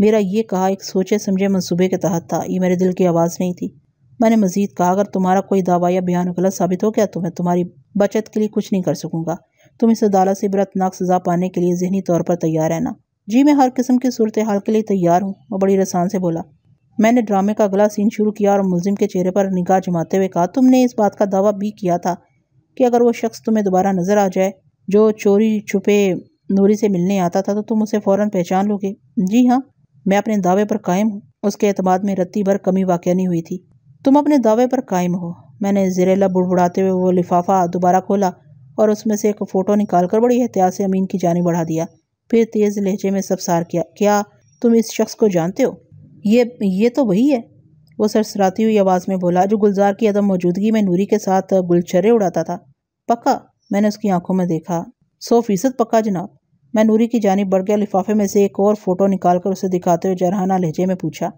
मेरा ये कहा एक सोचे समझे मंसूबे के तहत था ये मेरे दिल की आवाज़ नहीं थी मैंने मजीद कहा अगर तुम्हारा कोई दावा या बयान गलत साबित हो गया तो मैं तुम्हारी बचत के लिए कुछ नहीं कर सकूँगा तुम इस अदालत से इबरतनाक सज़ा पाने के लिए जहनी तौर पर तैयार रहना जी मैं हर किस्म की सूरत हाल के लिए तैयार हूँ और बड़ी रसान से बोला मैंने ड्रामे का अगला सीन शुरू किया और मुलिम के चेहरे पर निगाह जमाते हुए कहा तुमने इस बात का दावा भी किया था कि अगर वो शख्स तुम्हें दोबारा नज़र आ जाए जो चोरी छुपे नूरी से मिलने आता था तो तुम उसे फ़ौर पहचान लोगे जी हाँ मैं अपने दावे पर कायम हूँ उसके अतमाद में रत्ती भर कमी वाक़ नहीं हुई थी तुम अपने दावे पर कायम हो मैंने जरेला बुड़बुड़ाते हुए वो लिफाफा दोबारा खोला और उसमें से एक फ़ोटो निकाल कर बड़ी एहतियात से अमीन की जानी बढ़ा दिया फिर तेज़ लहजे में सब सार किया क्या तुम इस शख्स को जानते हो ये ये तो वही है वो सरसराती हुई आवाज़ में बोला जो गुलजार की अदम मौजूदगी में नूरी के साथ गुलचरे उड़ाता था पक्का मैंने उसकी आंखों में देखा सौ फीसद पक्का जनाब मैं नूरी की जानब बढ़ गया लिफाफे में से एक और फ़ोटो निकाल कर उसे दिखाते हुए जरहाना लहजे में पूछा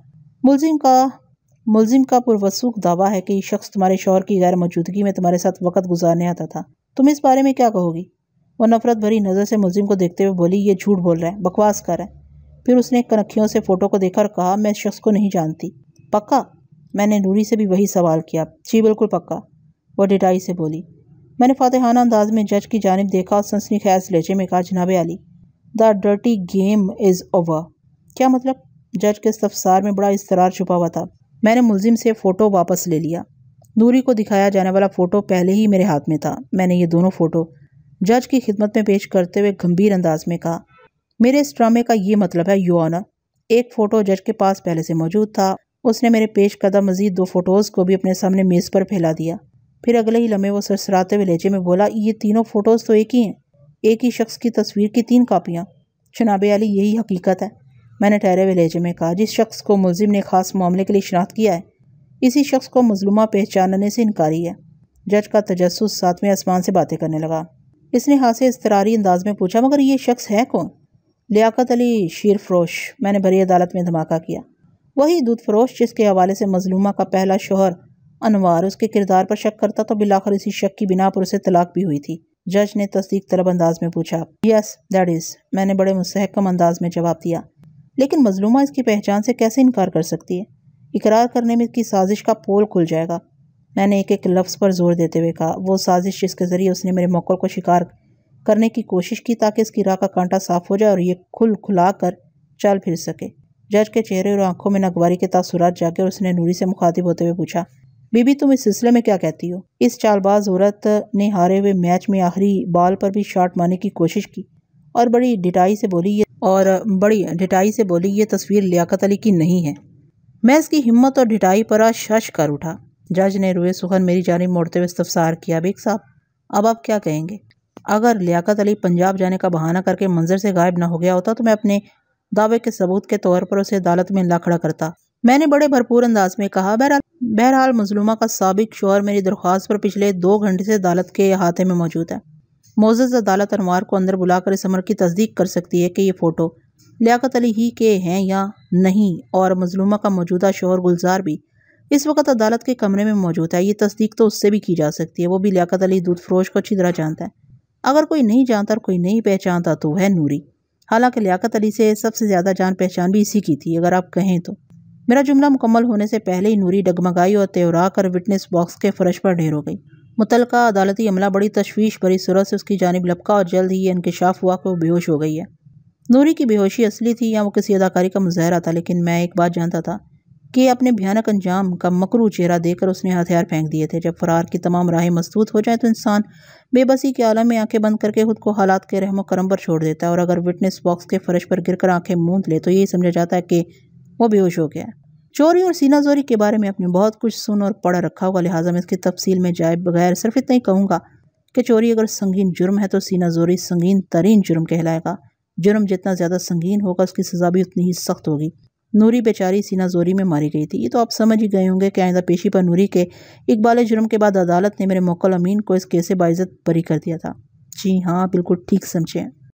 मुलजिम का मुलजिम का पुरवसूख दावा है कि शख्स तुम्हारे शौहर की गैर मौजूदगी में तुम्हारे साथ वक्त गुजारने आता था तुम इस बारे में क्या कहोगी वो नफरत भरी नज़र से मुलजिम को देखते हुए बोली ये झूठ बोल रहा है बकवास कर रहा है फिर उसने कनखियों से फ़ोटो को देखा और कहा मैं शख्स को नहीं जानती पक्का मैंने नूरी से भी वही सवाल किया जी बिल्कुल पक्का वह डिटाई से बोली मैंने फातहाना अंदाज में जज की जानब देखा और सनसनी खैस लेचे में कहा जनाब Ali the dirty game is over क्या मतलब जज के इस्तफसार में बड़ा इसतरार छुपा हुआ था मैंने मुलजिम से फ़ोटो वापस ले लिया नूरी को दिखाया जाने वाला फ़ोटो पहले ही मेरे हाथ में था मैंने ये दोनों फ़ोटो जज की खिदमत में पेश करते हुए गंभीर अंदाज में कहा मेरे इस ड्रामे का ये मतलब है यू ऑनर एक फ़ोटो जज के पास पहले से मौजूद था उसने मेरे पेश कदम मजीद दो फ़ोटोज़ को भी अपने सामने मेज़ पर फैला दिया फिर अगले ही लम्हे वो सरसराते हुए लहजे में बोला ये तीनों फ़ोटोज़ तो एक ही हैं एक ही शख्स की तस्वीर की तीन कापियाँ चनाबे अली यही हकीकत है मैंने ठहरे हुए लहजे में कहा जिस शख्स को मुलिम ने खास मामले के लिए शनाख्त किया है इसी शख्स को मजलूमा पहचानने से इनकारी है जज का तजस सातवें आसमान से बातें करने लगा इसने हाथ से इसतरारी अंदाज में पूछा मगर ये शख्स है कौन लियाकत अली शीर फरोश मैंने भरी अदालत में धमाका किया वही दूध फरोश जिसके हवाले से मजलूमा का पहला शोहर अनवार उसके किरदार पर शक करता तो बिलाखर इसी शक की बिना पर उसे तलाक भी हुई थी जज ने तस्दीक तलब अंदाज में पूछा यस दैट इज़ मैंने बड़े मुस्कम अंदाज में जवाब दिया लेकिन मजलूमा इसकी पहचान से कैसे इनकार कर सकती है इकरार करने में इसकी साजिश का पोल खुल जाएगा मैंने एक एक लफ्ज़ पर जोर देते हुए कहा वो साजिश जिसके ज़रिए उसने मेरे मौक़ को शिकार करने की कोशिश की ताकि इसकी राह का कांटा साफ हो जाए और ये खुल खुला कर चल फिर सके जज के चेहरे और आंखों में नगवारी के तासुरात जाकर उसने नूरी से मुखातिब होते हुए पूछा बीबी तुम इस सिलसिले में क्या कहती हो इस चालबाज औरत ने हारे हुए मैच में आखिरी बॉल पर भी शॉट मारने की कोशिश की और बड़ी डिटाई से बोली ये और बड़ी डिटाई से बोली ये तस्वीर लियाकत अली की नहीं है मैं इसकी हिम्मत और डिटाई पर आज शश कर उठा जज ने रुए सुखन मेरी जानब मोड़ते हुए इस्तफसार किया बेग साहब अब आप क्या कहेंगे अगर लियाकत अली पंजाब जाने का बहाना करके मंजर से गायब ना हो गया होता तो मैं अपने दावे के सबूत के तौर पर उसे अदालत में ला खड़ा करता मैंने बड़े भरपूर अंदाज में कहा बहरहाल बहरहाल मजलूमा का सबक शोहर मेरी दरख्वास्त पर पिछले दो घंटे से अदालत के हाथे में मौजूद है मोजज़ अदालत अनवार को अंदर बुलाकर इस अमर की तस्दीक कर सकती है कि ये फ़ोटो लियाकत अली ही के हैं या नहीं और मजलूमा का मौजूदा शोहर गुलजार भी इस वक्त अदालत के कमरे में मौजूद है ये तस्दीक तो उससे भी की जा सकती है वो भी लियाकत अली दूध फरोश को अच्छी तरह जानता है अगर कोई नहीं जानता और कोई नहीं पहचानता तो वह नूरी हालांकि लियाकत अली से सबसे ज़्यादा जान पहचान भी इसी की थी अगर आप कहें तो मेरा जुमला मुकम्मल होने से पहले ही नूरी डगमगाई और तेवरा कर विटनेस बॉक्स के फर्श पर ढेर हो गई मुतल अदालती अमला बड़ी तशवीश भरी सूरत से उसकी जानब लपका और जल्द ही ये इंकशाफ हुआ कि वो बेहोश हो गई है नूरी की बेहोशी असली थी या वो किसी अदाकारी का मुजाहरा था लेकिन मैं एक बात जानता था कि अपने भयानक अंजाम का मकरू चेहरा देकर उसने हथियार फेंक दिए थे जब फरार की तमाम राहें मजबूत हो जाए तो इंसान बेबसी के आलम में आंखें बंद करके खुद को हालात के रहम करम पर छोड़ देता है और अगर विटनेस बॉक्स के फर्श पर गिरकर आंखें मूंद ले तो यही समझा जाता है कि वो बेहोश हो गया चोरी और सीनाजोरी के बारे में आपने बहुत कुछ सुन और पढ़ा रखा होगा लिहाजा मैं इसकी तफसील में जाए बगैर सिर्फ इतना ही कहूँगा कि चोरी अगर संगीन जुर्म है तो सीनाजोरी संगीन तरीन जुर्म कहलाएगा जुर्म जितना ज़्यादा संगीन होगा उसकी सज़ा भी उतनी ही सख्त होगी नूरी बेचारी सीना जोरी में मारी गई थी ये तो आप समझ ही गए होंगे कि आइंदा पेशी पर नूरी के इकबाल जुर्म के बाद अदालत ने मेरे मोकल अमीन को इस केस से बाइज़त बरी कर दिया था जी हाँ बिल्कुल ठीक समझें